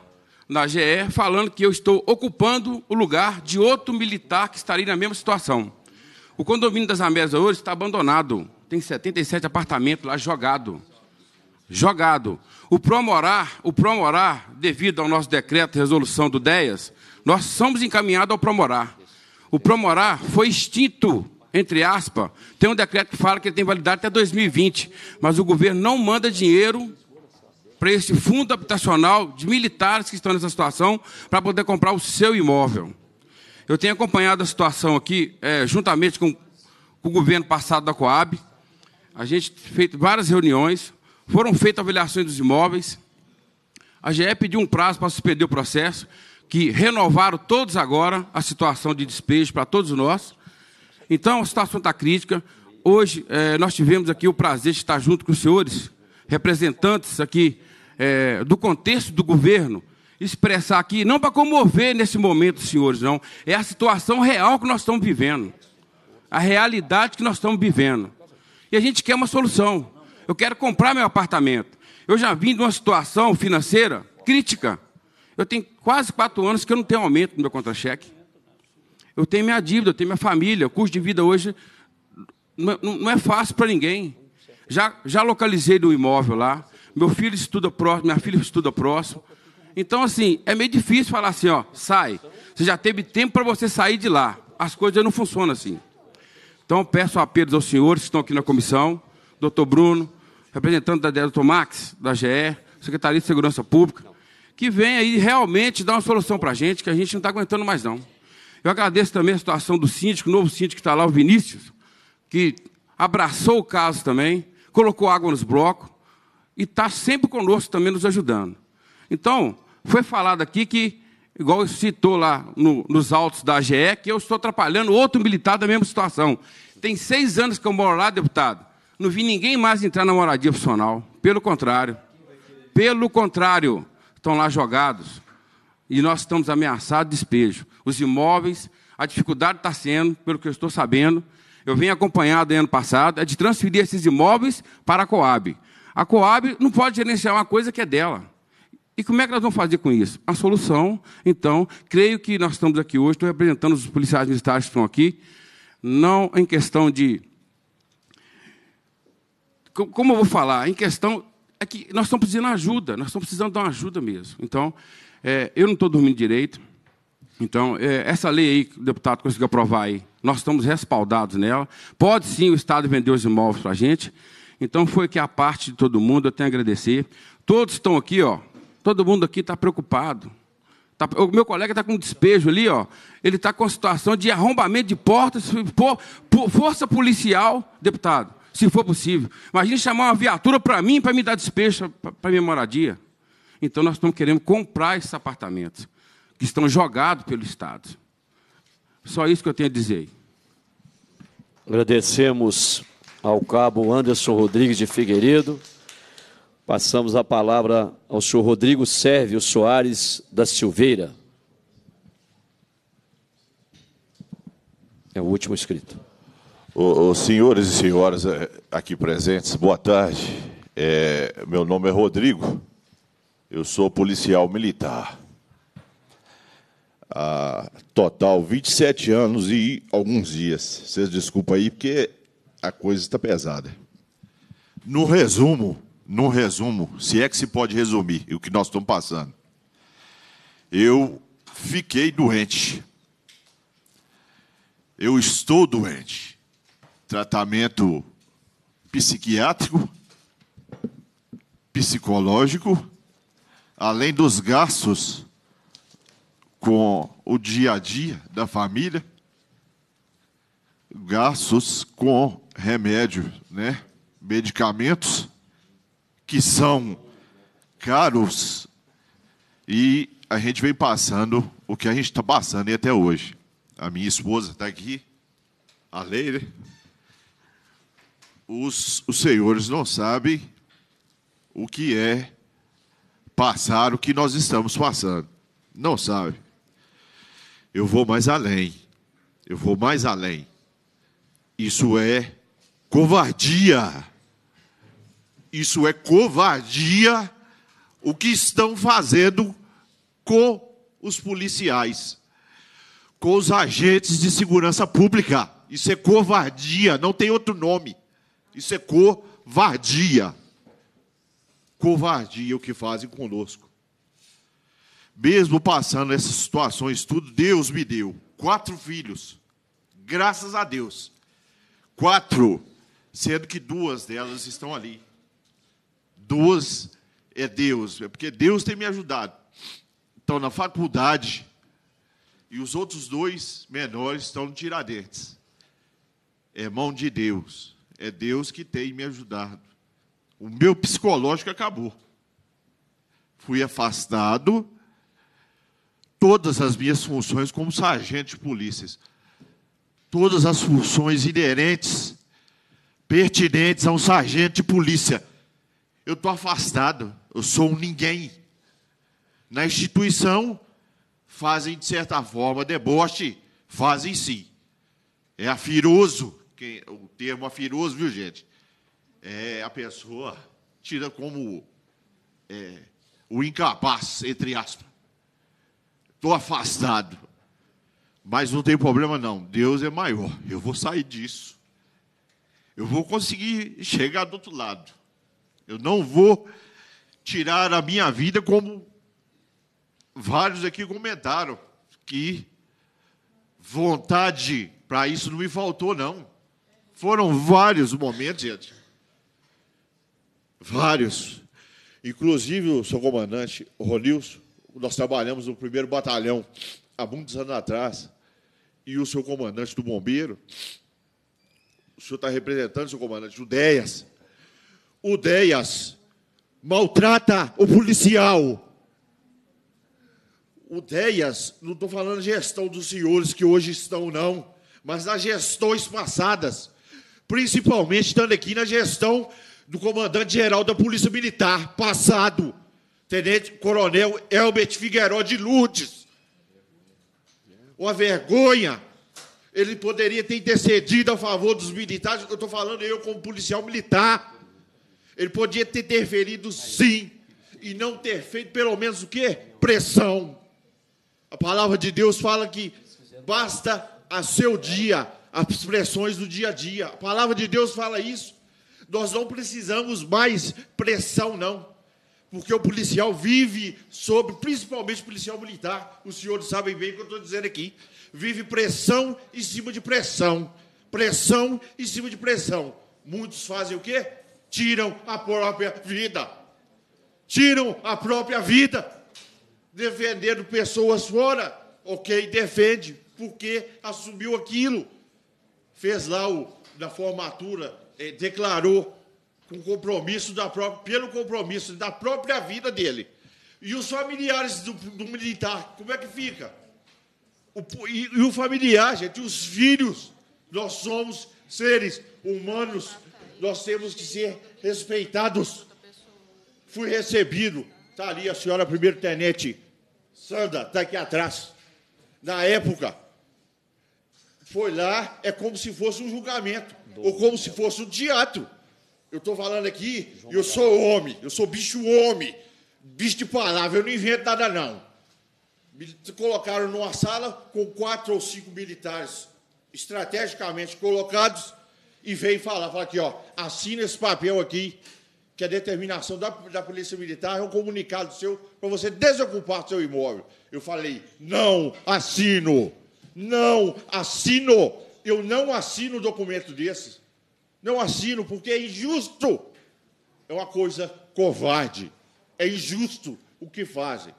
na GE, falando que eu estou ocupando o lugar de outro militar que estaria na mesma situação. O condomínio das Américas hoje está abandonado. Tem 77 apartamentos lá jogado jogado. O promorar, o promorar, devido ao nosso decreto e resolução do DEAS, nós somos encaminhados ao promorar. O promorar foi extinto, entre aspas. Tem um decreto que fala que ele tem validade até 2020, mas o governo não manda dinheiro para esse fundo habitacional de militares que estão nessa situação para poder comprar o seu imóvel. Eu tenho acompanhado a situação aqui, é, juntamente com, com o governo passado da Coab. A gente fez várias reuniões. Foram feitas avaliações dos imóveis. A GE pediu um prazo para suspender o processo, que renovaram todos agora a situação de despejo para todos nós. Então, a situação está crítica. Hoje, eh, nós tivemos aqui o prazer de estar junto com os senhores, representantes aqui eh, do contexto do governo, expressar aqui, não para comover nesse momento, senhores, não. É a situação real que nós estamos vivendo. A realidade que nós estamos vivendo. E a gente quer uma solução. Eu quero comprar meu apartamento. Eu já vim de uma situação financeira crítica. Eu tenho quase quatro anos que eu não tenho aumento no meu contra-cheque. Eu tenho minha dívida, eu tenho minha família. O custo de vida hoje não, é, não é fácil para ninguém. Já, já localizei no imóvel lá. Meu filho estuda próximo, minha filha estuda próximo. Então, assim, é meio difícil falar assim, ó, sai. Você já teve tempo para você sair de lá. As coisas não funcionam assim. Então, peço a apelos aos senhores que estão aqui na comissão doutor Bruno, representante da Doutor Max, da GE, Secretaria de Segurança Pública, que vem aí realmente dar uma solução para a gente, que a gente não está aguentando mais não. Eu agradeço também a situação do síndico, o novo síndico que está lá, o Vinícius, que abraçou o caso também, colocou água nos blocos e está sempre conosco também nos ajudando. Então, foi falado aqui que, igual citou lá no, nos autos da AGE, que eu estou atrapalhando outro militar da mesma situação. Tem seis anos que eu moro lá, deputado. Não vi ninguém mais entrar na moradia opcional. Pelo contrário. Pelo contrário, estão lá jogados. E nós estamos ameaçados de despejo. Os imóveis, a dificuldade está sendo, pelo que eu estou sabendo, eu venho acompanhado ano passado, é de transferir esses imóveis para a Coab. A Coab não pode gerenciar uma coisa que é dela. E como é que nós vamos fazer com isso? A solução, então, creio que nós estamos aqui hoje, estou representando os policiais militares que estão aqui, não em questão de como eu vou falar, em questão é que nós estamos precisando de ajuda, nós estamos precisando de uma ajuda mesmo. Então, é, eu não estou dormindo direito. Então, é, essa lei aí que o deputado conseguiu aprovar aí, nós estamos respaldados nela. Pode sim o Estado vender os imóveis para a gente. Então, foi que a parte de todo mundo, eu tenho a agradecer. Todos estão aqui, ó. Todo mundo aqui está preocupado. Tá, o meu colega está com um despejo ali, ó. Ele está com a situação de arrombamento de portas, por, por, força policial, deputado se for possível. Imagina chamar uma viatura para mim, para me dar despejo para minha moradia. Então nós estamos querendo comprar esses apartamentos que estão jogados pelo Estado. Só isso que eu tenho a dizer. Agradecemos ao cabo Anderson Rodrigues de Figueiredo. Passamos a palavra ao senhor Rodrigo Sérvio Soares da Silveira. É o último escrito. Os senhores e senhoras eh, aqui presentes, boa tarde. É, meu nome é Rodrigo, eu sou policial militar. Há total 27 anos e alguns dias. Vocês desculpem aí, porque a coisa está pesada. No resumo, no resumo, se é que se pode resumir o que nós estamos passando, eu fiquei doente. Eu estou doente tratamento psiquiátrico, psicológico, além dos gastos com o dia a dia da família, gastos com remédio, né? medicamentos que são caros e a gente vem passando o que a gente está passando até hoje. A minha esposa está aqui, a Leila, os, os senhores não sabem o que é passar o que nós estamos passando. Não sabe. Eu vou mais além. Eu vou mais além. Isso é covardia. Isso é covardia o que estão fazendo com os policiais, com os agentes de segurança pública. Isso é covardia, não tem outro nome. Isso é covardia. Covardia é o que fazem conosco. Mesmo passando essas situações, tudo Deus me deu. Quatro filhos. Graças a Deus. Quatro. Sendo que duas delas estão ali. Duas é Deus. É porque Deus tem me ajudado. Estão na faculdade. E os outros dois menores estão no Tiradentes. Irmão é de Deus. É Deus que tem me ajudado. O meu psicológico acabou. Fui afastado todas as minhas funções como sargento de polícia. Todas as funções inerentes, pertinentes a um sargento de polícia. Eu estou afastado, eu sou um ninguém. Na instituição, fazem, de certa forma, deboche, fazem sim. É afiroso quem, o termo afiroso, viu, gente? É, a pessoa tira como é, o incapaz, entre aspas. Estou afastado. Mas não tem problema, não. Deus é maior. Eu vou sair disso. Eu vou conseguir chegar do outro lado. Eu não vou tirar a minha vida como vários aqui comentaram. Que vontade para isso não me faltou, não. Foram vários momentos, gente. Vários. Inclusive o seu comandante, o nós trabalhamos no primeiro batalhão há muitos anos atrás. E o seu comandante do bombeiro, o senhor está representando, seu comandante, o Deias. O Deias maltrata o policial. O Deias, não estou falando gestão dos senhores que hoje estão, não, mas das gestões passadas principalmente estando aqui na gestão do comandante-geral da Polícia Militar, passado, Tenente Coronel Elbert Figueiró de Lourdes. Uma vergonha. Ele poderia ter intercedido a favor dos militares, eu estou falando eu como policial militar. Ele podia ter interferido sim, e não ter feito pelo menos o quê? Pressão. A palavra de Deus fala que basta a seu dia as pressões do dia a dia. A palavra de Deus fala isso. Nós não precisamos mais pressão, não. Porque o policial vive sobre, principalmente o policial militar, os senhores sabem bem o que eu estou dizendo aqui. Vive pressão em cima de pressão. Pressão em cima de pressão. Muitos fazem o quê? Tiram a própria vida. Tiram a própria vida. Defendendo pessoas fora. Ok, defende, porque assumiu aquilo fez lá o, na formatura, eh, declarou com compromisso da própria, pelo compromisso da própria vida dele. E os familiares do, do militar, como é que fica? O, e, e, o familiar, gente, os filhos, nós somos seres humanos, nós temos que ser respeitados. Fui recebido, está ali a senhora primeiro tenente Sandra, está aqui atrás. Na época, foi lá, é como se fosse um julgamento, ou como Deus. se fosse um teatro. Eu estou falando aqui, João eu sou homem, eu sou bicho homem, bicho de palavra, eu não invento nada não. Me colocaram numa sala com quatro ou cinco militares estrategicamente colocados e veio falar, falar aqui, ó, assina esse papel aqui, que a determinação da, da Polícia Militar é um comunicado seu para você desocupar seu imóvel. Eu falei, não assino. Não assino. Eu não assino documento desse. Não assino porque é injusto. É uma coisa covarde. É injusto o que fazem.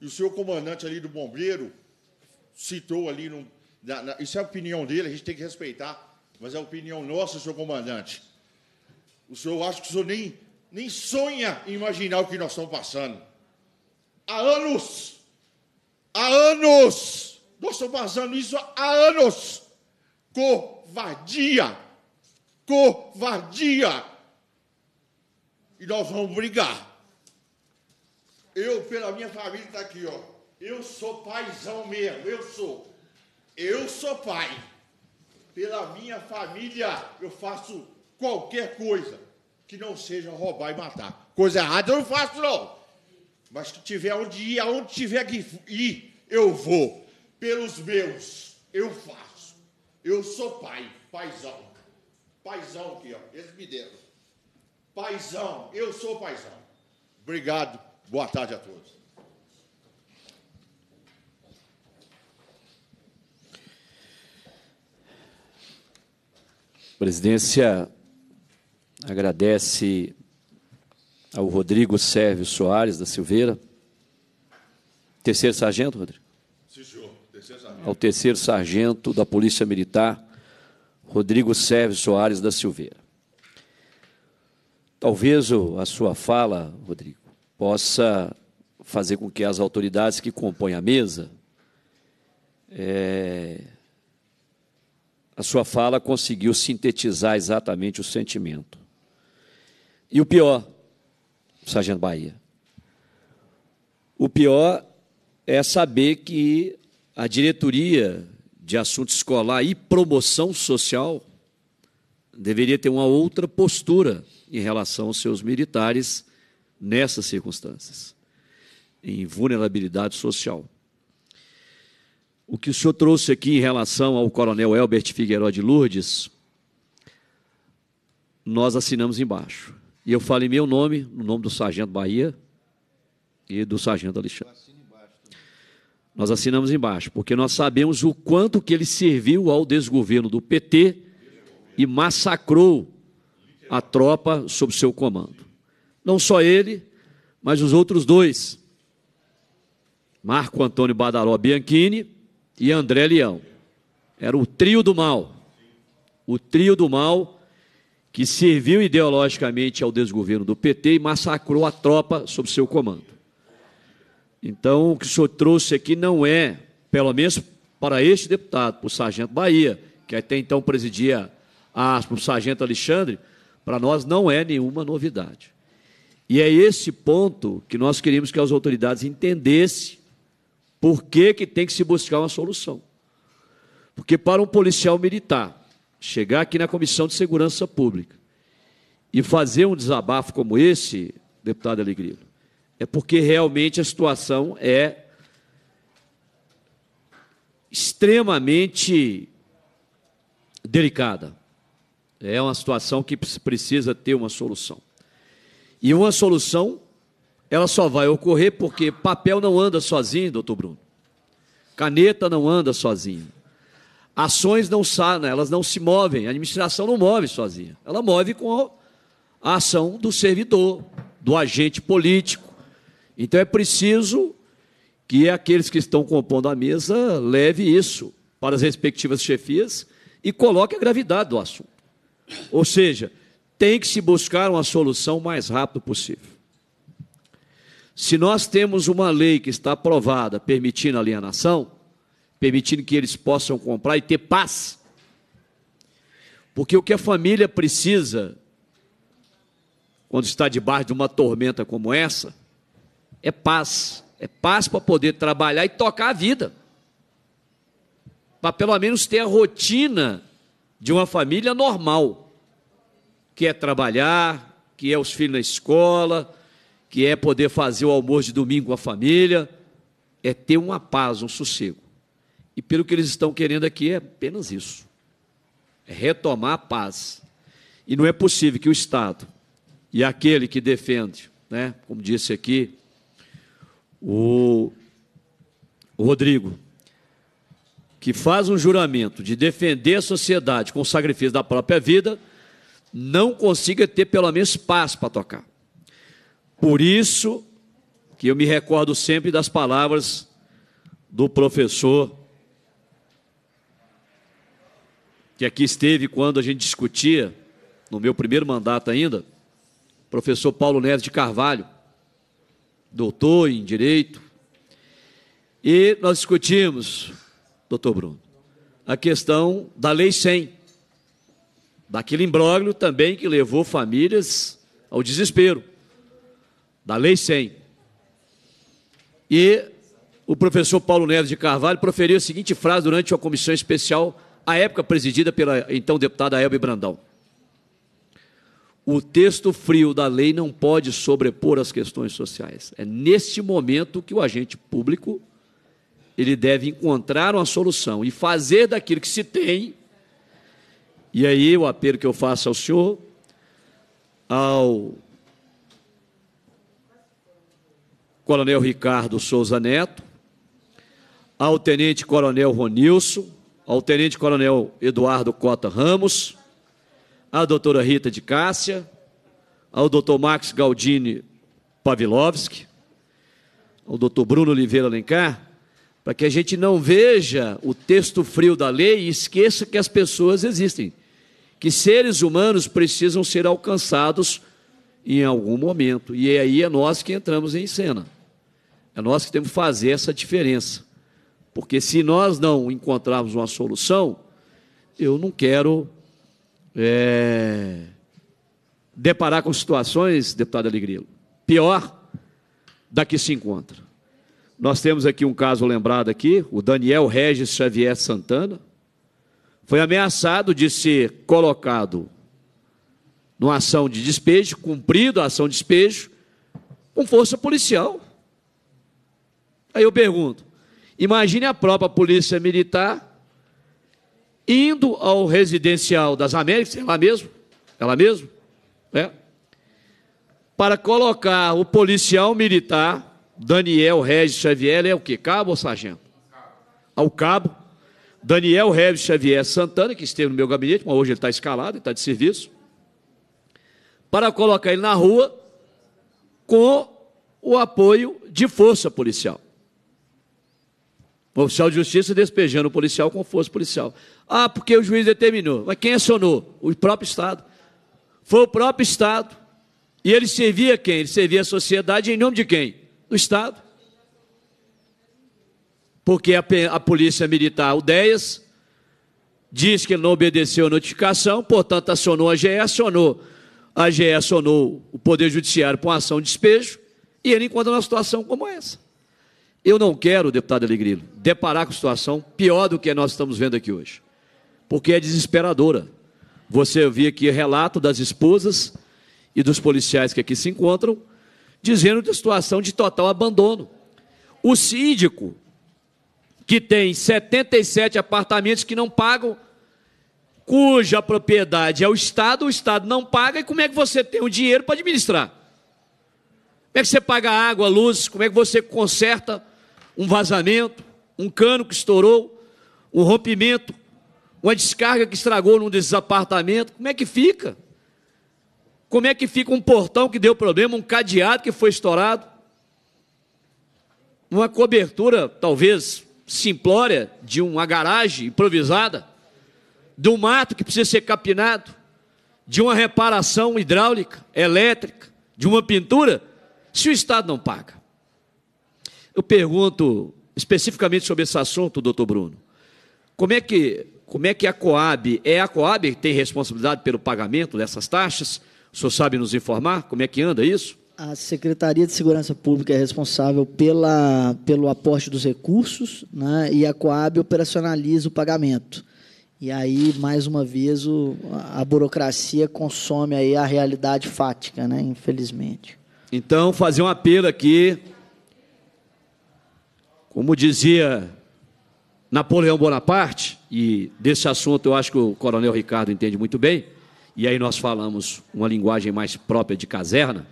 E o senhor comandante ali do bombeiro citou ali no, na, na, isso é a opinião dele, a gente tem que respeitar, mas é a opinião nossa, senhor comandante. O senhor acho que o senhor nem, nem sonha em imaginar o que nós estamos passando. Há anos! Há anos! Nós estamos vazando isso há anos. Covardia. Covardia. E nós vamos brigar. Eu, pela minha família, está aqui, ó. Eu sou paizão mesmo, eu sou. Eu sou pai. Pela minha família, eu faço qualquer coisa que não seja roubar e matar. Coisa errada eu não faço, não. Mas que tiver onde ir, aonde tiver que ir, eu vou pelos meus, eu faço. Eu sou pai, paizão. Paizão aqui, ó. Eles me deram. Paizão, eu sou paizão. Obrigado, boa tarde a todos. A presidência agradece ao Rodrigo Sérgio Soares da Silveira. Terceiro sargento, Rodrigo ao é terceiro sargento da Polícia Militar, Rodrigo Sérgio Soares da Silveira. Talvez a sua fala, Rodrigo, possa fazer com que as autoridades que compõem a mesa, é, a sua fala conseguiu sintetizar exatamente o sentimento. E o pior, Sargento Bahia, o pior é saber que a diretoria de assuntos escolar e promoção social deveria ter uma outra postura em relação aos seus militares nessas circunstâncias, em vulnerabilidade social. O que o senhor trouxe aqui em relação ao coronel Elbert Figueiró de Lourdes, nós assinamos embaixo. E eu falei meu nome, no nome do sargento Bahia e do sargento Alexandre. Nós assinamos embaixo, porque nós sabemos o quanto que ele serviu ao desgoverno do PT e massacrou a tropa sob seu comando. Não só ele, mas os outros dois. Marco Antônio Badaró Bianchini e André Leão. Era o trio do mal. O trio do mal que serviu ideologicamente ao desgoverno do PT e massacrou a tropa sob seu comando. Então, o que o senhor trouxe aqui não é, pelo menos para este deputado, para o sargento Bahia, que até então presidia a para o sargento Alexandre, para nós não é nenhuma novidade. E é esse ponto que nós queríamos que as autoridades entendessem por que, que tem que se buscar uma solução. Porque para um policial militar chegar aqui na Comissão de Segurança Pública e fazer um desabafo como esse, deputado Alegria, é porque realmente a situação é extremamente delicada. É uma situação que precisa ter uma solução. E uma solução, ela só vai ocorrer porque papel não anda sozinho, doutor Bruno. Caneta não anda sozinha. Ações não saem, né, elas não se movem. A administração não move sozinha. Ela move com a ação do servidor, do agente político, então é preciso que aqueles que estão compondo a mesa leve isso para as respectivas chefias e coloque a gravidade do assunto. Ou seja, tem que se buscar uma solução o mais rápido possível. Se nós temos uma lei que está aprovada permitindo a alienação, permitindo que eles possam comprar e ter paz, porque o que a família precisa quando está debaixo de uma tormenta como essa é paz. É paz para poder trabalhar e tocar a vida. Para pelo menos ter a rotina de uma família normal, que é trabalhar, que é os filhos na escola, que é poder fazer o almoço de domingo com a família, é ter uma paz, um sossego. E pelo que eles estão querendo aqui é apenas isso. É retomar a paz. E não é possível que o Estado e aquele que defende, né, como disse aqui, o Rodrigo, que faz um juramento de defender a sociedade com o sacrifício da própria vida, não consiga ter pelo menos paz para tocar. Por isso que eu me recordo sempre das palavras do professor que aqui esteve quando a gente discutia, no meu primeiro mandato ainda, professor Paulo Neves de Carvalho, doutor em direito, e nós discutimos, doutor Bruno, a questão da Lei 100, daquele imbróglio também que levou famílias ao desespero, da Lei 100. E o professor Paulo Neves de Carvalho proferiu a seguinte frase durante uma comissão especial, à época presidida pela então deputada Elbe Brandão o texto frio da lei não pode sobrepor as questões sociais. É neste momento que o agente público ele deve encontrar uma solução e fazer daquilo que se tem. E aí o apelo que eu faço ao senhor, ao Coronel Ricardo Souza Neto, ao Tenente Coronel Ronilson, ao Tenente Coronel Eduardo Cota Ramos, à doutora Rita de Cássia, ao doutor Max Galdini Pavlovski, ao doutor Bruno Oliveira Alencar, para que a gente não veja o texto frio da lei e esqueça que as pessoas existem, que seres humanos precisam ser alcançados em algum momento. E é aí é nós que entramos em cena. É nós que temos que fazer essa diferença. Porque se nós não encontrarmos uma solução, eu não quero é, deparar com situações, deputado Alegria, pior da que se encontra. Nós temos aqui um caso lembrado aqui, o Daniel Regis Xavier Santana foi ameaçado de ser colocado numa ação de despejo, cumprido a ação de despejo, com força policial. Aí eu pergunto, imagine a própria polícia militar indo ao residencial das Américas, ela é mesmo, ela é mesmo, né? Para colocar o policial militar Daniel Regis Xavier, é o que? Cabo ou sargento? Ao cabo. Daniel Regis Xavier Santana, que esteve no meu gabinete, mas hoje ele está escalado, está de serviço, para colocar ele na rua com o apoio de força policial. O oficial de justiça despejando o policial com força policial. Ah, porque o juiz determinou. Mas quem acionou? O próprio Estado. Foi o próprio Estado. E ele servia quem? Ele servia a sociedade em nome de quem? Do Estado. Porque a, a polícia militar, o DEAS, diz que ele não obedeceu a notificação, portanto, acionou a GE, acionou. A GE acionou o Poder Judiciário com ação de despejo, e ele encontra uma situação como essa. Eu não quero, deputado Alegrilo, deparar com situação pior do que nós estamos vendo aqui hoje, porque é desesperadora. Você ouvir aqui relato das esposas e dos policiais que aqui se encontram, dizendo de situação de total abandono. O síndico, que tem 77 apartamentos que não pagam, cuja propriedade é o Estado, o Estado não paga, e como é que você tem o dinheiro para administrar? Como é que você paga água, luz? Como é que você conserta? um vazamento, um cano que estourou, um rompimento, uma descarga que estragou num desses apartamentos. Como é que fica? Como é que fica um portão que deu problema, um cadeado que foi estourado? Uma cobertura, talvez, simplória de uma garagem improvisada, de um mato que precisa ser capinado, de uma reparação hidráulica, elétrica, de uma pintura, se o Estado não paga. Eu pergunto especificamente sobre esse assunto, doutor Bruno. Como é que, como é que a Coab, é a Coab que tem responsabilidade pelo pagamento dessas taxas? O senhor sabe nos informar como é que anda isso? A Secretaria de Segurança Pública é responsável pela, pelo aporte dos recursos né, e a Coab operacionaliza o pagamento. E aí, mais uma vez, o, a burocracia consome aí a realidade fática, né, infelizmente. Então, fazer um apelo aqui como dizia Napoleão Bonaparte, e desse assunto eu acho que o Coronel Ricardo entende muito bem, e aí nós falamos uma linguagem mais própria de caserna,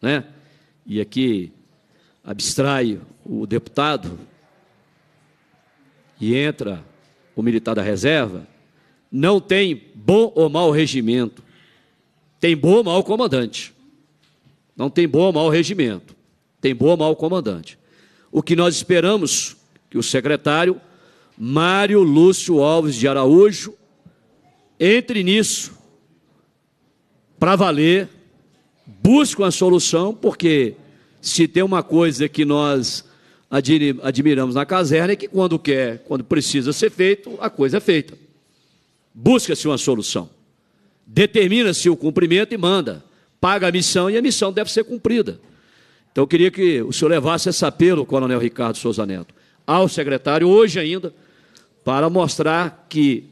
né? E aqui abstrai o deputado e entra o militar da reserva, não tem bom ou mau regimento, tem bom ou mau comandante. Não tem bom ou mau regimento, tem bom ou mau comandante. O que nós esperamos que o secretário Mário Lúcio Alves de Araújo entre nisso para valer, busque uma solução, porque se tem uma coisa que nós admiramos na caserna é que quando quer, quando precisa ser feito, a coisa é feita. Busca-se uma solução. Determina-se o cumprimento e manda. Paga a missão e a missão deve ser cumprida. Então eu queria que o senhor levasse esse apelo, Coronel Ricardo Souza Neto, ao secretário, hoje ainda, para mostrar que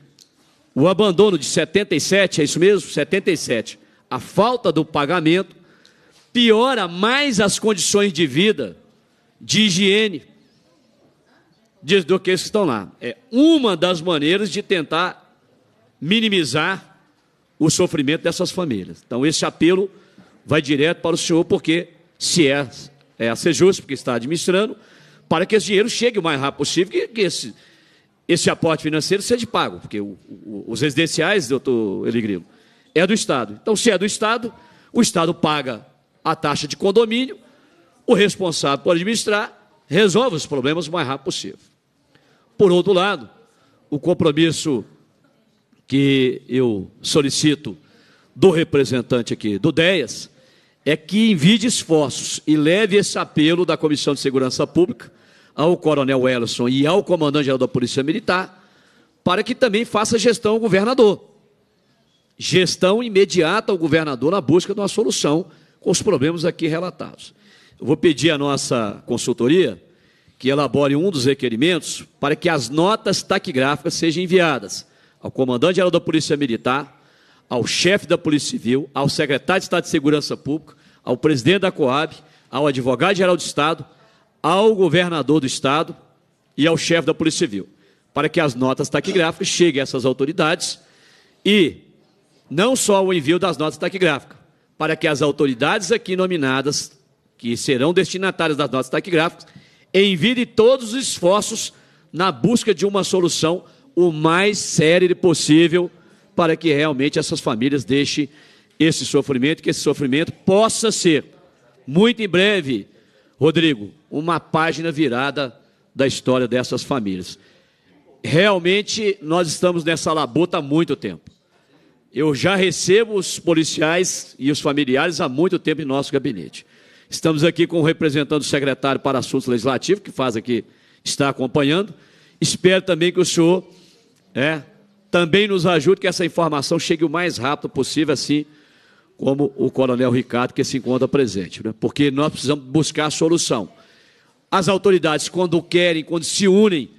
o abandono de 77, é isso mesmo? 77, a falta do pagamento piora mais as condições de vida, de higiene, do que os que estão lá. É uma das maneiras de tentar minimizar o sofrimento dessas famílias. Então, esse apelo vai direto para o senhor, porque se é, é a justo porque está administrando, para que esse dinheiro chegue o mais rápido possível, que, que esse, esse aporte financeiro seja pago, porque o, o, os residenciais, doutor Eligrilo, é do Estado. Então, se é do Estado, o Estado paga a taxa de condomínio, o responsável por administrar resolve os problemas o mais rápido possível. Por outro lado, o compromisso que eu solicito do representante aqui do DEAS é que envie esforços e leve esse apelo da Comissão de Segurança Pública ao Coronel Ellison e ao Comandante-Geral da Polícia Militar para que também faça gestão ao governador. Gestão imediata ao governador na busca de uma solução com os problemas aqui relatados. Eu vou pedir à nossa consultoria que elabore um dos requerimentos para que as notas taquigráficas sejam enviadas ao comandante-geral da Polícia Militar, ao chefe da Polícia Civil, ao secretário de Estado de Segurança Pública, ao presidente da Coab, ao advogado-geral do Estado, ao governador do Estado e ao chefe da Polícia Civil, para que as notas taquigráficas cheguem a essas autoridades e não só o envio das notas taquigráficas, para que as autoridades aqui nominadas, que serão destinatárias das notas taquigráficas, enviem todos os esforços na busca de uma solução o mais séria possível para que realmente essas famílias deixem esse sofrimento, que esse sofrimento possa ser, muito em breve, Rodrigo, uma página virada da história dessas famílias. Realmente, nós estamos nessa labuta há muito tempo. Eu já recebo os policiais e os familiares há muito tempo em nosso gabinete. Estamos aqui com o representante do secretário para assuntos legislativos, que faz aqui, está acompanhando. Espero também que o senhor é, também nos ajude que essa informação chegue o mais rápido possível, assim como o coronel Ricardo, que se encontra presente, né? porque nós precisamos buscar a solução. As autoridades, quando querem, quando se unem,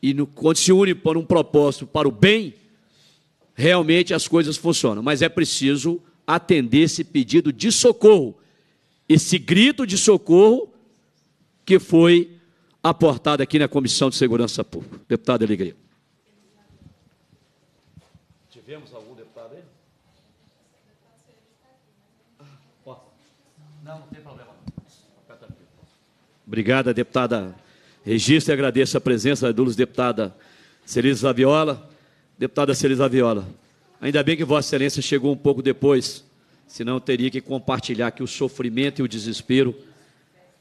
e no, quando se unem por um propósito para o bem, realmente as coisas funcionam, mas é preciso atender esse pedido de socorro, esse grito de socorro que foi aportado aqui na Comissão de Segurança Pública. Deputado Alegria. Tivemos algum deputado aí? não, não tem problema. Tá Obrigada, deputada. Registro e agradeço a presença dos deputada Celisa Viola. Deputada Celisa Viola, ainda bem que Vossa Excelência chegou um pouco depois, senão teria que compartilhar que o sofrimento e o desespero,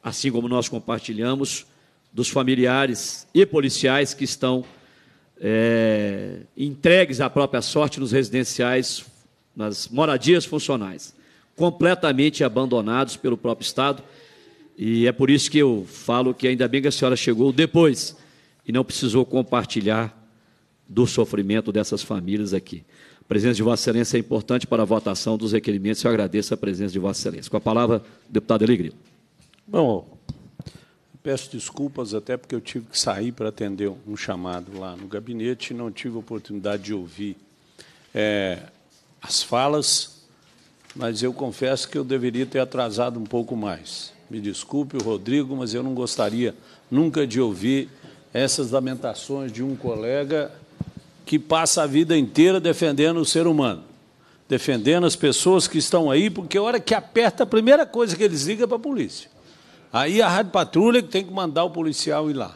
assim como nós compartilhamos, dos familiares e policiais que estão é, entregues à própria sorte nos residenciais, nas moradias funcionais, completamente abandonados pelo próprio Estado. E é por isso que eu falo que ainda bem que a senhora chegou depois e não precisou compartilhar do sofrimento dessas famílias aqui. A presença de Vossa Excelência é importante para a votação dos requerimentos. Eu agradeço a presença de Vossa Excelência. Com a palavra, deputado Alegre. Bom, peço desculpas até porque eu tive que sair para atender um chamado lá no gabinete e não tive oportunidade de ouvir é, as falas, mas eu confesso que eu deveria ter atrasado um pouco mais. Me desculpe, Rodrigo, mas eu não gostaria nunca de ouvir essas lamentações de um colega que passa a vida inteira defendendo o ser humano, defendendo as pessoas que estão aí, porque a hora que aperta, a primeira coisa que eles ligam é para a polícia. Aí a rádio patrulha que tem que mandar o policial ir lá.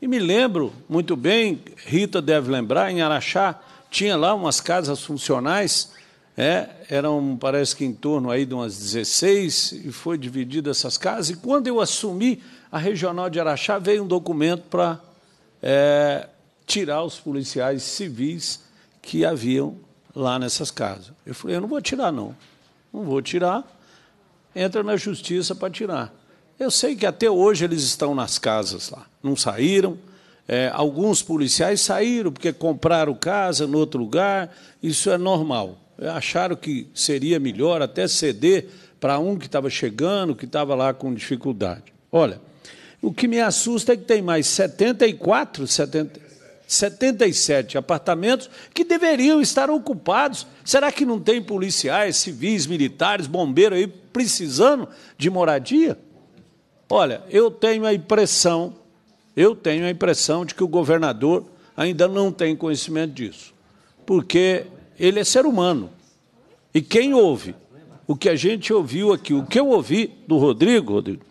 E me lembro muito bem, Rita deve lembrar, em Araxá tinha lá umas casas funcionais, é, eram, parece que em torno aí de umas 16, e foi dividida essas casas. E quando eu assumi a regional de Araxá, veio um documento para é, tirar os policiais civis que haviam lá nessas casas. Eu falei, eu não vou tirar, não. Não vou tirar. Entra na justiça para tirar. Eu sei que até hoje eles estão nas casas lá, não saíram. É, alguns policiais saíram porque compraram casa no outro lugar, isso é normal. É, acharam que seria melhor até ceder para um que estava chegando, que estava lá com dificuldade. Olha, o que me assusta é que tem mais 74, 70, 77 apartamentos que deveriam estar ocupados. Será que não tem policiais, civis, militares, bombeiros aí precisando de moradia? Olha, eu tenho a impressão, eu tenho a impressão de que o governador ainda não tem conhecimento disso, porque ele é ser humano. E quem ouve? O que a gente ouviu aqui, o que eu ouvi do Rodrigo, Rodrigo,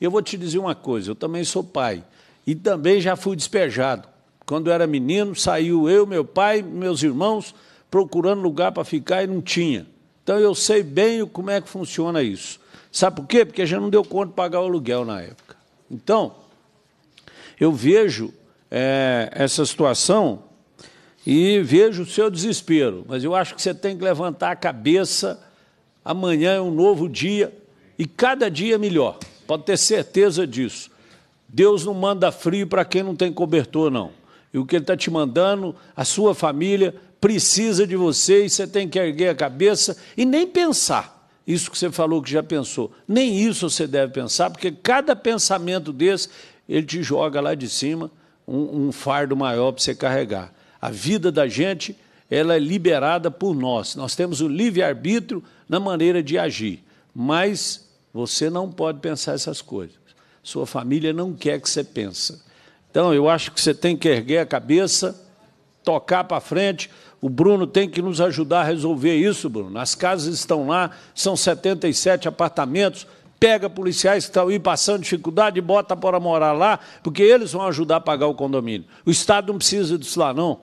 eu vou te dizer uma coisa, eu também sou pai e também já fui despejado. Quando eu era menino, saiu eu, meu pai, meus irmãos, procurando lugar para ficar e não tinha. Então eu sei bem como é que funciona isso. Sabe por quê? Porque a gente não deu conta de pagar o aluguel na época. Então, eu vejo é, essa situação e vejo o seu desespero, mas eu acho que você tem que levantar a cabeça. Amanhã é um novo dia e cada dia é melhor. Pode ter certeza disso. Deus não manda frio para quem não tem cobertor, não. E o que Ele está te mandando, a sua família precisa de você e você tem que erguer a cabeça e nem pensar isso que você falou que já pensou. Nem isso você deve pensar, porque cada pensamento desse, ele te joga lá de cima um, um fardo maior para você carregar. A vida da gente, ela é liberada por nós. Nós temos o livre-arbítrio na maneira de agir. Mas você não pode pensar essas coisas. Sua família não quer que você pense. Então, eu acho que você tem que erguer a cabeça, tocar para frente o Bruno tem que nos ajudar a resolver isso, Bruno. As casas estão lá, são 77 apartamentos. Pega policiais que estão aí passando dificuldade e bota para morar lá, porque eles vão ajudar a pagar o condomínio. O Estado não precisa disso lá, não.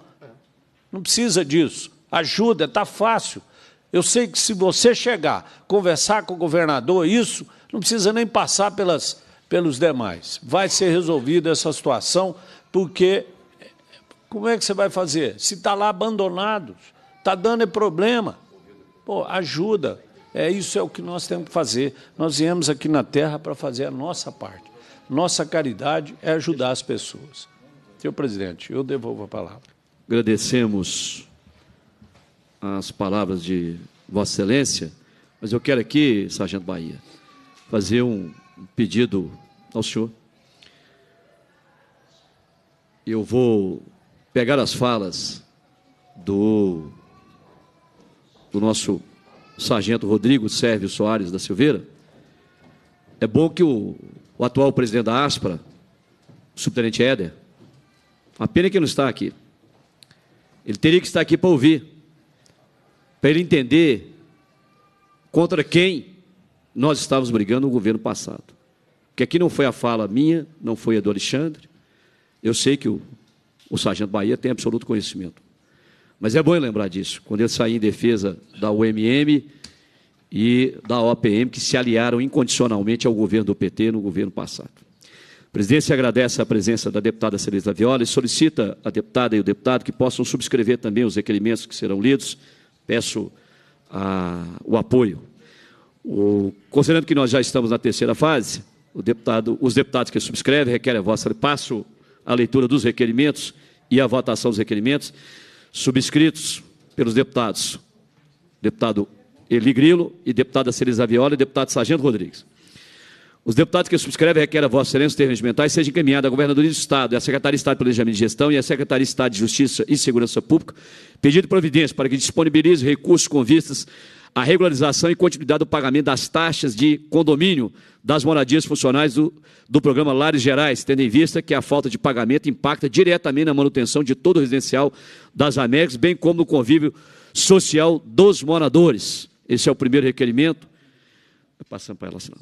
Não precisa disso. Ajuda, está fácil. Eu sei que se você chegar, conversar com o governador, isso não precisa nem passar pelas, pelos demais. Vai ser resolvida essa situação, porque como é que você vai fazer? Se está lá abandonado, está dando é problema. Pô, ajuda. É isso é o que nós temos que fazer. Nós viemos aqui na Terra para fazer a nossa parte. Nossa caridade é ajudar as pessoas. Senhor presidente, eu devolvo a palavra. Agradecemos as palavras de Vossa Excelência, mas eu quero aqui, Sargento Bahia, fazer um pedido ao senhor. Eu vou pegar as falas do, do nosso sargento Rodrigo Sérvio Soares da Silveira, é bom que o, o atual presidente da Aspra, o subtenente Éder, a pena é que não está aqui. Ele teria que estar aqui para ouvir, para ele entender contra quem nós estávamos brigando no governo passado. Porque aqui não foi a fala minha, não foi a do Alexandre. Eu sei que o o sargento Bahia tem absoluto conhecimento. Mas é bom lembrar disso, quando ele saiu em defesa da UMM e da OPM, que se aliaram incondicionalmente ao governo do PT no governo passado. A presidência agradece a presença da deputada Celisa Viola e solicita a deputada e o deputado que possam subscrever também os requerimentos que serão lidos. Peço a, ah, o apoio. O, considerando que nós já estamos na terceira fase, deputado, os deputados que subscrevem requerem a vossa. Passo a leitura dos requerimentos e a votação dos requerimentos, subscritos pelos deputados, deputado Eli Grilo e deputada Celisa Viola e deputado Sargento Rodrigues. Os deputados que subscrevem requerem a Vossa Excelência os termos mentais seja encaminhada à Governadoria do Estado, à Secretaria de Estado de Planejamento e Gestão e à Secretaria de Estado de Justiça e Segurança Pública, pedido providência para que disponibilize recursos com vistas a regularização e continuidade do pagamento das taxas de condomínio das moradias funcionais do, do programa Lares Gerais, tendo em vista que a falta de pagamento impacta diretamente na manutenção de todo o residencial das AMEGs, bem como no convívio social dos moradores. Esse é o primeiro requerimento. Passando para ela, senão.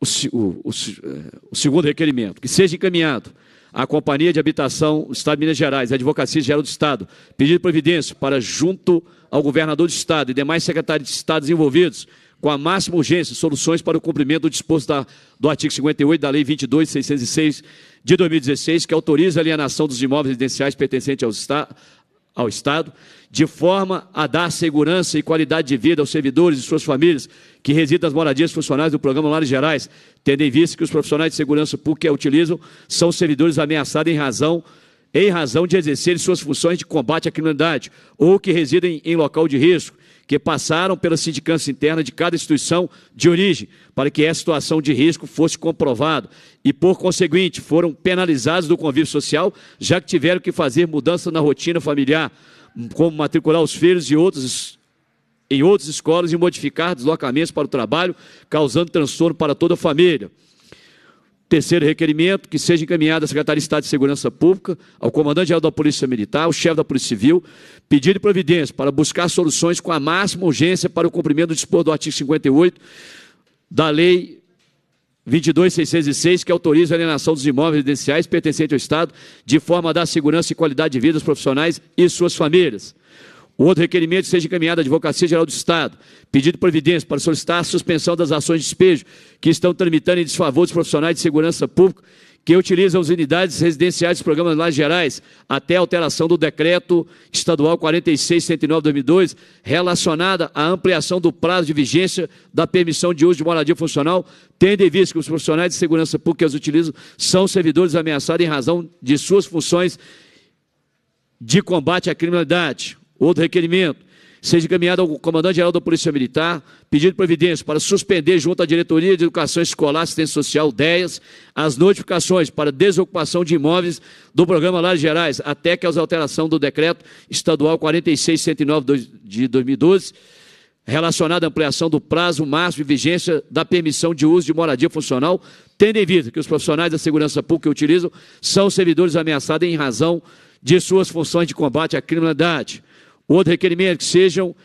O, o, o, é, o segundo requerimento, que seja encaminhado a Companhia de Habitação do Estado de Minas Gerais, a Advocacia Geral do Estado, pedir providência para, junto ao governador do Estado e demais secretários de Estado envolvidos, com a máxima urgência, soluções para o cumprimento do disposto da, do artigo 58 da Lei 22.606 de 2016, que autoriza a alienação dos imóveis residenciais pertencentes ao, esta, ao Estado, de forma a dar segurança e qualidade de vida aos servidores e suas famílias que residem nas moradias funcionais do programa Lares Gerais, tendo em vista que os profissionais de segurança pública a utilizam são servidores ameaçados em razão em razão de exercerem suas funções de combate à criminalidade ou que residem em local de risco, que passaram pela sindicância interna de cada instituição de origem, para que essa situação de risco fosse comprovada e, por conseguinte, foram penalizados do convívio social, já que tiveram que fazer mudança na rotina familiar como matricular os filhos de outros em outras escolas e modificar deslocamentos para o trabalho, causando transtorno para toda a família. Terceiro requerimento, que seja encaminhada à Secretaria de Estado de Segurança Pública, ao comandante-geral da Polícia Militar, ao chefe da Polícia Civil, pedido de providência para buscar soluções com a máxima urgência para o cumprimento do dispor do artigo 58 da Lei 22606, que autoriza a alienação dos imóveis residenciais pertencentes ao Estado, de forma a dar segurança e qualidade de vida aos profissionais e suas famílias. O outro requerimento seja encaminhado à Advocacia Geral do Estado, pedido providência para solicitar a suspensão das ações de despejo que estão tramitando em desfavor dos profissionais de segurança pública que utilizam as unidades residenciais dos programas Lajes Gerais, até a alteração do decreto estadual 46109 2002 relacionada à ampliação do prazo de vigência da permissão de uso de moradia funcional, tendo em vista que os profissionais de segurança pública que as utilizam são servidores ameaçados em razão de suas funções de combate à criminalidade. Outro requerimento seja encaminhado ao comandante-geral da Polícia Militar, pedindo providência para suspender, junto à Diretoria de Educação Escolar Assistência Social, DEAS, as notificações para desocupação de imóveis do programa Lares Gerais, até que a alteração do decreto estadual 46.109 de 2012, relacionada à ampliação do prazo máximo de vigência da permissão de uso de moradia funcional, tendo em vista que os profissionais da segurança pública que utilizam são servidores ameaçados em razão de suas funções de combate à criminalidade. Um outro requerimento que, sejam,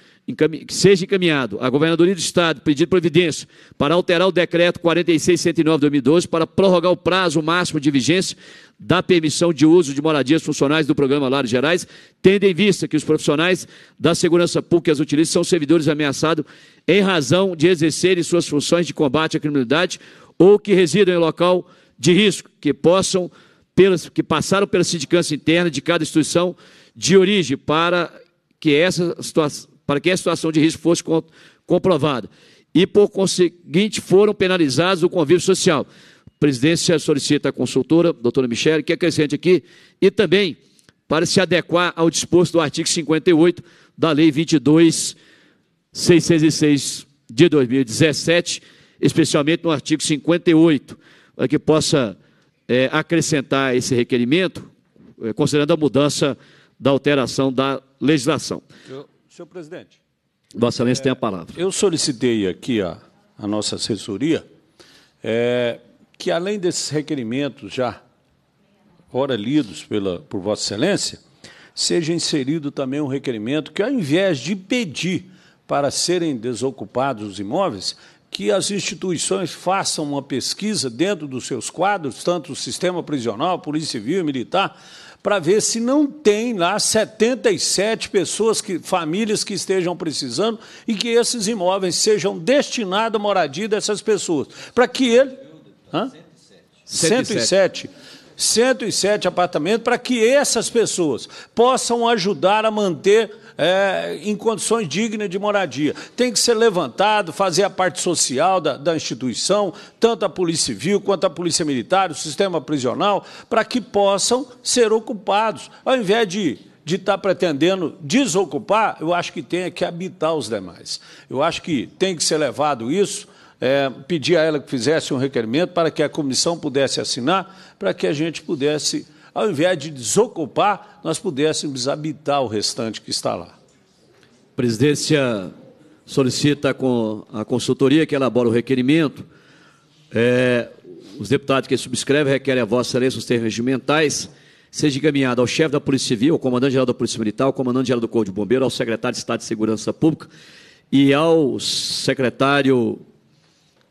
que seja encaminhado à Governadoria do Estado pedido providência para alterar o decreto 4609-2012 para prorrogar o prazo máximo de vigência da permissão de uso de moradias funcionais do programa Lares Gerais, tendo em vista que os profissionais da segurança pública as utilizam são servidores ameaçados em razão de exercerem suas funções de combate à criminalidade ou que residam em local de risco, que possam, pelas, que passaram pela sindicância interna de cada instituição de origem para que essa situação, para que a situação de risco fosse comprovada. E, por conseguinte, foram penalizados o convívio social. A presidência solicita à consultora, doutora Michele, que acrescente aqui, e também para se adequar ao disposto do artigo 58 da Lei 22.606 de 2017, especialmente no artigo 58, para que possa é, acrescentar esse requerimento, eh, considerando a mudança da alteração da legislação. Eu, senhor presidente. Vossa Excelência é, tem a palavra. Eu solicitei aqui a, a nossa assessoria é, que, além desses requerimentos já ora lidos pela, por Vossa Excelência, seja inserido também um requerimento que, ao invés de pedir para serem desocupados os imóveis, que as instituições façam uma pesquisa dentro dos seus quadros, tanto o sistema prisional, polícia civil e militar, para ver se não tem lá 77 pessoas, que, famílias que estejam precisando e que esses imóveis sejam destinados à moradia dessas pessoas. Para que ele. Hã? 107. 107 apartamentos, para que essas pessoas possam ajudar a manter é, em condições dignas de moradia. Tem que ser levantado, fazer a parte social da, da instituição, tanto a Polícia Civil quanto a Polícia Militar, o sistema prisional, para que possam ser ocupados, ao invés de de estar tá pretendendo desocupar, eu acho que tem que habitar os demais. Eu acho que tem que ser levado isso, é, pedir a ela que fizesse um requerimento para que a comissão pudesse assinar, para que a gente pudesse ao invés de desocupar, nós pudéssemos habitar o restante que está lá. A presidência solicita com a consultoria que elabora o requerimento. É, os deputados que subscrevem requerem a vossa excelência os termos regimentais seja encaminhado ao chefe da Polícia Civil, ao comandante-geral da Polícia Militar, ao comandante-geral do Corpo de bombeiro, ao secretário de Estado de Segurança Pública e ao secretário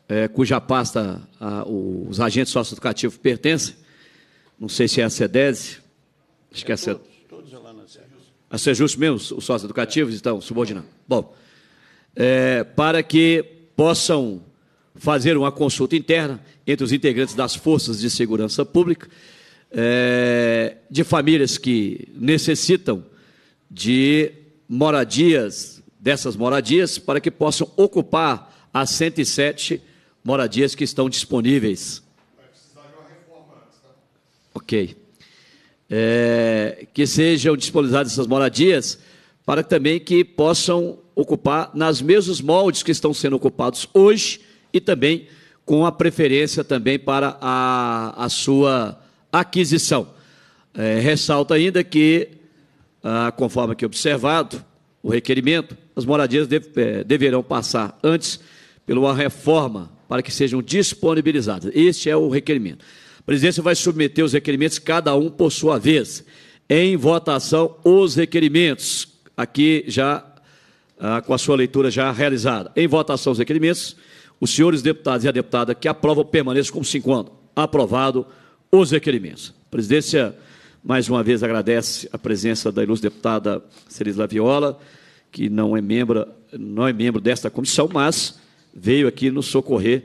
é, cuja pasta a, os agentes socioeducativos pertencem, não sei se é a CEDES. acho é que é a CEDESE. É, todos, todos é lá na A CEJUS mesmo, os sócios educativos, então, subordinado. Bom, é, para que possam fazer uma consulta interna entre os integrantes das forças de segurança pública, é, de famílias que necessitam de moradias, dessas moradias, para que possam ocupar as 107 moradias que estão disponíveis Ok. É, que sejam disponibilizadas essas moradias para também que possam ocupar nas mesmos moldes que estão sendo ocupados hoje e também com a preferência também para a, a sua aquisição. É, ressalta ainda que, ah, conforme aqui observado, o requerimento, as moradias é, deverão passar antes pela reforma para que sejam disponibilizadas. Este é o requerimento. A presidência vai submeter os requerimentos, cada um por sua vez. Em votação, os requerimentos. Aqui já, ah, com a sua leitura já realizada. Em votação, os requerimentos. Os senhores deputados e a deputada que aprovam permaneçam como se encontram. Aprovado os requerimentos. A presidência, mais uma vez, agradece a presença da ilustre deputada Celis Laviola, que não é membro, não é membro desta comissão, mas veio aqui nos socorrer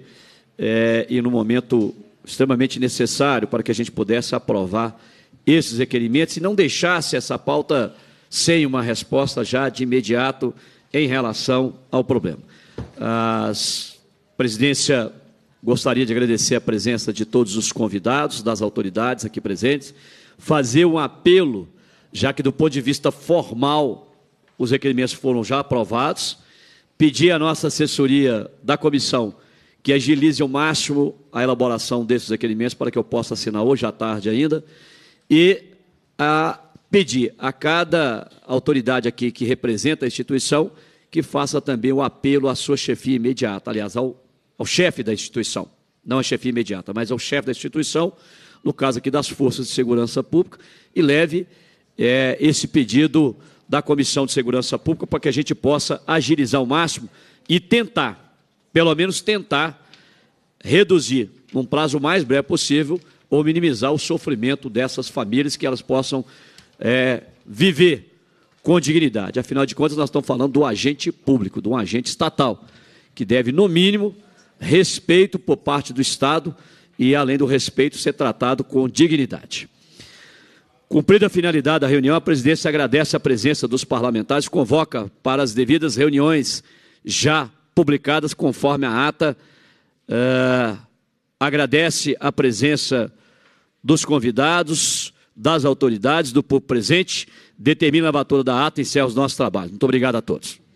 é, e, no momento extremamente necessário para que a gente pudesse aprovar esses requerimentos e não deixasse essa pauta sem uma resposta já de imediato em relação ao problema. A presidência gostaria de agradecer a presença de todos os convidados, das autoridades aqui presentes, fazer um apelo, já que do ponto de vista formal os requerimentos foram já aprovados, pedir à nossa assessoria da comissão que agilize ao máximo a elaboração desses requerimentos para que eu possa assinar hoje à tarde ainda e a pedir a cada autoridade aqui que representa a instituição que faça também o apelo à sua chefia imediata, aliás, ao, ao chefe da instituição, não à chefia imediata, mas ao chefe da instituição, no caso aqui das Forças de Segurança Pública, e leve é, esse pedido da Comissão de Segurança Pública para que a gente possa agilizar ao máximo e tentar pelo menos tentar reduzir, num prazo mais breve possível, ou minimizar o sofrimento dessas famílias, que elas possam é, viver com dignidade. Afinal de contas, nós estamos falando do agente público, de um agente estatal, que deve, no mínimo, respeito por parte do Estado e, além do respeito, ser tratado com dignidade. Cumprida a finalidade da reunião, a presidência agradece a presença dos parlamentares, convoca para as devidas reuniões já publicadas conforme a ata. Eh, agradece a presença dos convidados, das autoridades, do povo presente, determina a batura da ata e encerra os nossos trabalhos. Muito obrigado a todos.